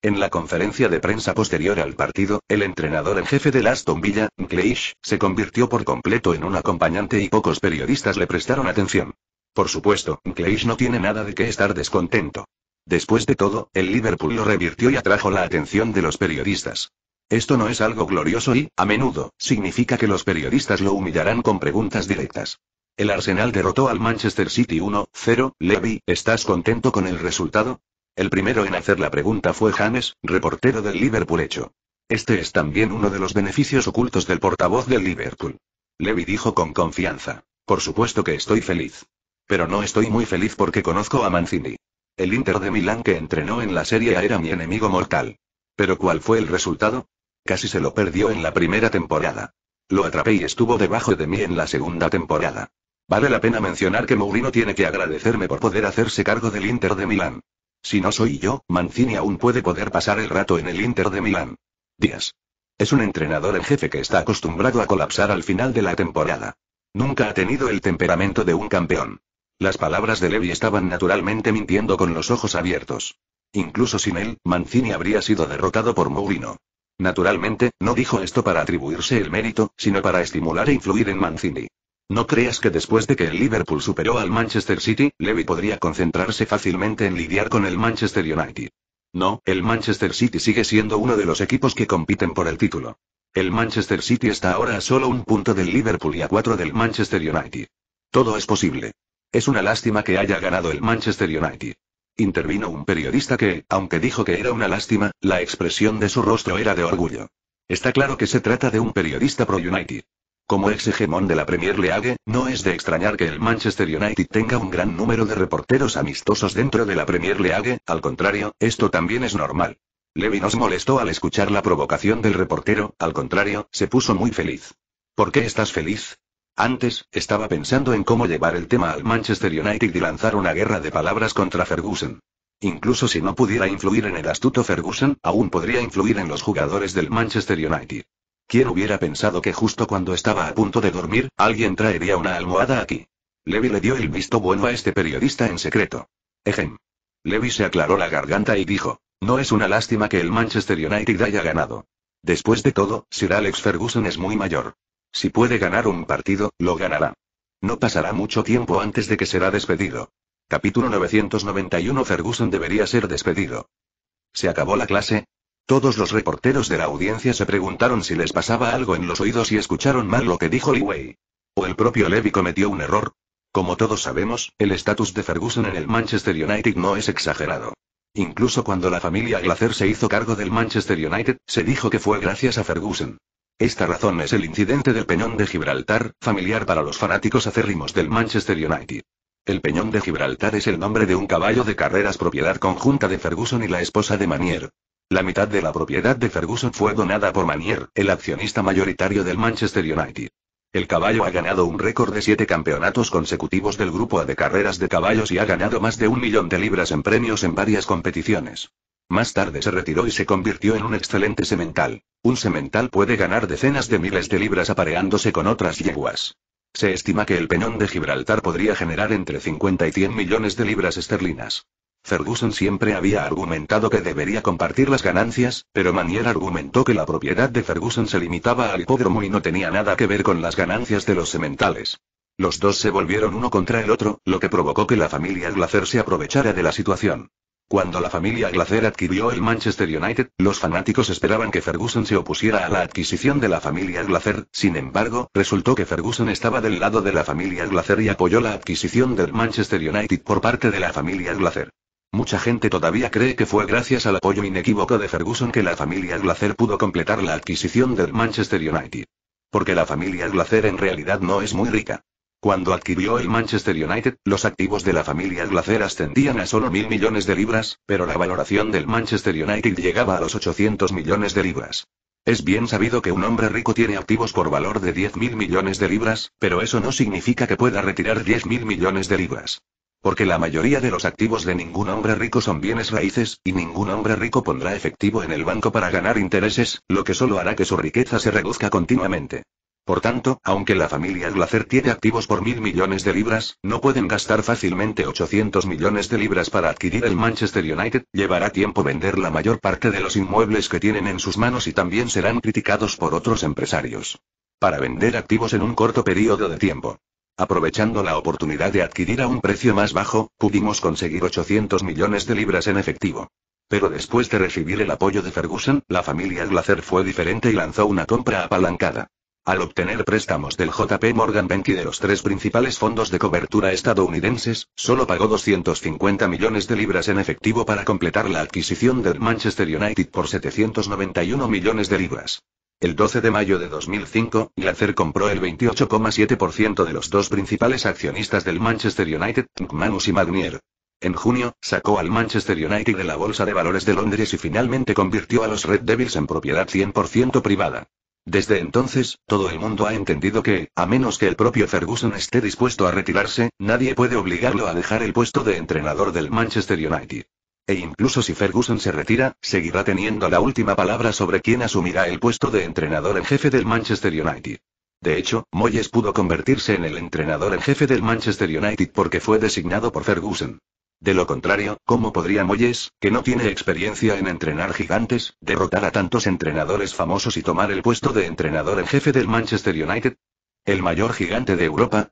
[SPEAKER 1] En la conferencia de prensa posterior al partido, el entrenador en jefe de Aston Villa, Mcleish, se convirtió por completo en un acompañante y pocos periodistas le prestaron atención. Por supuesto, Mcleish no tiene nada de qué estar descontento. Después de todo, el Liverpool lo revirtió y atrajo la atención de los periodistas. Esto no es algo glorioso y, a menudo, significa que los periodistas lo humillarán con preguntas directas. El Arsenal derrotó al Manchester City 1-0. Levy, ¿estás contento con el resultado? El primero en hacer la pregunta fue James, reportero del Liverpool hecho. Este es también uno de los beneficios ocultos del portavoz del Liverpool. Levy dijo con confianza. Por supuesto que estoy feliz. Pero no estoy muy feliz porque conozco a Mancini. El Inter de Milán que entrenó en la Serie A era mi enemigo mortal. Pero ¿cuál fue el resultado? Casi se lo perdió en la primera temporada. Lo atrapé y estuvo debajo de mí en la segunda temporada. Vale la pena mencionar que Mourinho tiene que agradecerme por poder hacerse cargo del Inter de Milán. Si no soy yo, Mancini aún puede poder pasar el rato en el Inter de Milán. Díaz. Es un entrenador en jefe que está acostumbrado a colapsar al final de la temporada. Nunca ha tenido el temperamento de un campeón. Las palabras de Levi estaban naturalmente mintiendo con los ojos abiertos. Incluso sin él, Mancini habría sido derrotado por Mourinho. Naturalmente, no dijo esto para atribuirse el mérito, sino para estimular e influir en Mancini. No creas que después de que el Liverpool superó al Manchester City, Levy podría concentrarse fácilmente en lidiar con el Manchester United. No, el Manchester City sigue siendo uno de los equipos que compiten por el título. El Manchester City está ahora a solo un punto del Liverpool y a cuatro del Manchester United. Todo es posible. Es una lástima que haya ganado el Manchester United. Intervino un periodista que, aunque dijo que era una lástima, la expresión de su rostro era de orgullo. Está claro que se trata de un periodista pro-United. Como ex hegemón de la Premier League, no es de extrañar que el Manchester United tenga un gran número de reporteros amistosos dentro de la Premier League, al contrario, esto también es normal. Levy nos molestó al escuchar la provocación del reportero, al contrario, se puso muy feliz. ¿Por qué estás feliz? Antes, estaba pensando en cómo llevar el tema al Manchester United y lanzar una guerra de palabras contra Ferguson. Incluso si no pudiera influir en el astuto Ferguson, aún podría influir en los jugadores del Manchester United. ¿Quién hubiera pensado que justo cuando estaba a punto de dormir, alguien traería una almohada aquí? Levy le dio el visto bueno a este periodista en secreto. Ejem. Levy se aclaró la garganta y dijo, no es una lástima que el Manchester United haya ganado. Después de todo, Sir Alex Ferguson es muy mayor. Si puede ganar un partido, lo ganará. No pasará mucho tiempo antes de que será despedido. Capítulo 991 Ferguson debería ser despedido. Se acabó la clase. Todos los reporteros de la audiencia se preguntaron si les pasaba algo en los oídos y escucharon mal lo que dijo Leeway. ¿O el propio Levy cometió un error? Como todos sabemos, el estatus de Ferguson en el Manchester United no es exagerado. Incluso cuando la familia Glazer se hizo cargo del Manchester United, se dijo que fue gracias a Ferguson. Esta razón es el incidente del Peñón de Gibraltar, familiar para los fanáticos acérrimos del Manchester United. El Peñón de Gibraltar es el nombre de un caballo de carreras propiedad conjunta de Ferguson y la esposa de Manier. La mitad de la propiedad de Ferguson fue donada por Manier, el accionista mayoritario del Manchester United. El caballo ha ganado un récord de siete campeonatos consecutivos del Grupo A de carreras de caballos y ha ganado más de un millón de libras en premios en varias competiciones. Más tarde se retiró y se convirtió en un excelente semental. Un semental puede ganar decenas de miles de libras apareándose con otras yeguas. Se estima que el penón de Gibraltar podría generar entre 50 y 100 millones de libras esterlinas. Ferguson siempre había argumentado que debería compartir las ganancias, pero Manier argumentó que la propiedad de Ferguson se limitaba al hipódromo y no tenía nada que ver con las ganancias de los sementales. Los dos se volvieron uno contra el otro, lo que provocó que la familia Glacer se aprovechara de la situación. Cuando la familia Glacer adquirió el Manchester United, los fanáticos esperaban que Ferguson se opusiera a la adquisición de la familia Glacer, sin embargo, resultó que Ferguson estaba del lado de la familia Glacer y apoyó la adquisición del Manchester United por parte de la familia Glacer. Mucha gente todavía cree que fue gracias al apoyo inequívoco de Ferguson que la familia Glacer pudo completar la adquisición del Manchester United. Porque la familia Glacer en realidad no es muy rica. Cuando adquirió el Manchester United, los activos de la familia Glazer ascendían a solo mil millones de libras, pero la valoración del Manchester United llegaba a los 800 millones de libras. Es bien sabido que un hombre rico tiene activos por valor de 10 mil millones de libras, pero eso no significa que pueda retirar 10 mil millones de libras. Porque la mayoría de los activos de ningún hombre rico son bienes raíces, y ningún hombre rico pondrá efectivo en el banco para ganar intereses, lo que solo hará que su riqueza se reduzca continuamente. Por tanto, aunque la familia Glacer tiene activos por mil millones de libras, no pueden gastar fácilmente 800 millones de libras para adquirir el Manchester United, llevará tiempo vender la mayor parte de los inmuebles que tienen en sus manos y también serán criticados por otros empresarios. Para vender activos en un corto periodo de tiempo. Aprovechando la oportunidad de adquirir a un precio más bajo, pudimos conseguir 800 millones de libras en efectivo. Pero después de recibir el apoyo de Ferguson, la familia Glacer fue diferente y lanzó una compra apalancada. Al obtener préstamos del JP Morgan Bank y de los tres principales fondos de cobertura estadounidenses, solo pagó 250 millones de libras en efectivo para completar la adquisición del Manchester United por 791 millones de libras. El 12 de mayo de 2005, Glazer compró el 28,7% de los dos principales accionistas del Manchester United, Manus y Magnier. En junio, sacó al Manchester United de la Bolsa de Valores de Londres y finalmente convirtió a los Red Devils en propiedad 100% privada. Desde entonces, todo el mundo ha entendido que, a menos que el propio Ferguson esté dispuesto a retirarse, nadie puede obligarlo a dejar el puesto de entrenador del Manchester United. E incluso si Ferguson se retira, seguirá teniendo la última palabra sobre quién asumirá el puesto de entrenador en jefe del Manchester United. De hecho, Moyes pudo convertirse en el entrenador en jefe del Manchester United porque fue designado por Ferguson. De lo contrario, ¿cómo podría Moyes, que no tiene experiencia en entrenar gigantes, derrotar a tantos entrenadores famosos y tomar el puesto de entrenador en jefe del Manchester United? ¿El mayor gigante de Europa?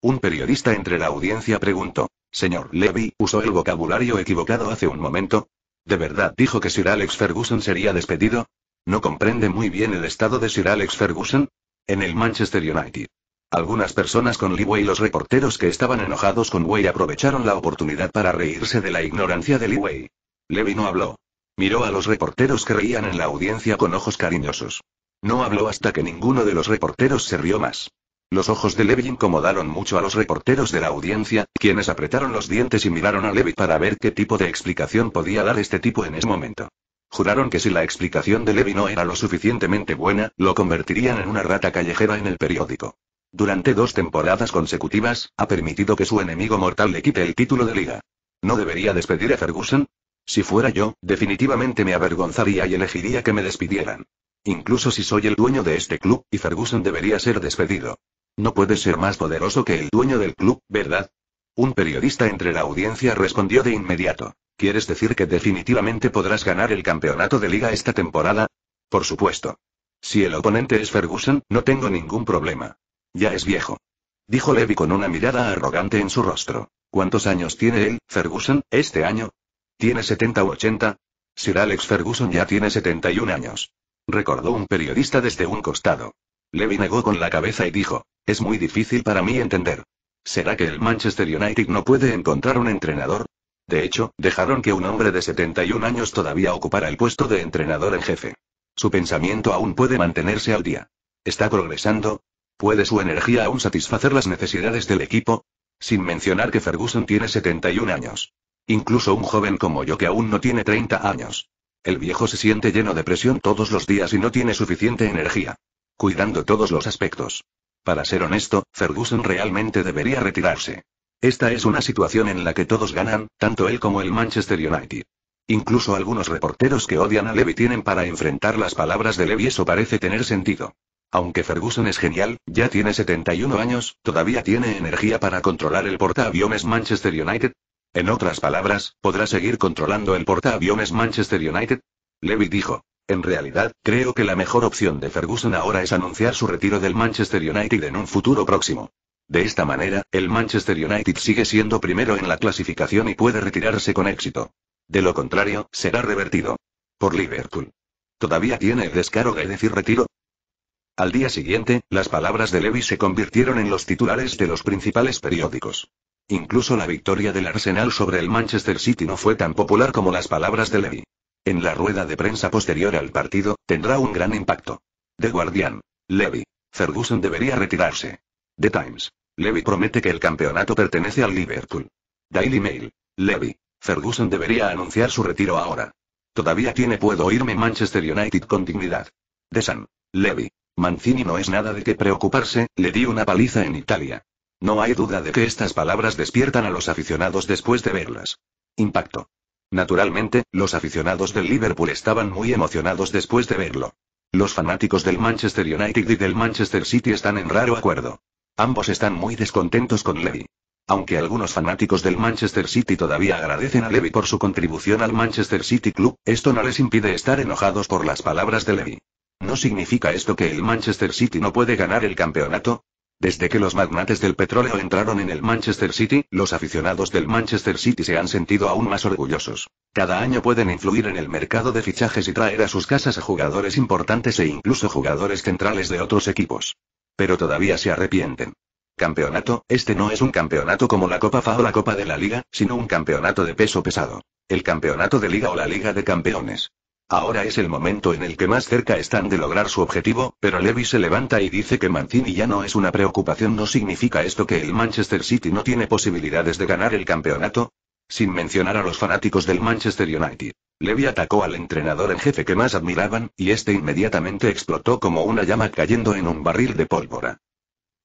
[SPEAKER 1] Un periodista entre la audiencia preguntó. Señor Levy, ¿usó el vocabulario equivocado hace un momento? ¿De verdad dijo que Sir Alex Ferguson sería despedido? ¿No comprende muy bien el estado de Sir Alex Ferguson? En el Manchester United. Algunas personas con Wei y los reporteros que estaban enojados con Wei aprovecharon la oportunidad para reírse de la ignorancia de Wei. Levi no habló. Miró a los reporteros que reían en la audiencia con ojos cariñosos. No habló hasta que ninguno de los reporteros se rió más. Los ojos de Levi incomodaron mucho a los reporteros de la audiencia, quienes apretaron los dientes y miraron a Levi para ver qué tipo de explicación podía dar este tipo en ese momento. Juraron que si la explicación de Levi no era lo suficientemente buena, lo convertirían en una rata callejera en el periódico. Durante dos temporadas consecutivas, ha permitido que su enemigo mortal le quite el título de liga. ¿No debería despedir a Ferguson? Si fuera yo, definitivamente me avergonzaría y elegiría que me despidieran. Incluso si soy el dueño de este club, y Ferguson debería ser despedido. No puede ser más poderoso que el dueño del club, ¿verdad? Un periodista entre la audiencia respondió de inmediato. ¿Quieres decir que definitivamente podrás ganar el campeonato de liga esta temporada? Por supuesto. Si el oponente es Ferguson, no tengo ningún problema. Ya es viejo. Dijo Levi con una mirada arrogante en su rostro. ¿Cuántos años tiene él, Ferguson, este año? ¿Tiene 70 u 80? Sir Alex Ferguson ya tiene 71 años. Recordó un periodista desde un costado. Levi negó con la cabeza y dijo, es muy difícil para mí entender. ¿Será que el Manchester United no puede encontrar un entrenador? De hecho, dejaron que un hombre de 71 años todavía ocupara el puesto de entrenador en jefe. Su pensamiento aún puede mantenerse al día. ¿Está progresando? ¿Puede su energía aún satisfacer las necesidades del equipo? Sin mencionar que Ferguson tiene 71 años. Incluso un joven como yo que aún no tiene 30 años. El viejo se siente lleno de presión todos los días y no tiene suficiente energía. Cuidando todos los aspectos. Para ser honesto, Ferguson realmente debería retirarse. Esta es una situación en la que todos ganan, tanto él como el Manchester United. Incluso algunos reporteros que odian a Levy tienen para enfrentar las palabras de Levy eso parece tener sentido. Aunque Ferguson es genial, ya tiene 71 años, todavía tiene energía para controlar el portaaviones Manchester United. En otras palabras, ¿podrá seguir controlando el portaaviones Manchester United? Levy dijo. En realidad, creo que la mejor opción de Ferguson ahora es anunciar su retiro del Manchester United en un futuro próximo. De esta manera, el Manchester United sigue siendo primero en la clasificación y puede retirarse con éxito. De lo contrario, será revertido. Por Liverpool. ¿Todavía tiene el descaro de decir retiro? Al día siguiente, las palabras de Levy se convirtieron en los titulares de los principales periódicos. Incluso la victoria del Arsenal sobre el Manchester City no fue tan popular como las palabras de Levy. En la rueda de prensa posterior al partido, tendrá un gran impacto. The Guardian. Levy. Ferguson debería retirarse. The Times. Levy promete que el campeonato pertenece al Liverpool. Daily Mail. Levy. Ferguson debería anunciar su retiro ahora. Todavía tiene puedo irme Manchester United con dignidad. The Sun. Levy. Mancini no es nada de qué preocuparse, le di una paliza en Italia. No hay duda de que estas palabras despiertan a los aficionados después de verlas. Impacto. Naturalmente, los aficionados del Liverpool estaban muy emocionados después de verlo. Los fanáticos del Manchester United y del Manchester City están en raro acuerdo. Ambos están muy descontentos con Levy. Aunque algunos fanáticos del Manchester City todavía agradecen a Levy por su contribución al Manchester City Club, esto no les impide estar enojados por las palabras de Levy. ¿No significa esto que el Manchester City no puede ganar el campeonato? Desde que los magnates del petróleo entraron en el Manchester City, los aficionados del Manchester City se han sentido aún más orgullosos. Cada año pueden influir en el mercado de fichajes y traer a sus casas a jugadores importantes e incluso jugadores centrales de otros equipos. Pero todavía se arrepienten. Campeonato, este no es un campeonato como la Copa FA o la Copa de la Liga, sino un campeonato de peso pesado. El campeonato de liga o la Liga de Campeones. Ahora es el momento en el que más cerca están de lograr su objetivo, pero Levy se levanta y dice que Mancini ya no es una preocupación. ¿No significa esto que el Manchester City no tiene posibilidades de ganar el campeonato? Sin mencionar a los fanáticos del Manchester United. Levy atacó al entrenador en jefe que más admiraban, y este inmediatamente explotó como una llama cayendo en un barril de pólvora.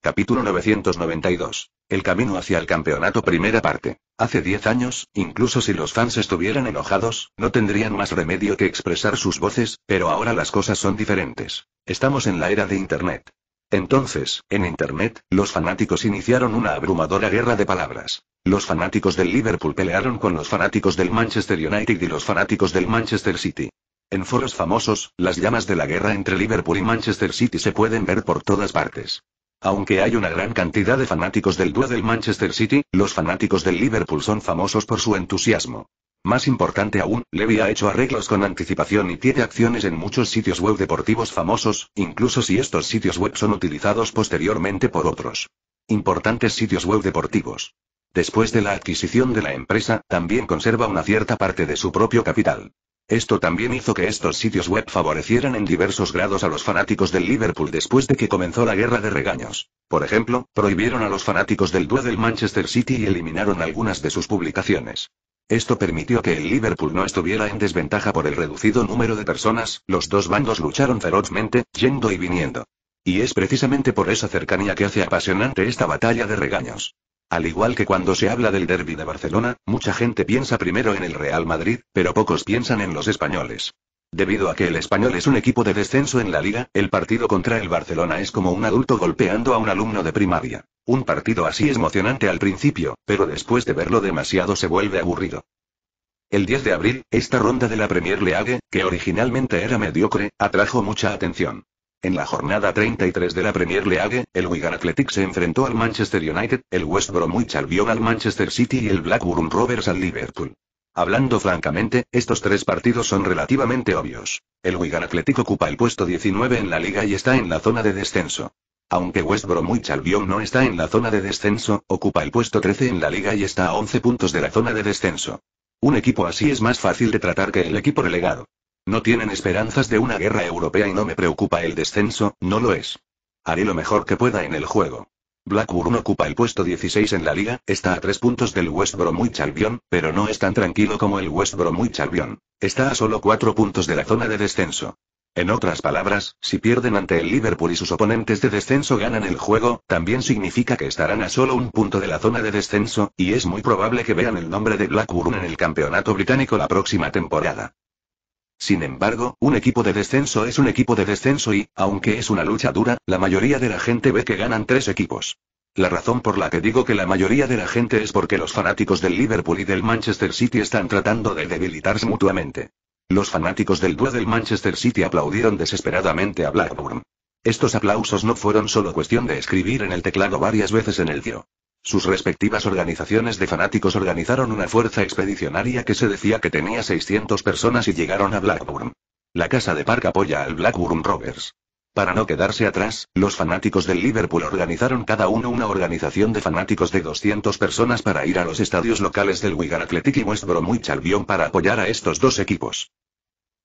[SPEAKER 1] Capítulo 992. El camino hacia el campeonato primera parte. Hace 10 años, incluso si los fans estuvieran enojados, no tendrían más remedio que expresar sus voces, pero ahora las cosas son diferentes. Estamos en la era de Internet. Entonces, en Internet, los fanáticos iniciaron una abrumadora guerra de palabras. Los fanáticos del Liverpool pelearon con los fanáticos del Manchester United y los fanáticos del Manchester City. En foros famosos, las llamas de la guerra entre Liverpool y Manchester City se pueden ver por todas partes. Aunque hay una gran cantidad de fanáticos del dúo del Manchester City, los fanáticos del Liverpool son famosos por su entusiasmo. Más importante aún, Levy ha hecho arreglos con anticipación y tiene acciones en muchos sitios web deportivos famosos, incluso si estos sitios web son utilizados posteriormente por otros importantes sitios web deportivos. Después de la adquisición de la empresa, también conserva una cierta parte de su propio capital. Esto también hizo que estos sitios web favorecieran en diversos grados a los fanáticos del Liverpool después de que comenzó la guerra de regaños. Por ejemplo, prohibieron a los fanáticos del dúo del Manchester City y eliminaron algunas de sus publicaciones. Esto permitió que el Liverpool no estuviera en desventaja por el reducido número de personas, los dos bandos lucharon ferozmente, yendo y viniendo. Y es precisamente por esa cercanía que hace apasionante esta batalla de regaños. Al igual que cuando se habla del derby de Barcelona, mucha gente piensa primero en el Real Madrid, pero pocos piensan en los españoles. Debido a que el español es un equipo de descenso en la liga, el partido contra el Barcelona es como un adulto golpeando a un alumno de primaria. Un partido así es emocionante al principio, pero después de verlo demasiado se vuelve aburrido. El 10 de abril, esta ronda de la Premier League, que originalmente era mediocre, atrajo mucha atención. En la jornada 33 de la Premier League, el Wigan Athletic se enfrentó al Manchester United, el West Bromwich Albion al Manchester City y el Blackburn Rovers al Liverpool. Hablando francamente, estos tres partidos son relativamente obvios. El Wigan Athletic ocupa el puesto 19 en la liga y está en la zona de descenso. Aunque West Bromwich Albion no está en la zona de descenso, ocupa el puesto 13 en la liga y está a 11 puntos de la zona de descenso. Un equipo así es más fácil de tratar que el equipo relegado. No tienen esperanzas de una guerra europea y no me preocupa el descenso, no lo es. Haré lo mejor que pueda en el juego. Blackburn ocupa el puesto 16 en la liga, está a tres puntos del West Bromwich Albion, pero no es tan tranquilo como el West Bromwich Albion. Está a solo cuatro puntos de la zona de descenso. En otras palabras, si pierden ante el Liverpool y sus oponentes de descenso ganan el juego, también significa que estarán a solo un punto de la zona de descenso, y es muy probable que vean el nombre de Blackburn en el campeonato británico la próxima temporada. Sin embargo, un equipo de descenso es un equipo de descenso y, aunque es una lucha dura, la mayoría de la gente ve que ganan tres equipos. La razón por la que digo que la mayoría de la gente es porque los fanáticos del Liverpool y del Manchester City están tratando de debilitarse mutuamente. Los fanáticos del dúo del Manchester City aplaudieron desesperadamente a Blackburn. Estos aplausos no fueron solo cuestión de escribir en el teclado varias veces en el dio. Sus respectivas organizaciones de fanáticos organizaron una fuerza expedicionaria que se decía que tenía 600 personas y llegaron a Blackburn. La casa de Park apoya al Blackburn Rovers. Para no quedarse atrás, los fanáticos del Liverpool organizaron cada uno una organización de fanáticos de 200 personas para ir a los estadios locales del Wigan Athletic y West Bromwich Albion para apoyar a estos dos equipos.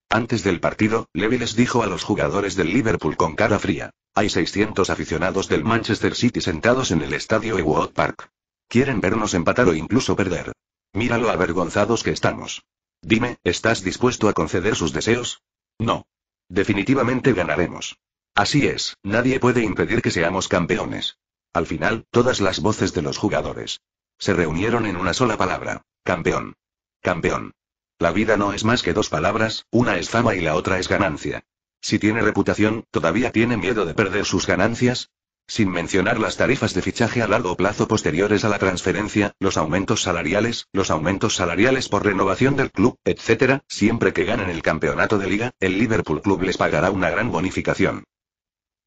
[SPEAKER 1] Antes del partido, Levy les dijo a los jugadores del Liverpool con cara fría. Hay 600 aficionados del Manchester City sentados en el estadio Ewood Park. Quieren vernos empatar o incluso perder. Mira lo avergonzados que estamos. Dime, ¿estás dispuesto a conceder sus deseos? No. Definitivamente ganaremos. Así es, nadie puede impedir que seamos campeones. Al final, todas las voces de los jugadores se reunieron en una sola palabra. Campeón. Campeón. La vida no es más que dos palabras, una es fama y la otra es ganancia. Si tiene reputación, ¿todavía tiene miedo de perder sus ganancias? Sin mencionar las tarifas de fichaje a largo plazo posteriores a la transferencia, los aumentos salariales, los aumentos salariales por renovación del club, etc., siempre que ganen el campeonato de liga, el Liverpool Club les pagará una gran bonificación.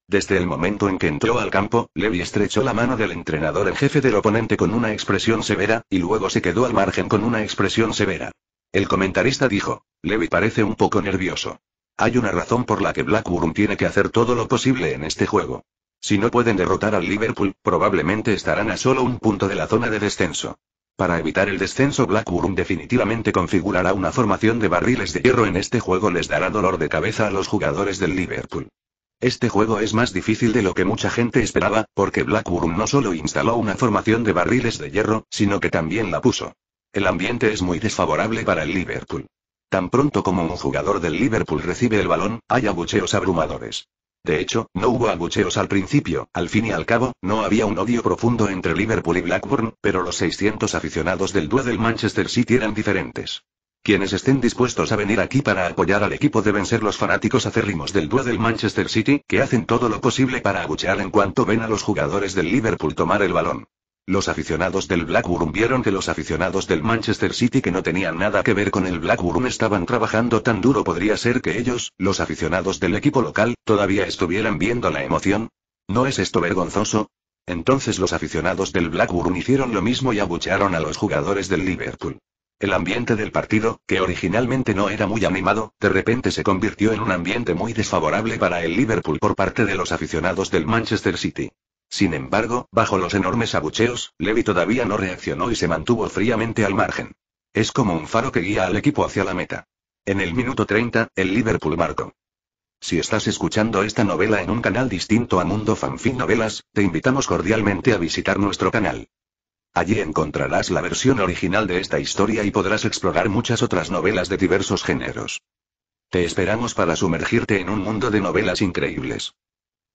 [SPEAKER 1] Desde el momento en que entró al campo, Levy estrechó la mano del entrenador en jefe del oponente con una expresión severa, y luego se quedó al margen con una expresión severa. El comentarista dijo, Levi parece un poco nervioso. Hay una razón por la que Blackburn tiene que hacer todo lo posible en este juego. Si no pueden derrotar al Liverpool, probablemente estarán a solo un punto de la zona de descenso. Para evitar el descenso, Blackburn definitivamente configurará una formación de barriles de hierro en este juego, les dará dolor de cabeza a los jugadores del Liverpool. Este juego es más difícil de lo que mucha gente esperaba, porque Blackburn no solo instaló una formación de barriles de hierro, sino que también la puso. El ambiente es muy desfavorable para el Liverpool. Tan pronto como un jugador del Liverpool recibe el balón, hay abucheos abrumadores. De hecho, no hubo abucheos al principio, al fin y al cabo, no había un odio profundo entre Liverpool y Blackburn, pero los 600 aficionados del duelo del Manchester City eran diferentes. Quienes estén dispuestos a venir aquí para apoyar al equipo deben ser los fanáticos acérrimos del dúo del Manchester City, que hacen todo lo posible para abuchear en cuanto ven a los jugadores del Liverpool tomar el balón. Los aficionados del Blackburn vieron que los aficionados del Manchester City que no tenían nada que ver con el Blackburn estaban trabajando tan duro podría ser que ellos, los aficionados del equipo local, todavía estuvieran viendo la emoción. ¿No es esto vergonzoso? Entonces los aficionados del Blackburn hicieron lo mismo y abuchearon a los jugadores del Liverpool. El ambiente del partido, que originalmente no era muy animado, de repente se convirtió en un ambiente muy desfavorable para el Liverpool por parte de los aficionados del Manchester City. Sin embargo, bajo los enormes abucheos, Levi todavía no reaccionó y se mantuvo fríamente al margen. Es como un faro que guía al equipo hacia la meta. En el minuto 30, el Liverpool marcó. Si estás escuchando esta novela en un canal distinto a Mundo Fanfin Novelas, te invitamos cordialmente a visitar nuestro canal. Allí encontrarás la versión original de esta historia y podrás explorar muchas otras novelas de diversos géneros. Te esperamos para sumergirte en un mundo de novelas increíbles.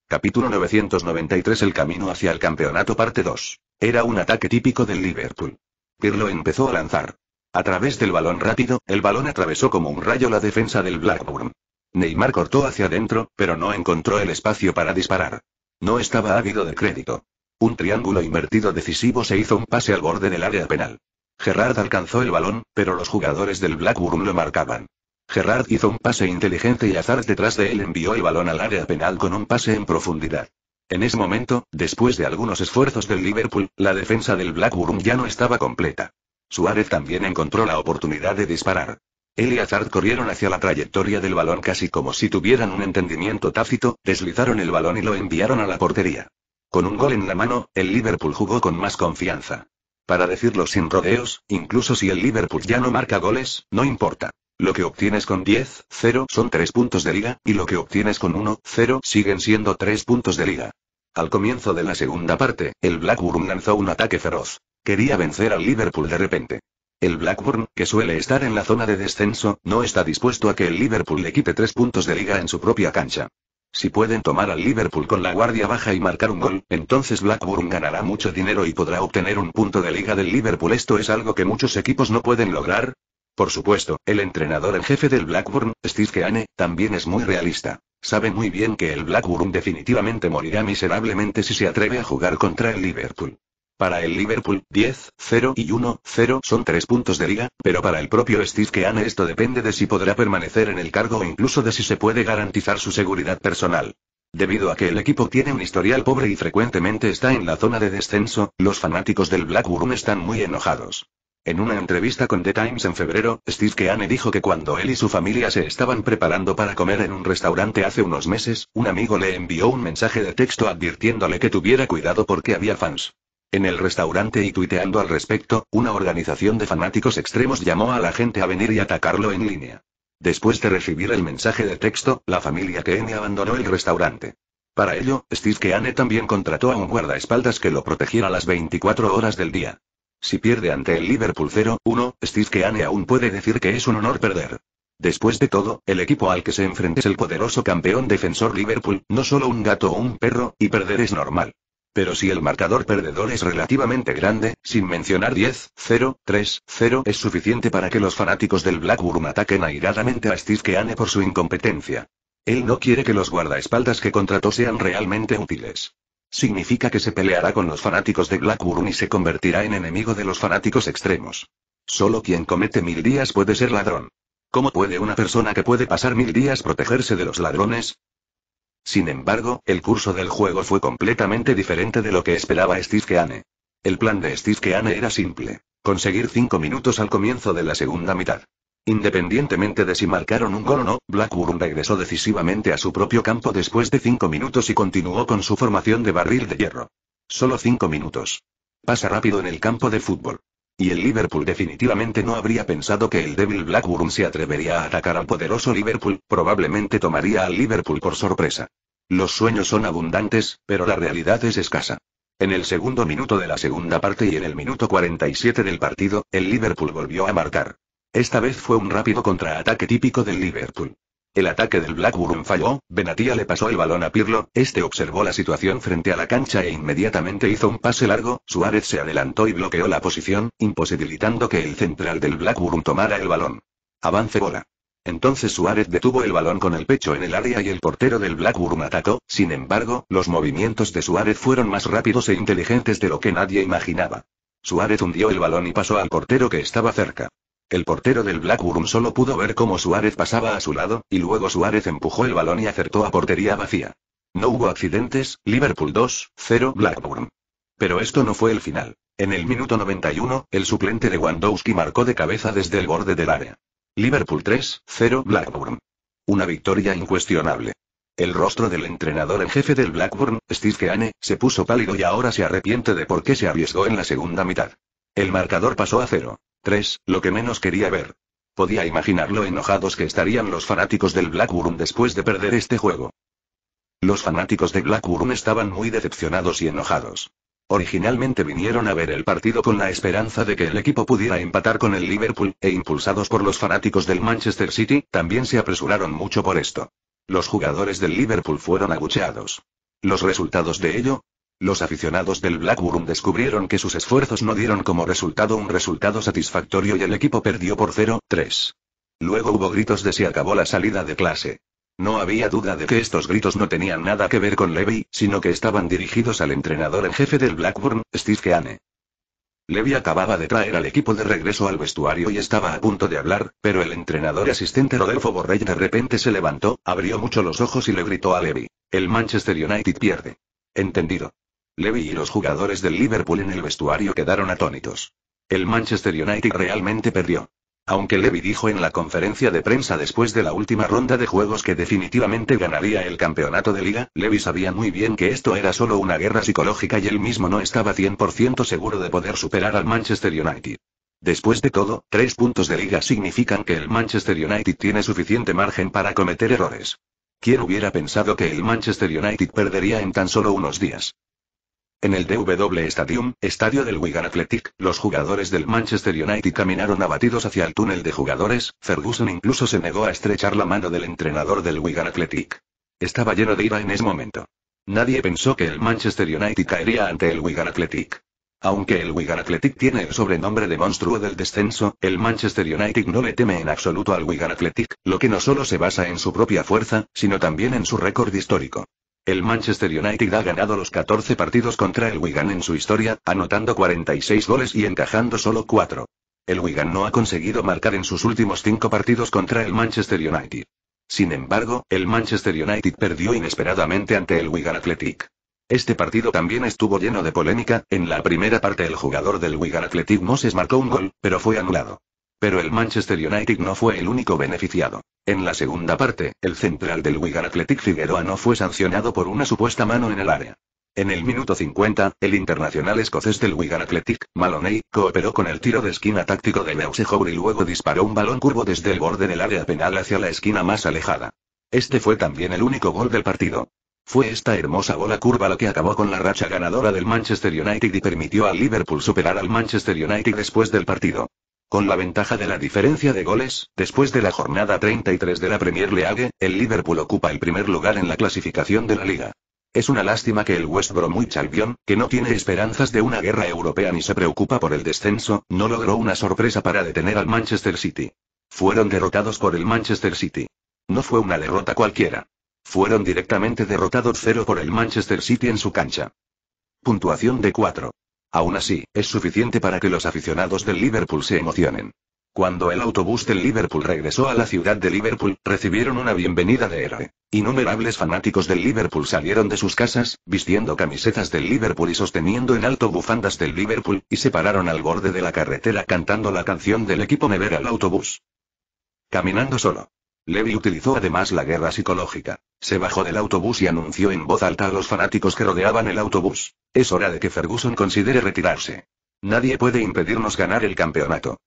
[SPEAKER 1] Capítulo 993 El camino hacia el campeonato parte 2. Era un ataque típico del Liverpool. Pirlo empezó a lanzar. A través del balón rápido, el balón atravesó como un rayo la defensa del Blackburn. Neymar cortó hacia adentro, pero no encontró el espacio para disparar. No estaba ávido de crédito. Un triángulo invertido decisivo se hizo un pase al borde del área penal. Gerrard alcanzó el balón, pero los jugadores del Blackburn lo marcaban. Gerrard hizo un pase inteligente y Hazard detrás de él envió el balón al área penal con un pase en profundidad. En ese momento, después de algunos esfuerzos del Liverpool, la defensa del Blackburn ya no estaba completa. Suárez también encontró la oportunidad de disparar. Él y Azard corrieron hacia la trayectoria del balón casi como si tuvieran un entendimiento tácito, deslizaron el balón y lo enviaron a la portería. Con un gol en la mano, el Liverpool jugó con más confianza. Para decirlo sin rodeos, incluso si el Liverpool ya no marca goles, no importa. Lo que obtienes con 10, 0 son 3 puntos de liga, y lo que obtienes con 1, 0 siguen siendo 3 puntos de liga. Al comienzo de la segunda parte, el Blackburn lanzó un ataque feroz. Quería vencer al Liverpool de repente. El Blackburn, que suele estar en la zona de descenso, no está dispuesto a que el Liverpool le quite 3 puntos de liga en su propia cancha. Si pueden tomar al Liverpool con la guardia baja y marcar un gol, entonces Blackburn ganará mucho dinero y podrá obtener un punto de liga del Liverpool. Esto es algo que muchos equipos no pueden lograr, por supuesto, el entrenador en jefe del Blackburn, Steve Keane, también es muy realista. Sabe muy bien que el Blackburn definitivamente morirá miserablemente si se atreve a jugar contra el Liverpool. Para el Liverpool, 10, 0 y 1, 0 son tres puntos de liga, pero para el propio Steve Keane esto depende de si podrá permanecer en el cargo o incluso de si se puede garantizar su seguridad personal. Debido a que el equipo tiene un historial pobre y frecuentemente está en la zona de descenso, los fanáticos del Blackburn están muy enojados. En una entrevista con The Times en febrero, Steve Keane dijo que cuando él y su familia se estaban preparando para comer en un restaurante hace unos meses, un amigo le envió un mensaje de texto advirtiéndole que tuviera cuidado porque había fans. En el restaurante y tuiteando al respecto, una organización de fanáticos extremos llamó a la gente a venir y atacarlo en línea. Después de recibir el mensaje de texto, la familia Keane abandonó el restaurante. Para ello, Steve Keane también contrató a un guardaespaldas que lo protegiera las 24 horas del día. Si pierde ante el Liverpool 0-1, Steve aún puede decir que es un honor perder. Después de todo, el equipo al que se enfrenta es el poderoso campeón defensor Liverpool, no solo un gato o un perro, y perder es normal. Pero si el marcador perdedor es relativamente grande, sin mencionar 10, 0, 3, 0, es suficiente para que los fanáticos del Blackburn ataquen airadamente a Steve por su incompetencia. Él no quiere que los guardaespaldas que contrató sean realmente útiles. Significa que se peleará con los fanáticos de Blackburn y se convertirá en enemigo de los fanáticos extremos. Solo quien comete mil días puede ser ladrón. ¿Cómo puede una persona que puede pasar mil días protegerse de los ladrones? Sin embargo, el curso del juego fue completamente diferente de lo que esperaba Steve Keane. El plan de Steve Keane era simple. Conseguir cinco minutos al comienzo de la segunda mitad. Independientemente de si marcaron un gol o no, Blackburn regresó decisivamente a su propio campo después de cinco minutos y continuó con su formación de barril de hierro. Solo cinco minutos. Pasa rápido en el campo de fútbol. Y el Liverpool definitivamente no habría pensado que el débil Blackburn se atrevería a atacar al poderoso Liverpool, probablemente tomaría al Liverpool por sorpresa. Los sueños son abundantes, pero la realidad es escasa. En el segundo minuto de la segunda parte y en el minuto 47 del partido, el Liverpool volvió a marcar. Esta vez fue un rápido contraataque típico del Liverpool. El ataque del Blackburn falló, Benatia le pasó el balón a Pirlo, este observó la situación frente a la cancha e inmediatamente hizo un pase largo, Suárez se adelantó y bloqueó la posición, imposibilitando que el central del Blackburn tomara el balón. Avance bola. Entonces Suárez detuvo el balón con el pecho en el área y el portero del Blackburn atacó, sin embargo, los movimientos de Suárez fueron más rápidos e inteligentes de lo que nadie imaginaba. Suárez hundió el balón y pasó al portero que estaba cerca. El portero del Blackburn solo pudo ver cómo Suárez pasaba a su lado, y luego Suárez empujó el balón y acertó a portería vacía. No hubo accidentes, Liverpool 2, 0 Blackburn. Pero esto no fue el final. En el minuto 91, el suplente de Wandowski marcó de cabeza desde el borde del área. Liverpool 3, 0 Blackburn. Una victoria incuestionable. El rostro del entrenador en jefe del Blackburn, Steve Keane, se puso pálido y ahora se arrepiente de por qué se arriesgó en la segunda mitad. El marcador pasó a cero. 3. Lo que menos quería ver. Podía imaginar lo enojados que estarían los fanáticos del Blackburn después de perder este juego. Los fanáticos de Blackburn estaban muy decepcionados y enojados. Originalmente vinieron a ver el partido con la esperanza de que el equipo pudiera empatar con el Liverpool, e impulsados por los fanáticos del Manchester City, también se apresuraron mucho por esto. Los jugadores del Liverpool fueron agucheados. Los resultados de ello, los aficionados del Blackburn descubrieron que sus esfuerzos no dieron como resultado un resultado satisfactorio y el equipo perdió por 0-3. Luego hubo gritos de si acabó la salida de clase. No había duda de que estos gritos no tenían nada que ver con Levy, sino que estaban dirigidos al entrenador en jefe del Blackburn, Steve Keane. Levy acababa de traer al equipo de regreso al vestuario y estaba a punto de hablar, pero el entrenador asistente Rodolfo Borrell de repente se levantó, abrió mucho los ojos y le gritó a Levy. El Manchester United pierde. Entendido. Levy y los jugadores del Liverpool en el vestuario quedaron atónitos. El Manchester United realmente perdió. Aunque Levy dijo en la conferencia de prensa después de la última ronda de juegos que definitivamente ganaría el campeonato de liga, Levy sabía muy bien que esto era solo una guerra psicológica y él mismo no estaba 100% seguro de poder superar al Manchester United. Después de todo, tres puntos de liga significan que el Manchester United tiene suficiente margen para cometer errores. ¿Quién hubiera pensado que el Manchester United perdería en tan solo unos días? En el DW Stadium, estadio del Wigan Athletic, los jugadores del Manchester United caminaron abatidos hacia el túnel de jugadores, Ferguson incluso se negó a estrechar la mano del entrenador del Wigan Athletic. Estaba lleno de ira en ese momento. Nadie pensó que el Manchester United caería ante el Wigan Athletic. Aunque el Wigan Athletic tiene el sobrenombre de monstruo del descenso, el Manchester United no le teme en absoluto al Wigan Athletic, lo que no solo se basa en su propia fuerza, sino también en su récord histórico. El Manchester United ha ganado los 14 partidos contra el Wigan en su historia, anotando 46 goles y encajando solo 4. El Wigan no ha conseguido marcar en sus últimos 5 partidos contra el Manchester United. Sin embargo, el Manchester United perdió inesperadamente ante el Wigan Athletic. Este partido también estuvo lleno de polémica, en la primera parte el jugador del Wigan Athletic Moses marcó un gol, pero fue anulado. Pero el Manchester United no fue el único beneficiado. En la segunda parte, el central del Wigan Athletic Figueroa no fue sancionado por una supuesta mano en el área. En el minuto 50, el internacional escocés del Wigan Athletic, Maloney, cooperó con el tiro de esquina táctico de meuse y luego disparó un balón curvo desde el borde del área penal hacia la esquina más alejada. Este fue también el único gol del partido. Fue esta hermosa bola curva la que acabó con la racha ganadora del Manchester United y permitió al Liverpool superar al Manchester United después del partido. Con la ventaja de la diferencia de goles, después de la jornada 33 de la Premier League, el Liverpool ocupa el primer lugar en la clasificación de la liga. Es una lástima que el West Bromwich Albion, que no tiene esperanzas de una guerra europea ni se preocupa por el descenso, no logró una sorpresa para detener al Manchester City. Fueron derrotados por el Manchester City. No fue una derrota cualquiera. Fueron directamente derrotados 0 por el Manchester City en su cancha. Puntuación de 4. Aún así, es suficiente para que los aficionados del Liverpool se emocionen. Cuando el autobús del Liverpool regresó a la ciudad de Liverpool, recibieron una bienvenida de héroe. Innumerables fanáticos del Liverpool salieron de sus casas, vistiendo camisetas del Liverpool y sosteniendo en alto bufandas del Liverpool, y se pararon al borde de la carretera cantando la canción del equipo Never al autobús. Caminando solo. Levy utilizó además la guerra psicológica. Se bajó del autobús y anunció en voz alta a los fanáticos que rodeaban el autobús. Es hora de que Ferguson considere retirarse. Nadie puede impedirnos ganar el campeonato.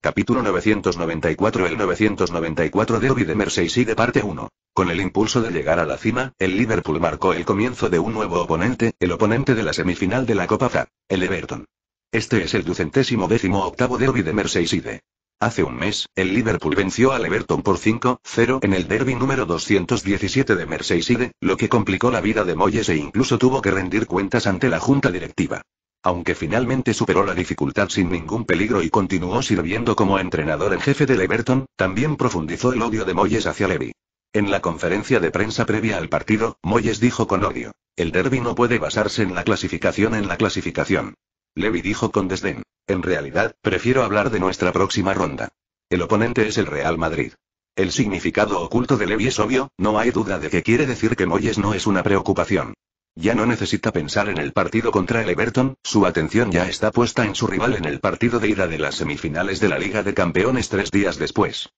[SPEAKER 1] Capítulo 994 El 994 de Derby de Merseyside parte 1. Con el impulso de llegar a la cima, el Liverpool marcó el comienzo de un nuevo oponente, el oponente de la semifinal de la Copa FA, el Everton. Este es el ducentésimo décimo octavo derby de Merseyside. Hace un mes, el Liverpool venció al Everton por 5-0 en el derby número 217 de Merseyside, lo que complicó la vida de Moyes e incluso tuvo que rendir cuentas ante la junta directiva. Aunque finalmente superó la dificultad sin ningún peligro y continuó sirviendo como entrenador en jefe del Everton, también profundizó el odio de Moyes hacia Levy. En la conferencia de prensa previa al partido, Moyes dijo con odio, el derby no puede basarse en la clasificación en la clasificación. Levy dijo con desdén, en realidad, prefiero hablar de nuestra próxima ronda. El oponente es el Real Madrid. El significado oculto de Levy es obvio, no hay duda de que quiere decir que Moyes no es una preocupación. Ya no necesita pensar en el partido contra el Everton, su atención ya está puesta en su rival en el partido de ida de las semifinales de la Liga de Campeones tres días después.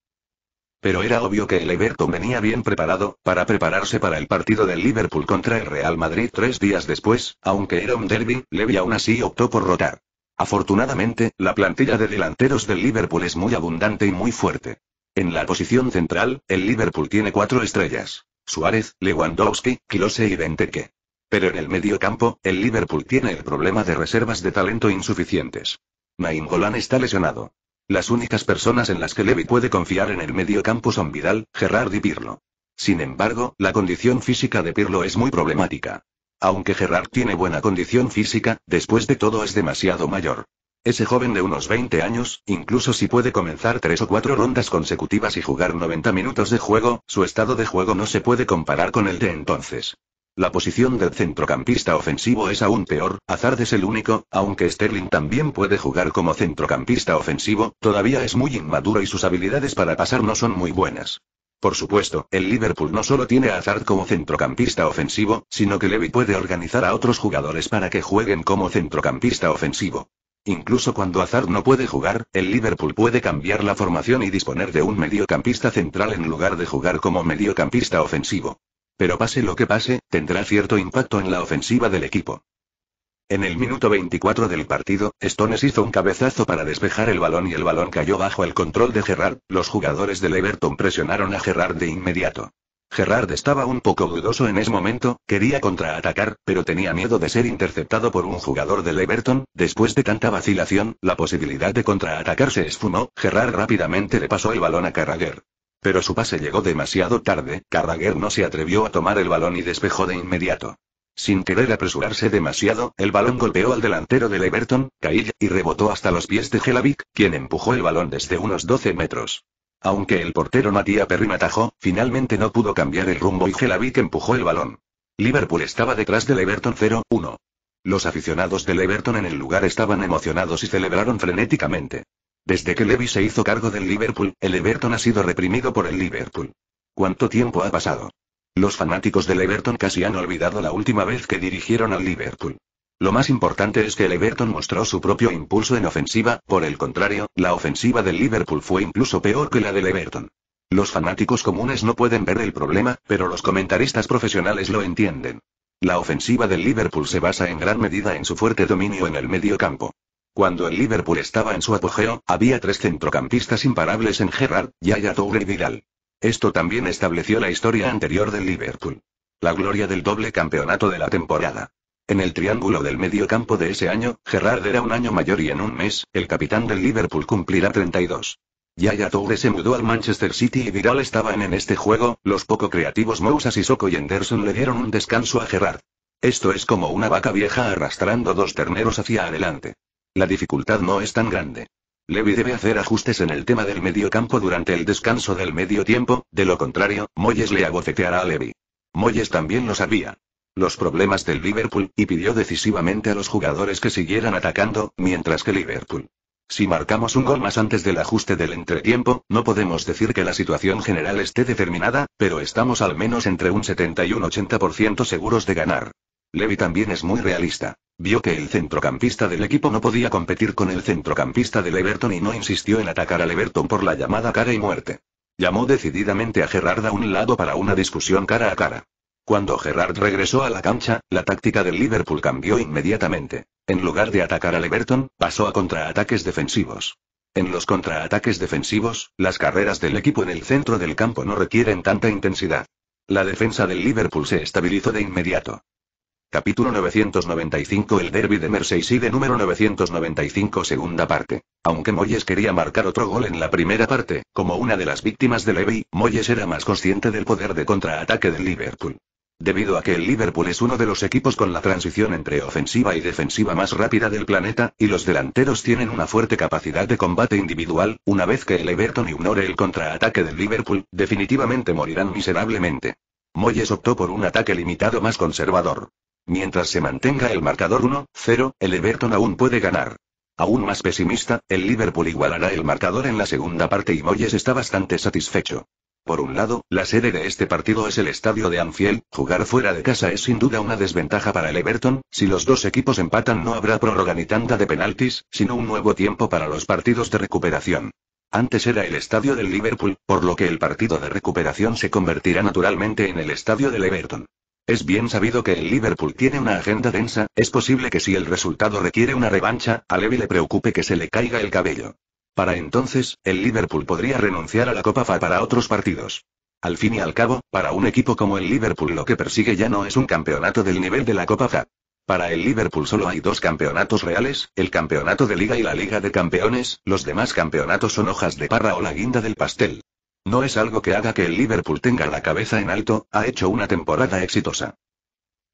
[SPEAKER 1] Pero era obvio que el Everton venía bien preparado, para prepararse para el partido del Liverpool contra el Real Madrid tres días después, aunque era un derby, Levy aún así optó por rotar. Afortunadamente, la plantilla de delanteros del Liverpool es muy abundante y muy fuerte. En la posición central, el Liverpool tiene cuatro estrellas. Suárez, Lewandowski, Klose y Benteke. Pero en el medio campo, el Liverpool tiene el problema de reservas de talento insuficientes. Naim está lesionado. Las únicas personas en las que Levy puede confiar en el medio campo son Vidal, Gerrard y Pirlo. Sin embargo, la condición física de Pirlo es muy problemática. Aunque Gerard tiene buena condición física, después de todo es demasiado mayor. Ese joven de unos 20 años, incluso si puede comenzar 3 o 4 rondas consecutivas y jugar 90 minutos de juego, su estado de juego no se puede comparar con el de entonces. La posición del centrocampista ofensivo es aún peor, Hazard es el único, aunque Sterling también puede jugar como centrocampista ofensivo, todavía es muy inmaduro y sus habilidades para pasar no son muy buenas. Por supuesto, el Liverpool no solo tiene a Hazard como centrocampista ofensivo, sino que Levy puede organizar a otros jugadores para que jueguen como centrocampista ofensivo. Incluso cuando Hazard no puede jugar, el Liverpool puede cambiar la formación y disponer de un mediocampista central en lugar de jugar como mediocampista ofensivo. Pero pase lo que pase, tendrá cierto impacto en la ofensiva del equipo. En el minuto 24 del partido, Stones hizo un cabezazo para despejar el balón y el balón cayó bajo el control de Gerrard. Los jugadores del Everton presionaron a Gerrard de inmediato. Gerrard estaba un poco dudoso en ese momento, quería contraatacar, pero tenía miedo de ser interceptado por un jugador del Everton, después de tanta vacilación, la posibilidad de contraatacar se esfumó, Gerrard rápidamente le pasó el balón a Carragher. Pero su pase llegó demasiado tarde, Carragher no se atrevió a tomar el balón y despejó de inmediato. Sin querer apresurarse demasiado, el balón golpeó al delantero del Everton, Cahill, y rebotó hasta los pies de Gelavic, quien empujó el balón desde unos 12 metros. Aunque el portero Matías Perrin atajó, finalmente no pudo cambiar el rumbo y Helavik empujó el balón. Liverpool estaba detrás del Everton 0-1. Los aficionados del Everton en el lugar estaban emocionados y celebraron frenéticamente. Desde que Levy se hizo cargo del Liverpool, el Everton ha sido reprimido por el Liverpool. ¿Cuánto tiempo ha pasado? Los fanáticos del Everton casi han olvidado la última vez que dirigieron al Liverpool. Lo más importante es que el Everton mostró su propio impulso en ofensiva, por el contrario, la ofensiva del Liverpool fue incluso peor que la del Everton. Los fanáticos comunes no pueden ver el problema, pero los comentaristas profesionales lo entienden. La ofensiva del Liverpool se basa en gran medida en su fuerte dominio en el medio campo. Cuando el Liverpool estaba en su apogeo, había tres centrocampistas imparables en Gerrard, Yaya Toure y Vidal. Esto también estableció la historia anterior del Liverpool. La gloria del doble campeonato de la temporada. En el triángulo del medio campo de ese año, Gerrard era un año mayor y en un mes, el capitán del Liverpool cumplirá 32. Yaya Toure se mudó al Manchester City y Viral estaban en este juego, los poco creativos Mousas y Soko y Henderson le dieron un descanso a Gerrard. Esto es como una vaca vieja arrastrando dos terneros hacia adelante. La dificultad no es tan grande. Levi debe hacer ajustes en el tema del mediocampo durante el descanso del medio tiempo, de lo contrario, Moyes le abofeteará a Levy. Moyes también lo sabía. Los problemas del Liverpool, y pidió decisivamente a los jugadores que siguieran atacando, mientras que Liverpool. Si marcamos un gol más antes del ajuste del entretiempo, no podemos decir que la situación general esté determinada, pero estamos al menos entre un 70 y un 80% seguros de ganar. Levy también es muy realista. Vio que el centrocampista del equipo no podía competir con el centrocampista del Everton y no insistió en atacar al Everton por la llamada cara y muerte. Llamó decididamente a Gerrard a un lado para una discusión cara a cara. Cuando Gerrard regresó a la cancha, la táctica del Liverpool cambió inmediatamente. En lugar de atacar al Everton, pasó a contraataques defensivos. En los contraataques defensivos, las carreras del equipo en el centro del campo no requieren tanta intensidad. La defensa del Liverpool se estabilizó de inmediato. Capítulo 995 El derby de Merseyside número 995 Segunda parte. Aunque Moyes quería marcar otro gol en la primera parte, como una de las víctimas de Levy, Moyes era más consciente del poder de contraataque del Liverpool. Debido a que el Liverpool es uno de los equipos con la transición entre ofensiva y defensiva más rápida del planeta, y los delanteros tienen una fuerte capacidad de combate individual, una vez que el Everton ignore el contraataque del Liverpool, definitivamente morirán miserablemente. Moyes optó por un ataque limitado más conservador. Mientras se mantenga el marcador 1-0, el Everton aún puede ganar. Aún más pesimista, el Liverpool igualará el marcador en la segunda parte y Moyes está bastante satisfecho. Por un lado, la sede de este partido es el estadio de Anfield, jugar fuera de casa es sin duda una desventaja para el Everton, si los dos equipos empatan no habrá prórroga ni tanta de penaltis, sino un nuevo tiempo para los partidos de recuperación. Antes era el estadio del Liverpool, por lo que el partido de recuperación se convertirá naturalmente en el estadio del Everton. Es bien sabido que el Liverpool tiene una agenda densa, es posible que si el resultado requiere una revancha, a Levy le preocupe que se le caiga el cabello. Para entonces, el Liverpool podría renunciar a la Copa FA para otros partidos. Al fin y al cabo, para un equipo como el Liverpool lo que persigue ya no es un campeonato del nivel de la Copa FA. Para el Liverpool solo hay dos campeonatos reales, el campeonato de liga y la liga de campeones, los demás campeonatos son hojas de parra o la guinda del pastel. No es algo que haga que el Liverpool tenga la cabeza en alto, ha hecho una temporada exitosa.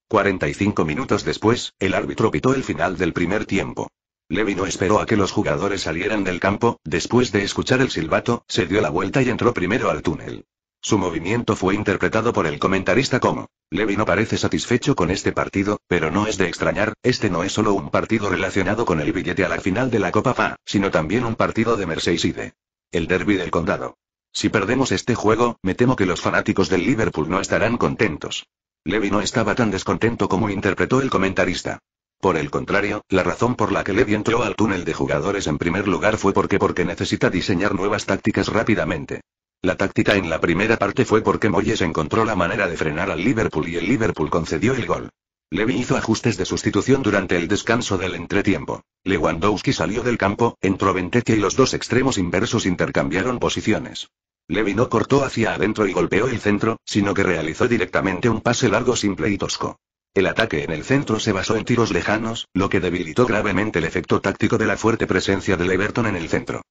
[SPEAKER 1] 45 minutos después, el árbitro pitó el final del primer tiempo. Levy no esperó a que los jugadores salieran del campo, después de escuchar el silbato, se dio la vuelta y entró primero al túnel. Su movimiento fue interpretado por el comentarista como, Levy no parece satisfecho con este partido, pero no es de extrañar, este no es solo un partido relacionado con el billete a la final de la Copa FA, sino también un partido de Merseyside. El derby del condado. Si perdemos este juego, me temo que los fanáticos del Liverpool no estarán contentos. Levy no estaba tan descontento como interpretó el comentarista. Por el contrario, la razón por la que Levy entró al túnel de jugadores en primer lugar fue porque porque necesita diseñar nuevas tácticas rápidamente. La táctica en la primera parte fue porque Moyes encontró la manera de frenar al Liverpool y el Liverpool concedió el gol. Levy hizo ajustes de sustitución durante el descanso del entretiempo. Lewandowski salió del campo, entró Ventetti y los dos extremos inversos intercambiaron posiciones. Levy no cortó hacia adentro y golpeó el centro, sino que realizó directamente un pase largo simple y tosco. El ataque en el centro se basó en tiros lejanos, lo que debilitó gravemente el efecto táctico de la fuerte presencia de Leverton en el centro.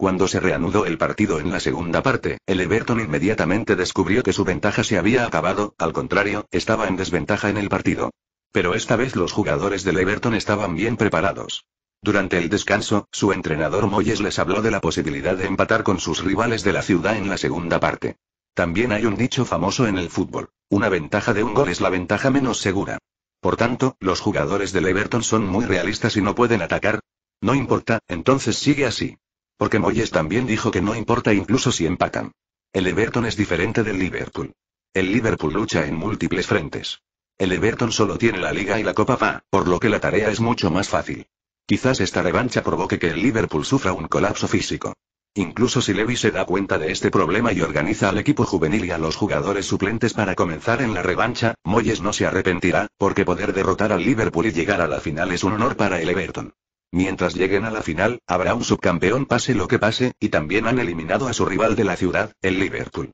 [SPEAKER 1] Cuando se reanudó el partido en la segunda parte, el Everton inmediatamente descubrió que su ventaja se había acabado, al contrario, estaba en desventaja en el partido. Pero esta vez los jugadores del Everton estaban bien preparados. Durante el descanso, su entrenador Moyes les habló de la posibilidad de empatar con sus rivales de la ciudad en la segunda parte. También hay un dicho famoso en el fútbol. Una ventaja de un gol es la ventaja menos segura. Por tanto, los jugadores del Everton son muy realistas y no pueden atacar. No importa, entonces sigue así. Porque Moyes también dijo que no importa incluso si empatan. El Everton es diferente del Liverpool. El Liverpool lucha en múltiples frentes. El Everton solo tiene la Liga y la Copa FA, por lo que la tarea es mucho más fácil. Quizás esta revancha provoque que el Liverpool sufra un colapso físico. Incluso si Levy se da cuenta de este problema y organiza al equipo juvenil y a los jugadores suplentes para comenzar en la revancha, Moyes no se arrepentirá, porque poder derrotar al Liverpool y llegar a la final es un honor para el Everton. Mientras lleguen a la final, habrá un subcampeón pase lo que pase, y también han eliminado a su rival de la ciudad, el Liverpool.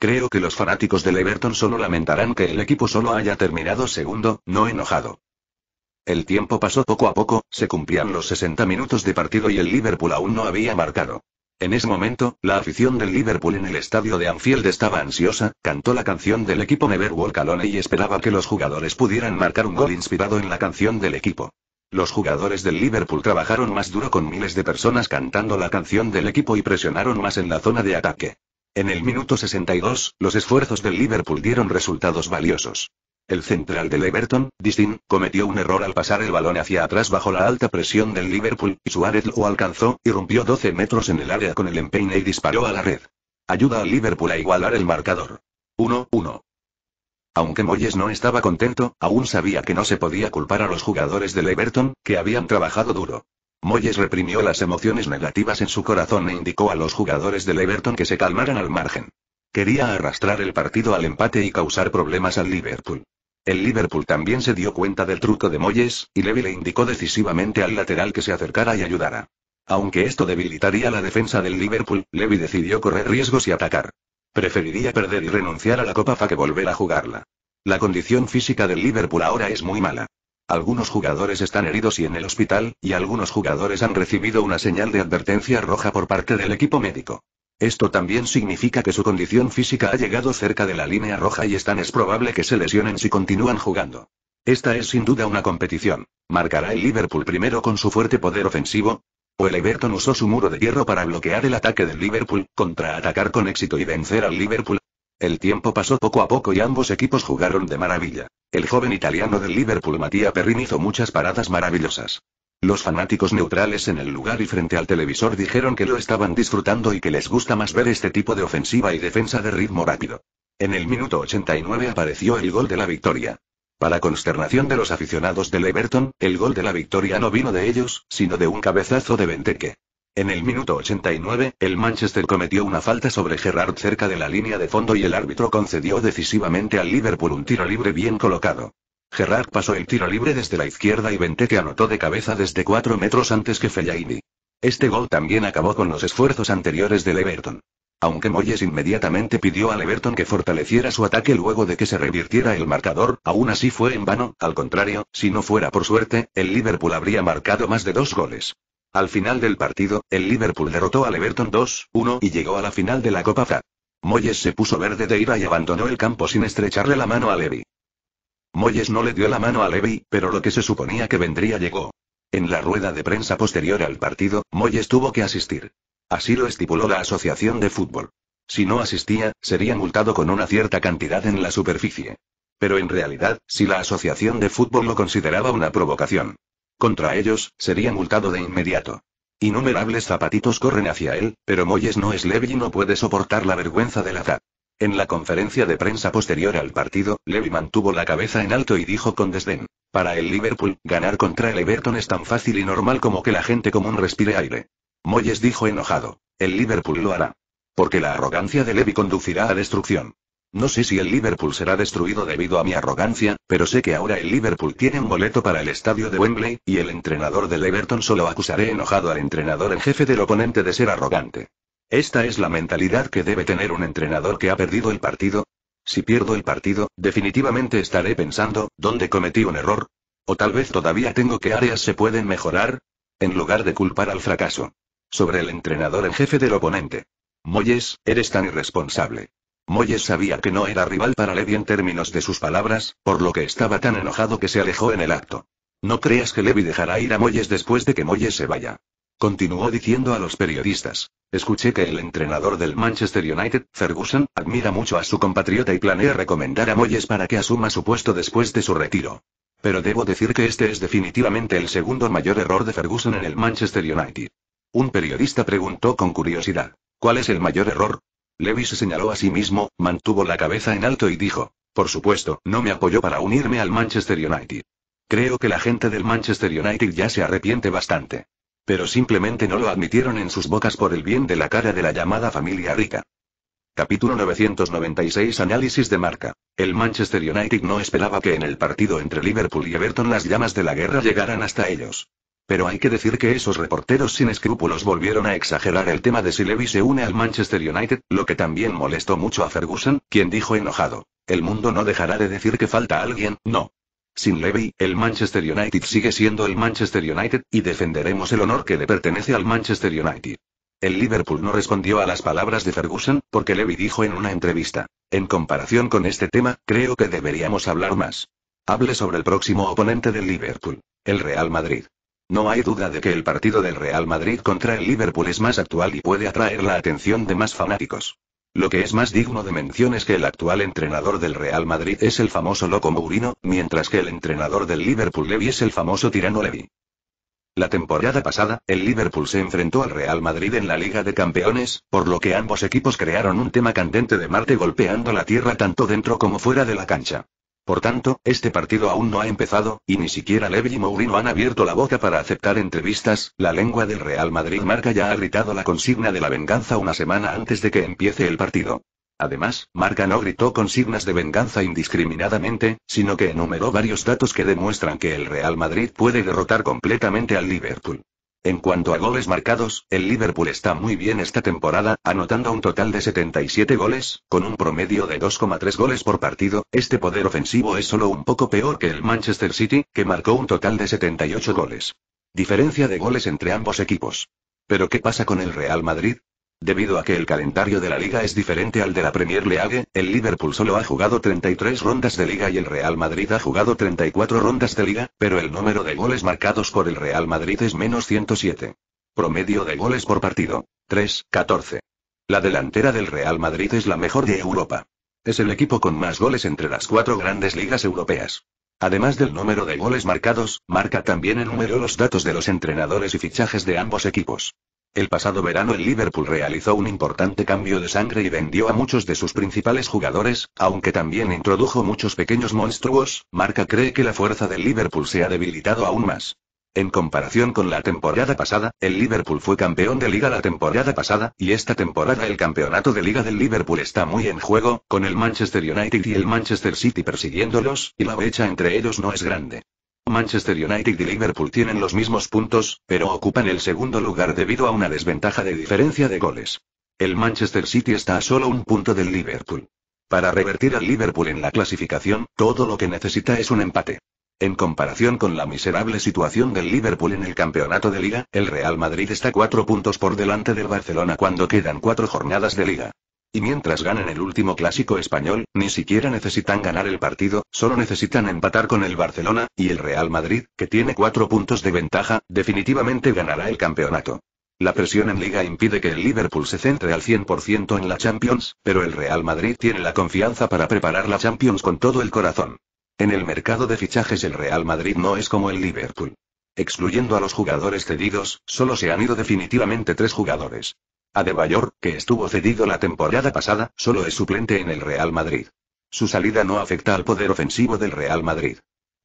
[SPEAKER 1] Creo que los fanáticos del Everton solo lamentarán que el equipo solo haya terminado segundo, no enojado. El tiempo pasó poco a poco, se cumplían los 60 minutos de partido y el Liverpool aún no había marcado. En ese momento, la afición del Liverpool en el estadio de Anfield estaba ansiosa, cantó la canción del equipo Never Walk Alone y esperaba que los jugadores pudieran marcar un gol inspirado en la canción del equipo. Los jugadores del Liverpool trabajaron más duro con miles de personas cantando la canción del equipo y presionaron más en la zona de ataque. En el minuto 62, los esfuerzos del Liverpool dieron resultados valiosos. El central del Everton, Distin, cometió un error al pasar el balón hacia atrás bajo la alta presión del Liverpool, y Suárez lo alcanzó, irrumpió 12 metros en el área con el empeine y disparó a la red. Ayuda al Liverpool a igualar el marcador. 1-1. Aunque Moyes no estaba contento, aún sabía que no se podía culpar a los jugadores del Everton, que habían trabajado duro. Moyes reprimió las emociones negativas en su corazón e indicó a los jugadores del Everton que se calmaran al margen. Quería arrastrar el partido al empate y causar problemas al Liverpool. El Liverpool también se dio cuenta del truco de Moyes, y Levy le indicó decisivamente al lateral que se acercara y ayudara. Aunque esto debilitaría la defensa del Liverpool, Levy decidió correr riesgos y atacar. Preferiría perder y renunciar a la Copa FA que volver a jugarla. La condición física del Liverpool ahora es muy mala. Algunos jugadores están heridos y en el hospital, y algunos jugadores han recibido una señal de advertencia roja por parte del equipo médico. Esto también significa que su condición física ha llegado cerca de la línea roja y es tan es probable que se lesionen si continúan jugando. Esta es sin duda una competición. ¿Marcará el Liverpool primero con su fuerte poder ofensivo? O el Everton usó su muro de hierro para bloquear el ataque del Liverpool, contraatacar con éxito y vencer al Liverpool. El tiempo pasó poco a poco y ambos equipos jugaron de maravilla. El joven italiano del Liverpool Mattia Perrin hizo muchas paradas maravillosas. Los fanáticos neutrales en el lugar y frente al televisor dijeron que lo estaban disfrutando y que les gusta más ver este tipo de ofensiva y defensa de ritmo rápido. En el minuto 89 apareció el gol de la victoria. Para consternación de los aficionados del Everton, el gol de la victoria no vino de ellos, sino de un cabezazo de Benteke. En el minuto 89, el Manchester cometió una falta sobre Gerrard cerca de la línea de fondo y el árbitro concedió decisivamente al Liverpool un tiro libre bien colocado. Gerrard pasó el tiro libre desde la izquierda y Benteke anotó de cabeza desde 4 metros antes que Fellaini. Este gol también acabó con los esfuerzos anteriores del Everton. Aunque Moyes inmediatamente pidió a Everton que fortaleciera su ataque luego de que se revirtiera el marcador, aún así fue en vano, al contrario, si no fuera por suerte, el Liverpool habría marcado más de dos goles. Al final del partido, el Liverpool derrotó a Everton 2-1 y llegó a la final de la Copa FA. Moyes se puso verde de ira y abandonó el campo sin estrecharle la mano a Levy. Moyes no le dio la mano a Levy, pero lo que se suponía que vendría llegó. En la rueda de prensa posterior al partido, Moyes tuvo que asistir. Así lo estipuló la Asociación de Fútbol. Si no asistía, sería multado con una cierta cantidad en la superficie. Pero en realidad, si la Asociación de Fútbol lo consideraba una provocación. Contra ellos, sería multado de inmediato. Innumerables zapatitos corren hacia él, pero Moyes no es Levy y no puede soportar la vergüenza del ataque. En la conferencia de prensa posterior al partido, Levy mantuvo la cabeza en alto y dijo con desdén: Para el Liverpool, ganar contra el Everton es tan fácil y normal como que la gente común respire aire. Moyes dijo enojado. El Liverpool lo hará. Porque la arrogancia de Levy conducirá a destrucción. No sé si el Liverpool será destruido debido a mi arrogancia, pero sé que ahora el Liverpool tiene un boleto para el estadio de Wembley, y el entrenador del Everton solo acusaré enojado al entrenador en jefe del oponente de ser arrogante. Esta es la mentalidad que debe tener un entrenador que ha perdido el partido. Si pierdo el partido, definitivamente estaré pensando, ¿dónde cometí un error? O tal vez todavía tengo que áreas se pueden mejorar, en lugar de culpar al fracaso. Sobre el entrenador en jefe del oponente. Moyes, eres tan irresponsable. Moyes sabía que no era rival para Levy en términos de sus palabras, por lo que estaba tan enojado que se alejó en el acto. No creas que Levy dejará ir a Moyes después de que Moyes se vaya. Continuó diciendo a los periodistas. Escuché que el entrenador del Manchester United, Ferguson, admira mucho a su compatriota y planea recomendar a Moyes para que asuma su puesto después de su retiro. Pero debo decir que este es definitivamente el segundo mayor error de Ferguson en el Manchester United. Un periodista preguntó con curiosidad, ¿cuál es el mayor error? Levy se señaló a sí mismo, mantuvo la cabeza en alto y dijo, por supuesto, no me apoyó para unirme al Manchester United. Creo que la gente del Manchester United ya se arrepiente bastante. Pero simplemente no lo admitieron en sus bocas por el bien de la cara de la llamada familia rica. Capítulo 996 Análisis de marca. El Manchester United no esperaba que en el partido entre Liverpool y Everton las llamas de la guerra llegaran hasta ellos. Pero hay que decir que esos reporteros sin escrúpulos volvieron a exagerar el tema de si Levy se une al Manchester United, lo que también molestó mucho a Ferguson, quien dijo enojado. El mundo no dejará de decir que falta alguien, no. Sin Levy, el Manchester United sigue siendo el Manchester United, y defenderemos el honor que le pertenece al Manchester United. El Liverpool no respondió a las palabras de Ferguson, porque Levy dijo en una entrevista, en comparación con este tema, creo que deberíamos hablar más. Hable sobre el próximo oponente del Liverpool, el Real Madrid. No hay duda de que el partido del Real Madrid contra el Liverpool es más actual y puede atraer la atención de más fanáticos. Lo que es más digno de mención es que el actual entrenador del Real Madrid es el famoso Loco Mourinho, mientras que el entrenador del Liverpool Levy es el famoso tirano Levy. La temporada pasada, el Liverpool se enfrentó al Real Madrid en la Liga de Campeones, por lo que ambos equipos crearon un tema candente de Marte golpeando la tierra tanto dentro como fuera de la cancha. Por tanto, este partido aún no ha empezado, y ni siquiera Levy y Mourinho han abierto la boca para aceptar entrevistas, la lengua del Real Madrid Marca ya ha gritado la consigna de la venganza una semana antes de que empiece el partido. Además, Marca no gritó consignas de venganza indiscriminadamente, sino que enumeró varios datos que demuestran que el Real Madrid puede derrotar completamente al Liverpool. En cuanto a goles marcados, el Liverpool está muy bien esta temporada, anotando un total de 77 goles, con un promedio de 2,3 goles por partido, este poder ofensivo es solo un poco peor que el Manchester City, que marcó un total de 78 goles. Diferencia de goles entre ambos equipos. Pero ¿qué pasa con el Real Madrid? Debido a que el calendario de la liga es diferente al de la Premier League, el Liverpool solo ha jugado 33 rondas de liga y el Real Madrid ha jugado 34 rondas de liga, pero el número de goles marcados por el Real Madrid es menos 107. Promedio de goles por partido. 3, 14. La delantera del Real Madrid es la mejor de Europa. Es el equipo con más goles entre las cuatro grandes ligas europeas. Además del número de goles marcados, marca también número los datos de los entrenadores y fichajes de ambos equipos. El pasado verano el Liverpool realizó un importante cambio de sangre y vendió a muchos de sus principales jugadores, aunque también introdujo muchos pequeños monstruos, Marca cree que la fuerza del Liverpool se ha debilitado aún más. En comparación con la temporada pasada, el Liverpool fue campeón de liga la temporada pasada, y esta temporada el campeonato de liga del Liverpool está muy en juego, con el Manchester United y el Manchester City persiguiéndolos, y la brecha entre ellos no es grande. Manchester United y Liverpool tienen los mismos puntos, pero ocupan el segundo lugar debido a una desventaja de diferencia de goles. El Manchester City está a solo un punto del Liverpool. Para revertir al Liverpool en la clasificación, todo lo que necesita es un empate. En comparación con la miserable situación del Liverpool en el campeonato de liga, el Real Madrid está cuatro puntos por delante del Barcelona cuando quedan cuatro jornadas de liga. Y mientras ganen el último clásico español, ni siquiera necesitan ganar el partido, solo necesitan empatar con el Barcelona, y el Real Madrid, que tiene cuatro puntos de ventaja, definitivamente ganará el campeonato. La presión en liga impide que el Liverpool se centre al 100% en la Champions, pero el Real Madrid tiene la confianza para preparar la Champions con todo el corazón. En el mercado de fichajes el Real Madrid no es como el Liverpool. Excluyendo a los jugadores cedidos, solo se han ido definitivamente tres jugadores. Adebayor, que estuvo cedido la temporada pasada, solo es suplente en el Real Madrid. Su salida no afecta al poder ofensivo del Real Madrid.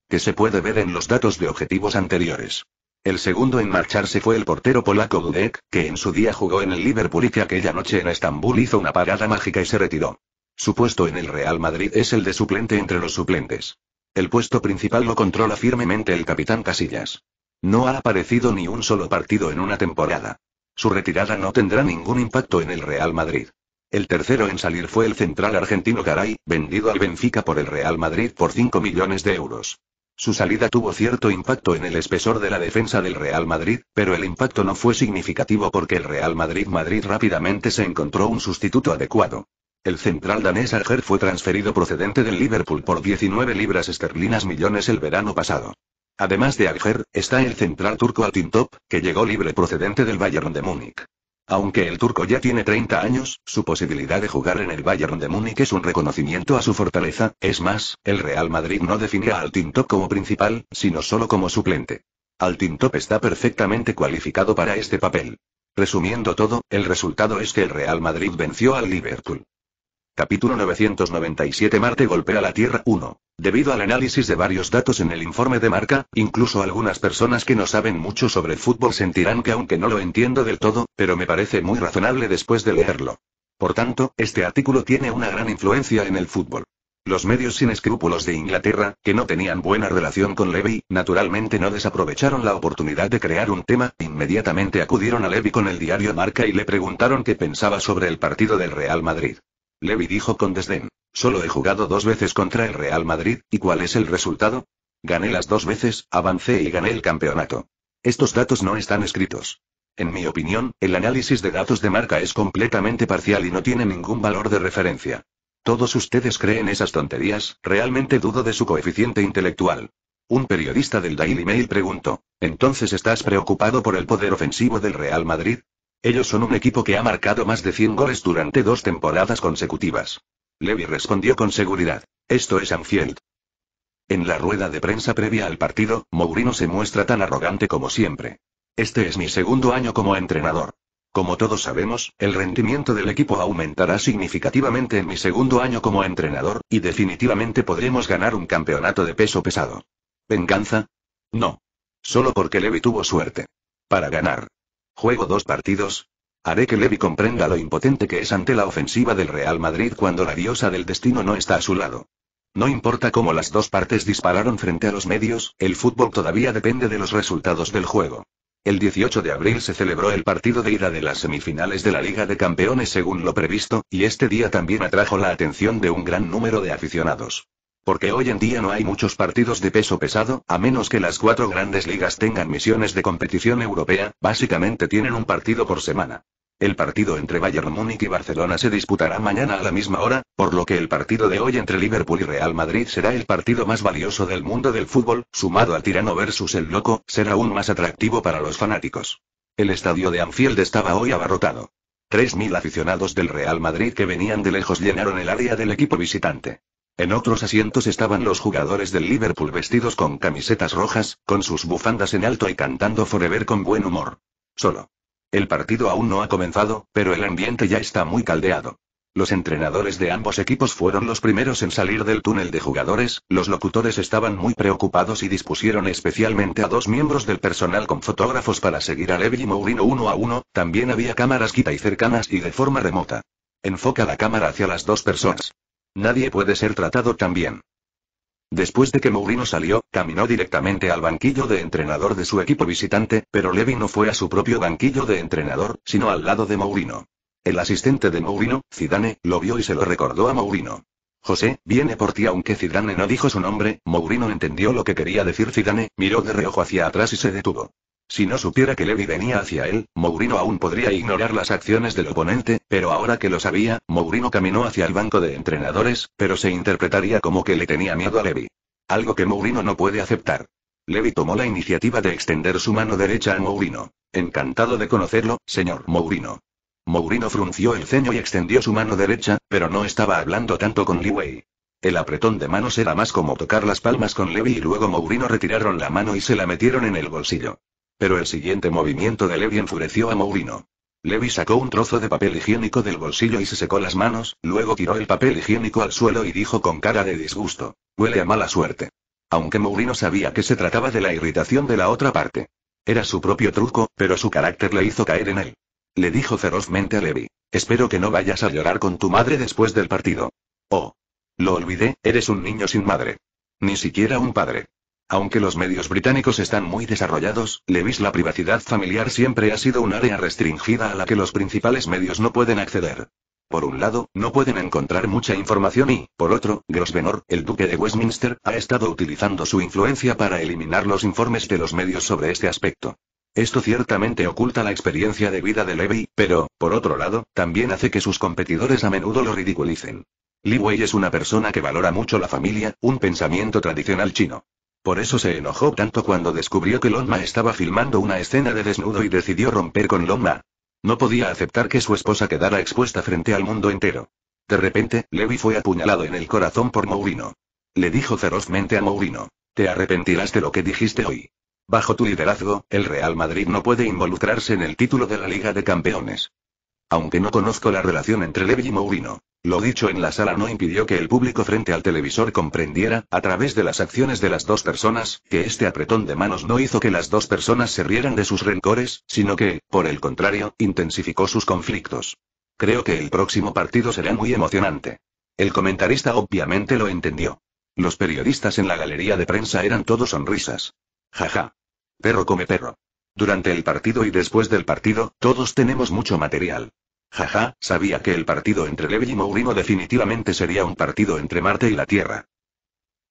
[SPEAKER 1] Que se puede ver en los datos de objetivos anteriores. El segundo en marcharse fue el portero polaco Dudek, que en su día jugó en el Liverpool y que aquella noche en Estambul hizo una parada mágica y se retiró. Su puesto en el Real Madrid es el de suplente entre los suplentes. El puesto principal lo controla firmemente el capitán Casillas. No ha aparecido ni un solo partido en una temporada. Su retirada no tendrá ningún impacto en el Real Madrid. El tercero en salir fue el central argentino Garay, vendido al Benfica por el Real Madrid por 5 millones de euros. Su salida tuvo cierto impacto en el espesor de la defensa del Real Madrid, pero el impacto no fue significativo porque el Real Madrid Madrid rápidamente se encontró un sustituto adecuado. El central danés Arger fue transferido procedente del Liverpool por 19 libras esterlinas millones el verano pasado. Además de Alger, está el central turco Altintop, que llegó libre procedente del Bayern de Múnich. Aunque el turco ya tiene 30 años, su posibilidad de jugar en el Bayern de Múnich es un reconocimiento a su fortaleza, es más, el Real Madrid no define a Altintop como principal, sino solo como suplente. Altintop está perfectamente cualificado para este papel. Resumiendo todo, el resultado es que el Real Madrid venció al Liverpool. Capítulo 997 Marte golpea la Tierra 1. Debido al análisis de varios datos en el informe de marca, incluso algunas personas que no saben mucho sobre fútbol sentirán que aunque no lo entiendo del todo, pero me parece muy razonable después de leerlo. Por tanto, este artículo tiene una gran influencia en el fútbol. Los medios sin escrúpulos de Inglaterra, que no tenían buena relación con Levy, naturalmente no desaprovecharon la oportunidad de crear un tema, inmediatamente acudieron a Levy con el diario Marca y le preguntaron qué pensaba sobre el partido del Real Madrid. Levy dijo con desdén. Solo he jugado dos veces contra el Real Madrid, ¿y cuál es el resultado? Gané las dos veces, avancé y gané el campeonato. Estos datos no están escritos. En mi opinión, el análisis de datos de marca es completamente parcial y no tiene ningún valor de referencia. Todos ustedes creen esas tonterías, realmente dudo de su coeficiente intelectual. Un periodista del Daily Mail preguntó, ¿entonces estás preocupado por el poder ofensivo del Real Madrid? Ellos son un equipo que ha marcado más de 100 goles durante dos temporadas consecutivas. Levy respondió con seguridad. Esto es Anfield. En la rueda de prensa previa al partido, Mourinho se muestra tan arrogante como siempre. Este es mi segundo año como entrenador. Como todos sabemos, el rendimiento del equipo aumentará significativamente en mi segundo año como entrenador, y definitivamente podremos ganar un campeonato de peso pesado. ¿Venganza? No. Solo porque Levy tuvo suerte. Para ganar. Juego dos partidos. Haré que Levi comprenda lo impotente que es ante la ofensiva del Real Madrid cuando la diosa del destino no está a su lado. No importa cómo las dos partes dispararon frente a los medios, el fútbol todavía depende de los resultados del juego. El 18 de abril se celebró el partido de ida de las semifinales de la Liga de Campeones según lo previsto, y este día también atrajo la atención de un gran número de aficionados. Porque hoy en día no hay muchos partidos de peso pesado, a menos que las cuatro grandes ligas tengan misiones de competición europea, básicamente tienen un partido por semana. El partido entre Bayern Múnich y Barcelona se disputará mañana a la misma hora, por lo que el partido de hoy entre Liverpool y Real Madrid será el partido más valioso del mundo del fútbol, sumado al tirano versus el loco, será aún más atractivo para los fanáticos. El estadio de Anfield estaba hoy abarrotado. 3.000 aficionados del Real Madrid que venían de lejos llenaron el área del equipo visitante. En otros asientos estaban los jugadores del Liverpool vestidos con camisetas rojas, con sus bufandas en alto y cantando Forever con buen humor. Solo. El partido aún no ha comenzado, pero el ambiente ya está muy caldeado. Los entrenadores de ambos equipos fueron los primeros en salir del túnel de jugadores, los locutores estaban muy preocupados y dispusieron especialmente a dos miembros del personal con fotógrafos para seguir a Levy y Mourinho uno a uno, también había cámaras quita y cercanas y de forma remota. Enfoca la cámara hacia las dos personas. Nadie puede ser tratado tan bien. Después de que Mourinho salió, caminó directamente al banquillo de entrenador de su equipo visitante, pero Levi no fue a su propio banquillo de entrenador, sino al lado de Mourinho. El asistente de Mourinho, Zidane, lo vio y se lo recordó a Mourinho. José, viene por ti aunque Zidane no dijo su nombre, Mourinho entendió lo que quería decir Zidane, miró de reojo hacia atrás y se detuvo. Si no supiera que Levi venía hacia él, Mourinho aún podría ignorar las acciones del oponente, pero ahora que lo sabía, Mourinho caminó hacia el banco de entrenadores, pero se interpretaría como que le tenía miedo a Levi. Algo que Mourinho no puede aceptar. Levi tomó la iniciativa de extender su mano derecha a Mourinho. Encantado de conocerlo, señor Mourinho. Mourinho frunció el ceño y extendió su mano derecha, pero no estaba hablando tanto con Liwei. El apretón de manos era más como tocar las palmas con Levi y luego Mourinho retiraron la mano y se la metieron en el bolsillo. Pero el siguiente movimiento de Levi enfureció a Mourino. Levi sacó un trozo de papel higiénico del bolsillo y se secó las manos, luego tiró el papel higiénico al suelo y dijo con cara de disgusto, huele a mala suerte. Aunque Mourino sabía que se trataba de la irritación de la otra parte. Era su propio truco, pero su carácter le hizo caer en él. Le dijo ferozmente a Levi, espero que no vayas a llorar con tu madre después del partido. Oh. Lo olvidé, eres un niño sin madre. Ni siquiera un padre. Aunque los medios británicos están muy desarrollados, Levis la privacidad familiar siempre ha sido un área restringida a la que los principales medios no pueden acceder. Por un lado, no pueden encontrar mucha información y, por otro, Grosvenor, el duque de Westminster, ha estado utilizando su influencia para eliminar los informes de los medios sobre este aspecto. Esto ciertamente oculta la experiencia de vida de Levy, pero, por otro lado, también hace que sus competidores a menudo lo ridiculicen. Li Wei es una persona que valora mucho la familia, un pensamiento tradicional chino. Por eso se enojó tanto cuando descubrió que Loma estaba filmando una escena de desnudo y decidió romper con Loma. No podía aceptar que su esposa quedara expuesta frente al mundo entero. De repente, Levi fue apuñalado en el corazón por Mourino. Le dijo ferozmente a Mourino. Te arrepentirás de lo que dijiste hoy. Bajo tu liderazgo, el Real Madrid no puede involucrarse en el título de la Liga de Campeones. Aunque no conozco la relación entre Levy y Mourinho. Lo dicho en la sala no impidió que el público frente al televisor comprendiera, a través de las acciones de las dos personas, que este apretón de manos no hizo que las dos personas se rieran de sus rencores, sino que, por el contrario, intensificó sus conflictos. Creo que el próximo partido será muy emocionante. El comentarista obviamente lo entendió. Los periodistas en la galería de prensa eran todos sonrisas. Jaja. Perro come perro. Durante el partido y después del partido, todos tenemos mucho material. Jaja, sabía que el partido entre Levy y Mourinho definitivamente sería un partido entre Marte y la Tierra.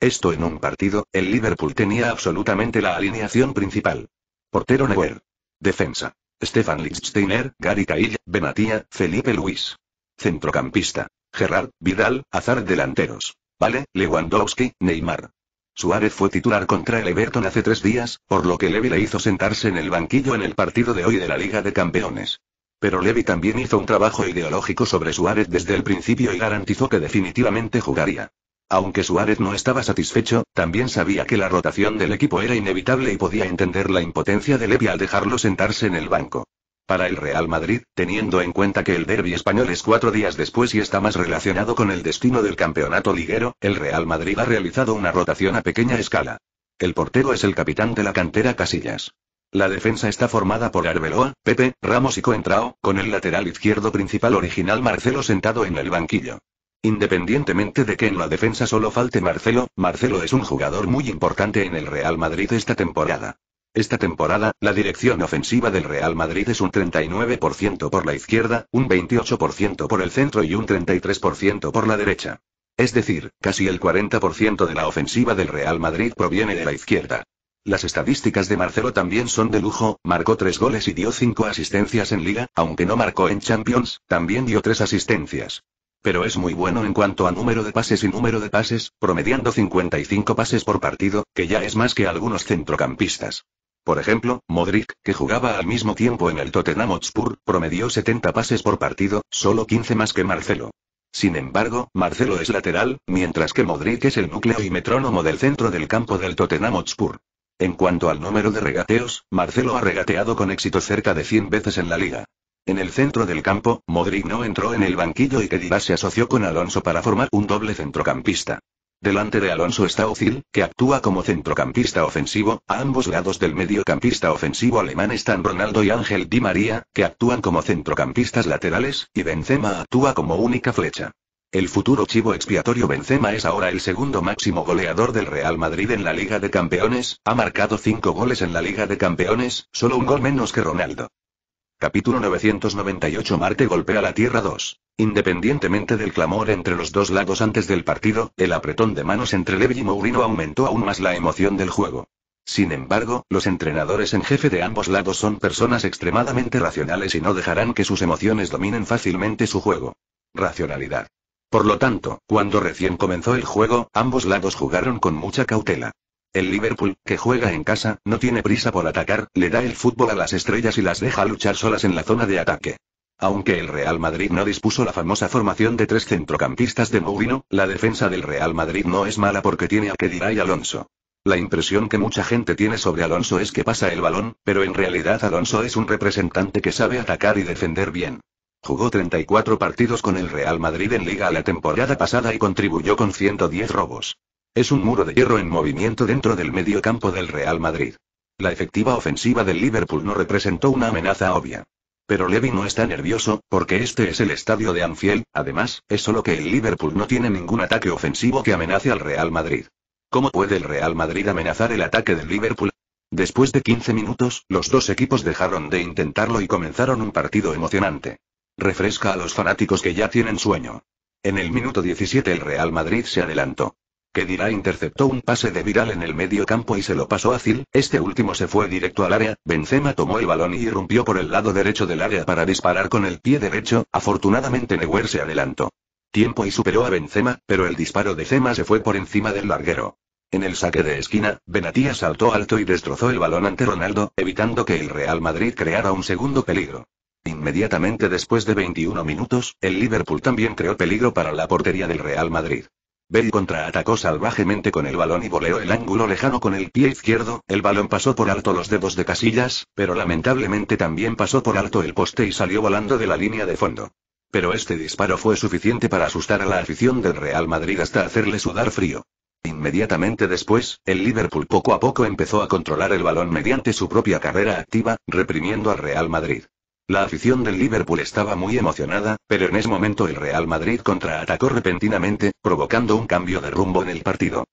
[SPEAKER 1] Esto en un partido, el Liverpool tenía absolutamente la alineación principal. Portero Neuer. Defensa. Stefan Lichtsteiner, Gary Cahill, Benatia, Felipe Luis. Centrocampista. Gerard, Vidal, Azar delanteros. Vale, Lewandowski, Neymar. Suárez fue titular contra el Everton hace tres días, por lo que Levi le hizo sentarse en el banquillo en el partido de hoy de la Liga de Campeones. Pero Levy también hizo un trabajo ideológico sobre Suárez desde el principio y garantizó que definitivamente jugaría. Aunque Suárez no estaba satisfecho, también sabía que la rotación del equipo era inevitable y podía entender la impotencia de Levy al dejarlo sentarse en el banco. Para el Real Madrid, teniendo en cuenta que el derby español es cuatro días después y está más relacionado con el destino del campeonato liguero, el Real Madrid ha realizado una rotación a pequeña escala. El portero es el capitán de la cantera Casillas. La defensa está formada por Arbeloa, Pepe, Ramos y Coentrao, con el lateral izquierdo principal original Marcelo sentado en el banquillo. Independientemente de que en la defensa solo falte Marcelo, Marcelo es un jugador muy importante en el Real Madrid esta temporada. Esta temporada, la dirección ofensiva del Real Madrid es un 39% por la izquierda, un 28% por el centro y un 33% por la derecha. Es decir, casi el 40% de la ofensiva del Real Madrid proviene de la izquierda. Las estadísticas de Marcelo también son de lujo, marcó tres goles y dio cinco asistencias en liga, aunque no marcó en Champions, también dio tres asistencias. Pero es muy bueno en cuanto a número de pases y número de pases, promediando 55 pases por partido, que ya es más que algunos centrocampistas. Por ejemplo, Modric, que jugaba al mismo tiempo en el Tottenham Hotspur, promedió 70 pases por partido, solo 15 más que Marcelo. Sin embargo, Marcelo es lateral, mientras que Modric es el núcleo y metrónomo del centro del campo del Tottenham Hotspur. En cuanto al número de regateos, Marcelo ha regateado con éxito cerca de 100 veces en la liga. En el centro del campo, Modric no entró en el banquillo y Kedira se asoció con Alonso para formar un doble centrocampista. Delante de Alonso está Ozil, que actúa como centrocampista ofensivo, a ambos lados del mediocampista ofensivo alemán están Ronaldo y Ángel Di María, que actúan como centrocampistas laterales, y Benzema actúa como única flecha. El futuro chivo expiatorio Benzema es ahora el segundo máximo goleador del Real Madrid en la Liga de Campeones, ha marcado cinco goles en la Liga de Campeones, solo un gol menos que Ronaldo. Capítulo 998 Marte golpea la Tierra 2. Independientemente del clamor entre los dos lados antes del partido, el apretón de manos entre Levy y Mourinho aumentó aún más la emoción del juego. Sin embargo, los entrenadores en jefe de ambos lados son personas extremadamente racionales y no dejarán que sus emociones dominen fácilmente su juego. Racionalidad. Por lo tanto, cuando recién comenzó el juego, ambos lados jugaron con mucha cautela. El Liverpool, que juega en casa, no tiene prisa por atacar, le da el fútbol a las estrellas y las deja luchar solas en la zona de ataque. Aunque el Real Madrid no dispuso la famosa formación de tres centrocampistas de Mourinho, la defensa del Real Madrid no es mala porque tiene a Kedira y Alonso. La impresión que mucha gente tiene sobre Alonso es que pasa el balón, pero en realidad Alonso es un representante que sabe atacar y defender bien. Jugó 34 partidos con el Real Madrid en Liga la temporada pasada y contribuyó con 110 robos. Es un muro de hierro en movimiento dentro del medio campo del Real Madrid. La efectiva ofensiva del Liverpool no representó una amenaza obvia. Pero Levy no está nervioso, porque este es el estadio de Anfield, además, es solo que el Liverpool no tiene ningún ataque ofensivo que amenace al Real Madrid. ¿Cómo puede el Real Madrid amenazar el ataque del Liverpool? Después de 15 minutos, los dos equipos dejaron de intentarlo y comenzaron un partido emocionante refresca a los fanáticos que ya tienen sueño. En el minuto 17 el Real Madrid se adelantó. Kedira interceptó un pase de Viral en el medio campo y se lo pasó a Zil, este último se fue directo al área, Benzema tomó el balón y irrumpió por el lado derecho del área para disparar con el pie derecho, afortunadamente Neuer se adelantó. Tiempo y superó a Benzema, pero el disparo de Zema se fue por encima del larguero. En el saque de esquina, Benatía saltó alto y destrozó el balón ante Ronaldo, evitando que el Real Madrid creara un segundo peligro. Inmediatamente después de 21 minutos, el Liverpool también creó peligro para la portería del Real Madrid. Bell contraatacó salvajemente con el balón y voleó el ángulo lejano con el pie izquierdo, el balón pasó por alto los dedos de Casillas, pero lamentablemente también pasó por alto el poste y salió volando de la línea de fondo. Pero este disparo fue suficiente para asustar a la afición del Real Madrid hasta hacerle sudar frío. Inmediatamente después, el Liverpool poco a poco empezó a controlar el balón mediante su propia carrera activa, reprimiendo al Real Madrid. La afición del Liverpool estaba muy emocionada, pero en ese momento el Real Madrid contraatacó repentinamente, provocando un cambio de rumbo en el partido.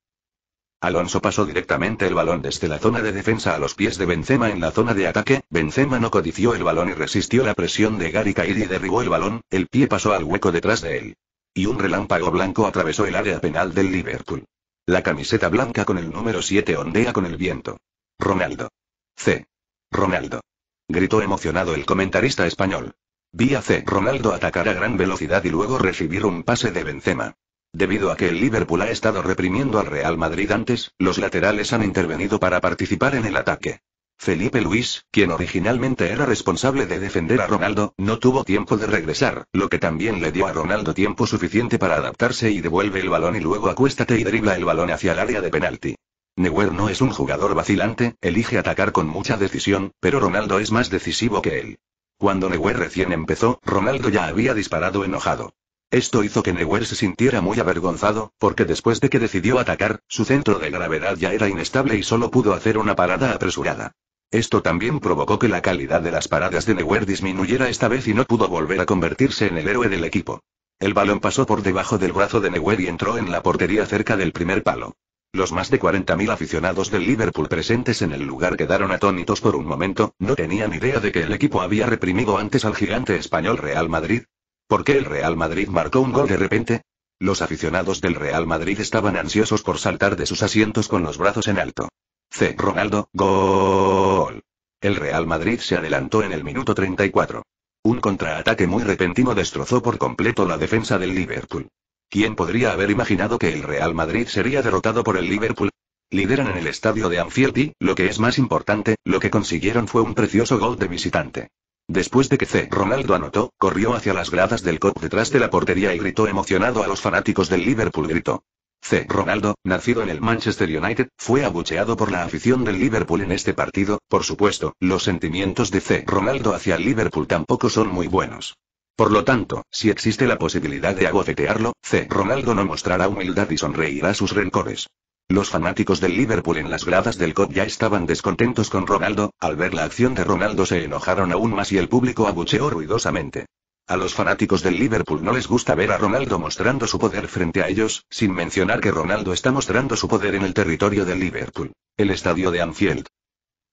[SPEAKER 1] Alonso pasó directamente el balón desde la zona de defensa a los pies de Benzema en la zona de ataque, Benzema no codició el balón y resistió la presión de Gary y derribó el balón, el pie pasó al hueco detrás de él. Y un relámpago blanco atravesó el área penal del Liverpool. La camiseta blanca con el número 7 ondea con el viento. Ronaldo. C. Ronaldo gritó emocionado el comentarista español. Vía C. Ronaldo atacar a gran velocidad y luego recibir un pase de Benzema. Debido a que el Liverpool ha estado reprimiendo al Real Madrid antes, los laterales han intervenido para participar en el ataque. Felipe Luis, quien originalmente era responsable de defender a Ronaldo, no tuvo tiempo de regresar, lo que también le dio a Ronaldo tiempo suficiente para adaptarse y devuelve el balón y luego acuéstate y dribla el balón hacia el área de penalti. Neuer no es un jugador vacilante, elige atacar con mucha decisión, pero Ronaldo es más decisivo que él. Cuando Neuer recién empezó, Ronaldo ya había disparado enojado. Esto hizo que Neuer se sintiera muy avergonzado, porque después de que decidió atacar, su centro de gravedad ya era inestable y solo pudo hacer una parada apresurada. Esto también provocó que la calidad de las paradas de Neuer disminuyera esta vez y no pudo volver a convertirse en el héroe del equipo. El balón pasó por debajo del brazo de Neuer y entró en la portería cerca del primer palo. Los más de 40.000 aficionados del Liverpool presentes en el lugar quedaron atónitos por un momento, no tenían idea de que el equipo había reprimido antes al gigante español Real Madrid. ¿Por qué el Real Madrid marcó un gol de repente? Los aficionados del Real Madrid estaban ansiosos por saltar de sus asientos con los brazos en alto. C. Ronaldo, gol. El Real Madrid se adelantó en el minuto 34. Un contraataque muy repentino destrozó por completo la defensa del Liverpool. ¿Quién podría haber imaginado que el Real Madrid sería derrotado por el Liverpool? Lideran en el estadio de Anfield y, lo que es más importante, lo que consiguieron fue un precioso gol de visitante. Después de que C. Ronaldo anotó, corrió hacia las gradas del COP detrás de la portería y gritó emocionado a los fanáticos del Liverpool. Gritó. C. Ronaldo, nacido en el Manchester United, fue abucheado por la afición del Liverpool en este partido, por supuesto, los sentimientos de C. Ronaldo hacia el Liverpool tampoco son muy buenos. Por lo tanto, si existe la posibilidad de abofetearlo, C. Ronaldo no mostrará humildad y sonreirá sus rencores. Los fanáticos del Liverpool en las gradas del COP ya estaban descontentos con Ronaldo, al ver la acción de Ronaldo se enojaron aún más y el público abucheó ruidosamente. A los fanáticos del Liverpool no les gusta ver a Ronaldo mostrando su poder frente a ellos, sin mencionar que Ronaldo está mostrando su poder en el territorio del Liverpool. El estadio de Anfield.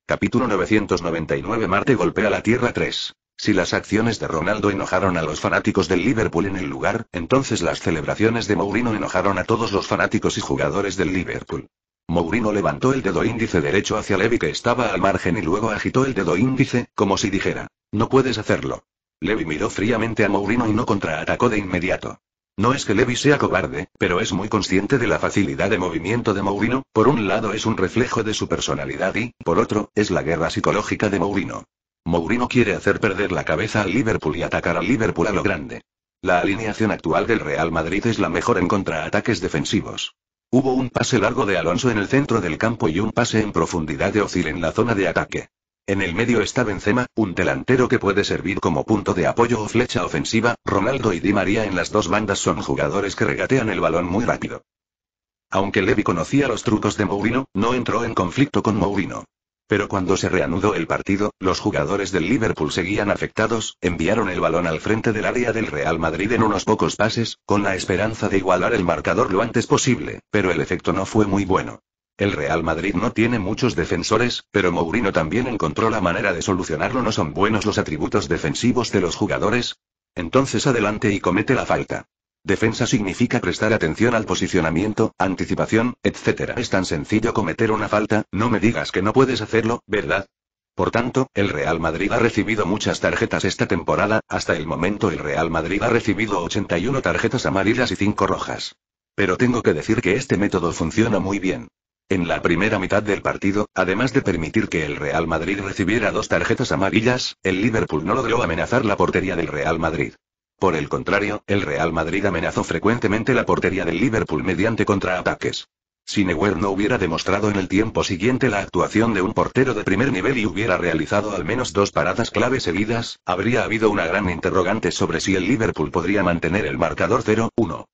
[SPEAKER 1] Capítulo 999 Marte golpea la Tierra 3. Si las acciones de Ronaldo enojaron a los fanáticos del Liverpool en el lugar, entonces las celebraciones de Mourinho enojaron a todos los fanáticos y jugadores del Liverpool. Mourinho levantó el dedo índice derecho hacia Levy que estaba al margen y luego agitó el dedo índice, como si dijera, no puedes hacerlo. Levy miró fríamente a Mourinho y no contraatacó de inmediato. No es que Levy sea cobarde, pero es muy consciente de la facilidad de movimiento de Mourinho, por un lado es un reflejo de su personalidad y, por otro, es la guerra psicológica de Mourinho. Mourinho quiere hacer perder la cabeza al Liverpool y atacar al Liverpool a lo grande. La alineación actual del Real Madrid es la mejor en contraataques defensivos. Hubo un pase largo de Alonso en el centro del campo y un pase en profundidad de Ozil en la zona de ataque. En el medio está Benzema, un delantero que puede servir como punto de apoyo o flecha ofensiva, Ronaldo y Di María en las dos bandas son jugadores que regatean el balón muy rápido. Aunque Levy conocía los trucos de Mourinho, no entró en conflicto con Mourinho. Pero cuando se reanudó el partido, los jugadores del Liverpool seguían afectados, enviaron el balón al frente del área del Real Madrid en unos pocos pases, con la esperanza de igualar el marcador lo antes posible, pero el efecto no fue muy bueno. El Real Madrid no tiene muchos defensores, pero Mourinho también encontró la manera de solucionarlo. ¿No son buenos los atributos defensivos de los jugadores? Entonces adelante y comete la falta. Defensa significa prestar atención al posicionamiento, anticipación, etc. Es tan sencillo cometer una falta, no me digas que no puedes hacerlo, ¿verdad? Por tanto, el Real Madrid ha recibido muchas tarjetas esta temporada, hasta el momento el Real Madrid ha recibido 81 tarjetas amarillas y 5 rojas. Pero tengo que decir que este método funciona muy bien. En la primera mitad del partido, además de permitir que el Real Madrid recibiera dos tarjetas amarillas, el Liverpool no logró amenazar la portería del Real Madrid. Por el contrario, el Real Madrid amenazó frecuentemente la portería del Liverpool mediante contraataques. Si Neuer no hubiera demostrado en el tiempo siguiente la actuación de un portero de primer nivel y hubiera realizado al menos dos paradas clave seguidas, habría habido una gran interrogante sobre si el Liverpool podría mantener el marcador 0-1.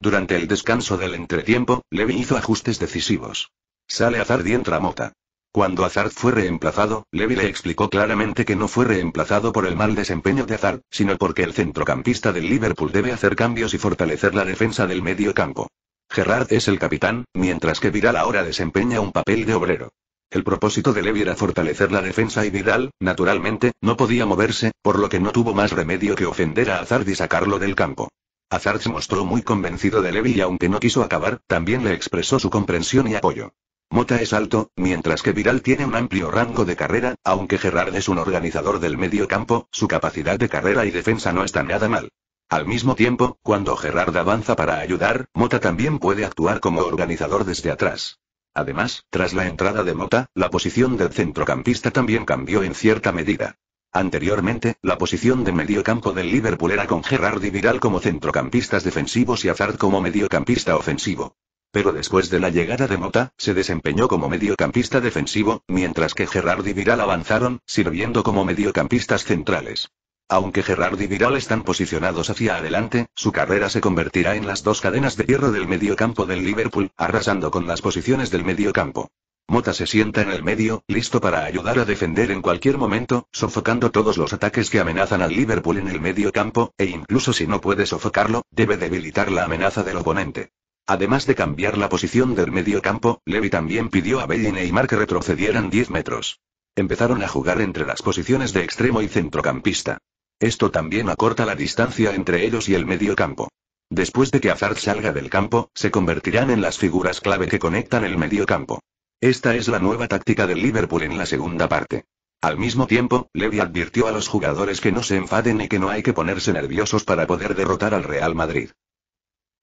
[SPEAKER 1] Durante el descanso del entretiempo, Levy hizo ajustes decisivos. Sale a y entra Mota. Cuando Hazard fue reemplazado, Levy le explicó claramente que no fue reemplazado por el mal desempeño de Hazard, sino porque el centrocampista del Liverpool debe hacer cambios y fortalecer la defensa del medio campo. Gerrard es el capitán, mientras que Vidal ahora desempeña un papel de obrero. El propósito de Levy era fortalecer la defensa y Vidal, naturalmente, no podía moverse, por lo que no tuvo más remedio que ofender a Hazard y sacarlo del campo. Hazard se mostró muy convencido de Levy y aunque no quiso acabar, también le expresó su comprensión y apoyo. Mota es alto, mientras que Viral tiene un amplio rango de carrera, aunque Gerrard es un organizador del medio campo, su capacidad de carrera y defensa no está nada mal. Al mismo tiempo, cuando Gerrard avanza para ayudar, Mota también puede actuar como organizador desde atrás. Además, tras la entrada de Mota, la posición del centrocampista también cambió en cierta medida. Anteriormente, la posición de mediocampo del Liverpool era con Gerrard y Viral como centrocampistas defensivos y Hazard como mediocampista ofensivo. Pero después de la llegada de Mota, se desempeñó como mediocampista defensivo, mientras que Gerard y Viral avanzaron, sirviendo como mediocampistas centrales. Aunque Gerard y Viral están posicionados hacia adelante, su carrera se convertirá en las dos cadenas de hierro del mediocampo del Liverpool, arrasando con las posiciones del mediocampo. Mota se sienta en el medio, listo para ayudar a defender en cualquier momento, sofocando todos los ataques que amenazan al Liverpool en el mediocampo, e incluso si no puede sofocarlo, debe debilitar la amenaza del oponente. Además de cambiar la posición del campo, Levy también pidió a Bell y Neymar que retrocedieran 10 metros. Empezaron a jugar entre las posiciones de extremo y centrocampista. Esto también acorta la distancia entre ellos y el campo. Después de que Hazard salga del campo, se convertirán en las figuras clave que conectan el mediocampo. Esta es la nueva táctica del Liverpool en la segunda parte. Al mismo tiempo, Levy advirtió a los jugadores que no se enfaden y que no hay que ponerse nerviosos para poder derrotar al Real Madrid.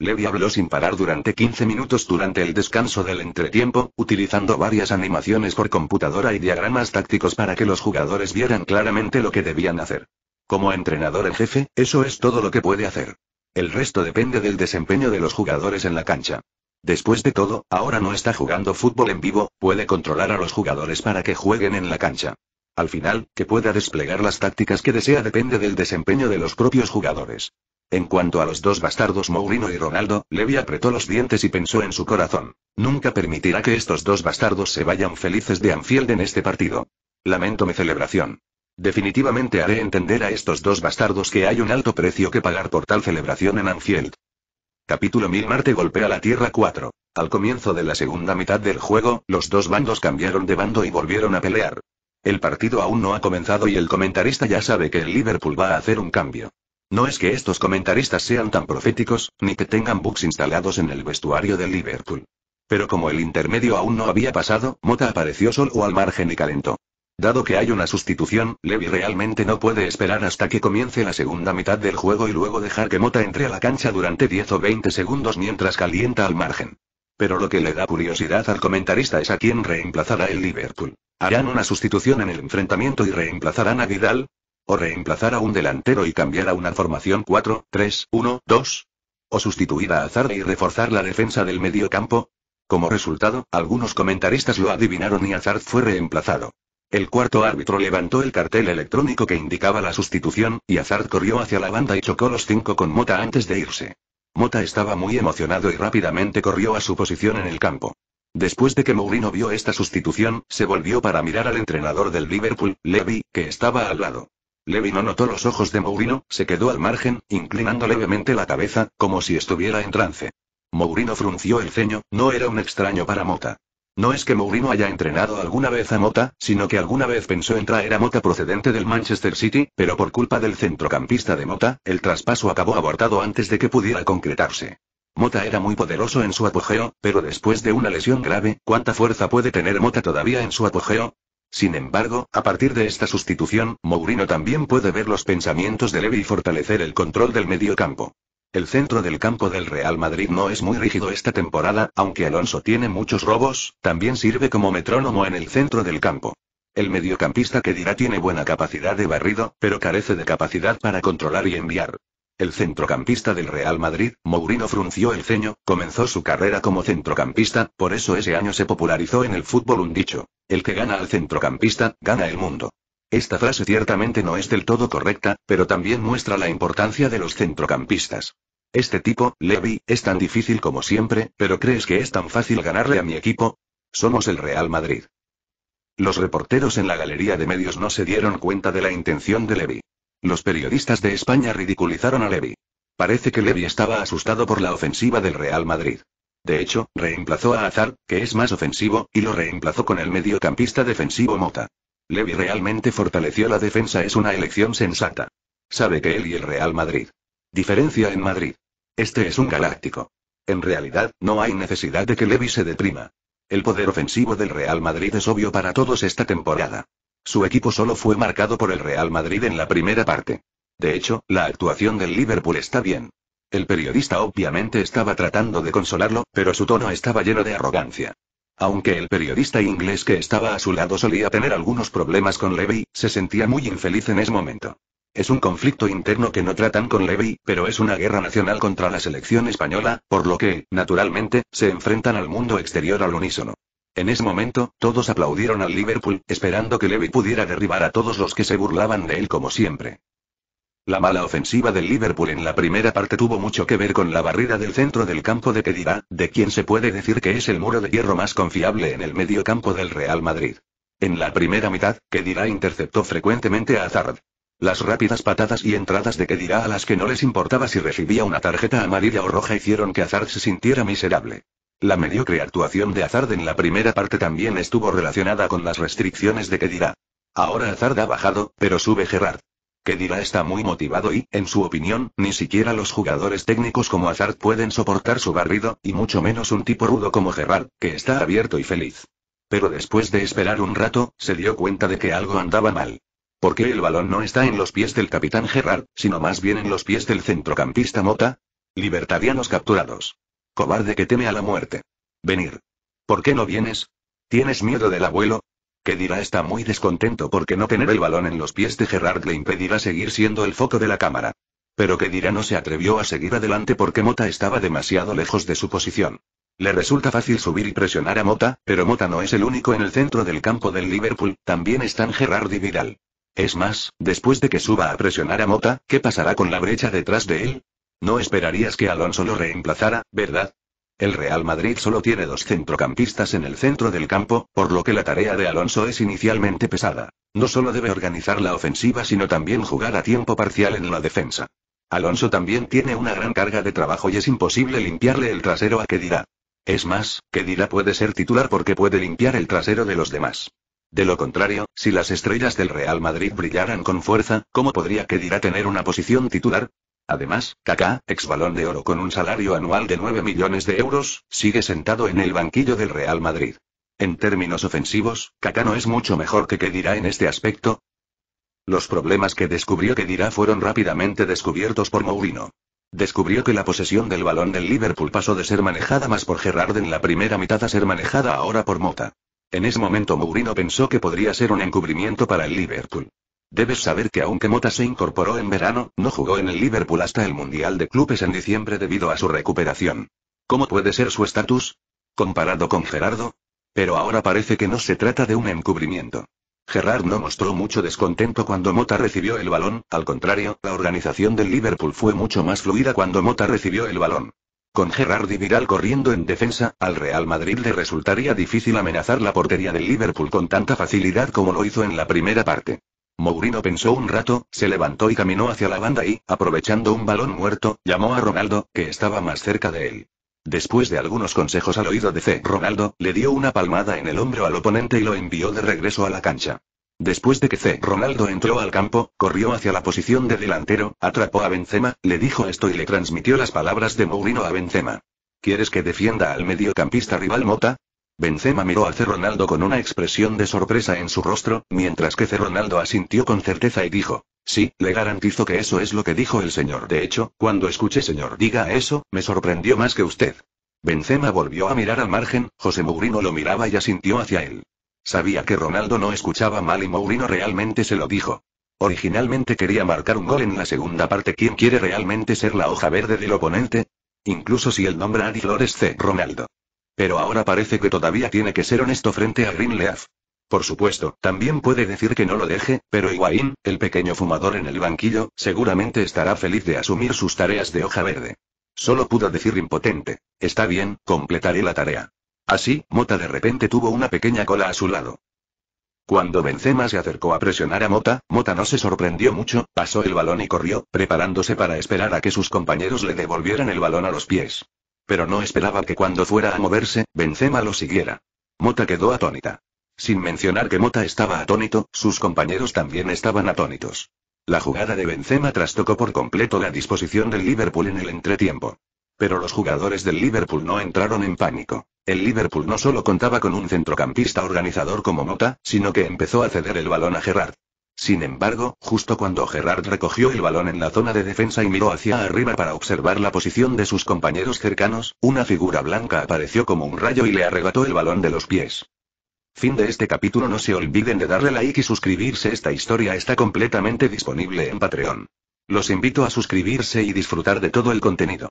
[SPEAKER 1] Levi habló sin parar durante 15 minutos durante el descanso del entretiempo, utilizando varias animaciones por computadora y diagramas tácticos para que los jugadores vieran claramente lo que debían hacer. Como entrenador en jefe, eso es todo lo que puede hacer. El resto depende del desempeño de los jugadores en la cancha. Después de todo, ahora no está jugando fútbol en vivo, puede controlar a los jugadores para que jueguen en la cancha. Al final, que pueda desplegar las tácticas que desea depende del desempeño de los propios jugadores. En cuanto a los dos bastardos Mourinho y Ronaldo, Levi apretó los dientes y pensó en su corazón. Nunca permitirá que estos dos bastardos se vayan felices de Anfield en este partido. Lamento mi celebración. Definitivamente haré entender a estos dos bastardos que hay un alto precio que pagar por tal celebración en Anfield. Capítulo 1000 Marte golpea la Tierra 4. Al comienzo de la segunda mitad del juego, los dos bandos cambiaron de bando y volvieron a pelear. El partido aún no ha comenzado y el comentarista ya sabe que el Liverpool va a hacer un cambio. No es que estos comentaristas sean tan proféticos, ni que tengan bugs instalados en el vestuario del Liverpool. Pero como el intermedio aún no había pasado, Mota apareció solo al margen y calentó. Dado que hay una sustitución, Levy realmente no puede esperar hasta que comience la segunda mitad del juego y luego dejar que Mota entre a la cancha durante 10 o 20 segundos mientras calienta al margen. Pero lo que le da curiosidad al comentarista es a quién reemplazará el Liverpool. ¿Harán una sustitución en el enfrentamiento y reemplazarán a Vidal? O reemplazar a un delantero y cambiar a una formación 4-3-1-2. O sustituir a Azar y reforzar la defensa del medio campo. Como resultado, algunos comentaristas lo adivinaron y Hazard fue reemplazado. El cuarto árbitro levantó el cartel electrónico que indicaba la sustitución, y Hazard corrió hacia la banda y chocó los cinco con Mota antes de irse. Mota estaba muy emocionado y rápidamente corrió a su posición en el campo. Después de que Mourinho vio esta sustitución, se volvió para mirar al entrenador del Liverpool, Levy, que estaba al lado. Levi no notó los ojos de Mourinho, se quedó al margen, inclinando levemente la cabeza, como si estuviera en trance. Mourinho frunció el ceño, no era un extraño para Mota. No es que Mourinho haya entrenado alguna vez a Mota, sino que alguna vez pensó en traer a Mota procedente del Manchester City, pero por culpa del centrocampista de Mota, el traspaso acabó abortado antes de que pudiera concretarse. Mota era muy poderoso en su apogeo, pero después de una lesión grave, ¿cuánta fuerza puede tener Mota todavía en su apogeo? Sin embargo, a partir de esta sustitución, Mourinho también puede ver los pensamientos de Levy y fortalecer el control del mediocampo. El centro del campo del Real Madrid no es muy rígido esta temporada, aunque Alonso tiene muchos robos, también sirve como metrónomo en el centro del campo. El mediocampista que dirá tiene buena capacidad de barrido, pero carece de capacidad para controlar y enviar. El centrocampista del Real Madrid, Mourinho frunció el ceño, comenzó su carrera como centrocampista, por eso ese año se popularizó en el fútbol un dicho, el que gana al centrocampista, gana el mundo. Esta frase ciertamente no es del todo correcta, pero también muestra la importancia de los centrocampistas. Este tipo, Levi, es tan difícil como siempre, pero ¿crees que es tan fácil ganarle a mi equipo? Somos el Real Madrid. Los reporteros en la galería de medios no se dieron cuenta de la intención de Levi. Los periodistas de España ridiculizaron a Levy. Parece que Levy estaba asustado por la ofensiva del Real Madrid. De hecho, reemplazó a Azar, que es más ofensivo, y lo reemplazó con el mediocampista defensivo Mota. Levy realmente fortaleció la defensa, es una elección sensata. Sabe que él y el Real Madrid. Diferencia en Madrid. Este es un galáctico. En realidad, no hay necesidad de que Levy se deprima. El poder ofensivo del Real Madrid es obvio para todos esta temporada. Su equipo solo fue marcado por el Real Madrid en la primera parte. De hecho, la actuación del Liverpool está bien. El periodista obviamente estaba tratando de consolarlo, pero su tono estaba lleno de arrogancia. Aunque el periodista inglés que estaba a su lado solía tener algunos problemas con Levy, se sentía muy infeliz en ese momento. Es un conflicto interno que no tratan con Levy, pero es una guerra nacional contra la selección española, por lo que, naturalmente, se enfrentan al mundo exterior al unísono. En ese momento, todos aplaudieron al Liverpool, esperando que Levy pudiera derribar a todos los que se burlaban de él como siempre. La mala ofensiva del Liverpool en la primera parte tuvo mucho que ver con la barrida del centro del campo de Kedira, de quien se puede decir que es el muro de hierro más confiable en el medio campo del Real Madrid. En la primera mitad, Kedira interceptó frecuentemente a Hazard. Las rápidas patadas y entradas de Kedira a las que no les importaba si recibía una tarjeta amarilla o roja hicieron que Hazard se sintiera miserable. La mediocre actuación de Azard en la primera parte también estuvo relacionada con las restricciones de Kedira. Ahora Azard ha bajado, pero sube Gerrard. Kedira está muy motivado y, en su opinión, ni siquiera los jugadores técnicos como Azard pueden soportar su barrido, y mucho menos un tipo rudo como Gerrard, que está abierto y feliz. Pero después de esperar un rato, se dio cuenta de que algo andaba mal. Porque el balón no está en los pies del capitán Gerrard, sino más bien en los pies del centrocampista Mota? Libertarianos capturados. Cobarde que teme a la muerte. Venir. ¿Por qué no vienes? ¿Tienes miedo del abuelo? que dirá está muy descontento porque no tener el balón en los pies de Gerard le impedirá seguir siendo el foco de la cámara. Pero que dirá no se atrevió a seguir adelante porque Mota estaba demasiado lejos de su posición. Le resulta fácil subir y presionar a Mota, pero Mota no es el único en el centro del campo del Liverpool, también están Gerard y Vidal. Es más, después de que suba a presionar a Mota, ¿qué pasará con la brecha detrás de él? No esperarías que Alonso lo reemplazara, ¿verdad? El Real Madrid solo tiene dos centrocampistas en el centro del campo, por lo que la tarea de Alonso es inicialmente pesada. No solo debe organizar la ofensiva, sino también jugar a tiempo parcial en la defensa. Alonso también tiene una gran carga de trabajo y es imposible limpiarle el trasero a Kedira. Es más, Kedira puede ser titular porque puede limpiar el trasero de los demás. De lo contrario, si las estrellas del Real Madrid brillaran con fuerza, ¿cómo podría Kedira tener una posición titular? Además, Kaká, ex balón de oro con un salario anual de 9 millones de euros, sigue sentado en el banquillo del Real Madrid. En términos ofensivos, Kaká no es mucho mejor que Kedira en este aspecto. Los problemas que descubrió Kedira fueron rápidamente descubiertos por Mourinho. Descubrió que la posesión del balón del Liverpool pasó de ser manejada más por Gerrard en la primera mitad a ser manejada ahora por Mota. En ese momento Mourinho pensó que podría ser un encubrimiento para el Liverpool. Debes saber que aunque Mota se incorporó en verano, no jugó en el Liverpool hasta el Mundial de Clubes en diciembre debido a su recuperación. ¿Cómo puede ser su estatus? Comparado con Gerardo. Pero ahora parece que no se trata de un encubrimiento. Gerard no mostró mucho descontento cuando Mota recibió el balón, al contrario, la organización del Liverpool fue mucho más fluida cuando Mota recibió el balón. Con Gerard y Viral corriendo en defensa, al Real Madrid le resultaría difícil amenazar la portería del Liverpool con tanta facilidad como lo hizo en la primera parte. Mourinho pensó un rato, se levantó y caminó hacia la banda y, aprovechando un balón muerto, llamó a Ronaldo, que estaba más cerca de él. Después de algunos consejos al oído de C. Ronaldo, le dio una palmada en el hombro al oponente y lo envió de regreso a la cancha. Después de que C. Ronaldo entró al campo, corrió hacia la posición de delantero, atrapó a Benzema, le dijo esto y le transmitió las palabras de Mourinho a Benzema. ¿Quieres que defienda al mediocampista rival Mota? Benzema miró a C. Ronaldo con una expresión de sorpresa en su rostro, mientras que C. Ronaldo asintió con certeza y dijo, sí, le garantizo que eso es lo que dijo el señor. De hecho, cuando escuché señor diga eso, me sorprendió más que usted. Benzema volvió a mirar al margen, José Mourinho lo miraba y asintió hacia él. Sabía que Ronaldo no escuchaba mal y Mourinho realmente se lo dijo. Originalmente quería marcar un gol en la segunda parte. ¿Quién quiere realmente ser la hoja verde del oponente? Incluso si el nombre Adi Flores C. Ronaldo. Pero ahora parece que todavía tiene que ser honesto frente a Greenleaf. Por supuesto, también puede decir que no lo deje, pero Higuaín, el pequeño fumador en el banquillo, seguramente estará feliz de asumir sus tareas de hoja verde. Solo pudo decir impotente. Está bien, completaré la tarea. Así, Mota de repente tuvo una pequeña cola a su lado. Cuando Benzema se acercó a presionar a Mota, Mota no se sorprendió mucho, pasó el balón y corrió, preparándose para esperar a que sus compañeros le devolvieran el balón a los pies. Pero no esperaba que cuando fuera a moverse, Benzema lo siguiera. Mota quedó atónita. Sin mencionar que Mota estaba atónito, sus compañeros también estaban atónitos. La jugada de Benzema trastocó por completo la disposición del Liverpool en el entretiempo. Pero los jugadores del Liverpool no entraron en pánico. El Liverpool no solo contaba con un centrocampista organizador como Mota, sino que empezó a ceder el balón a Gerrard. Sin embargo, justo cuando Gerard recogió el balón en la zona de defensa y miró hacia arriba para observar la posición de sus compañeros cercanos, una figura blanca apareció como un rayo y le arrebató el balón de los pies. Fin de este capítulo No se olviden de darle like y suscribirse Esta historia está completamente disponible en Patreon. Los invito a suscribirse y disfrutar de todo el contenido.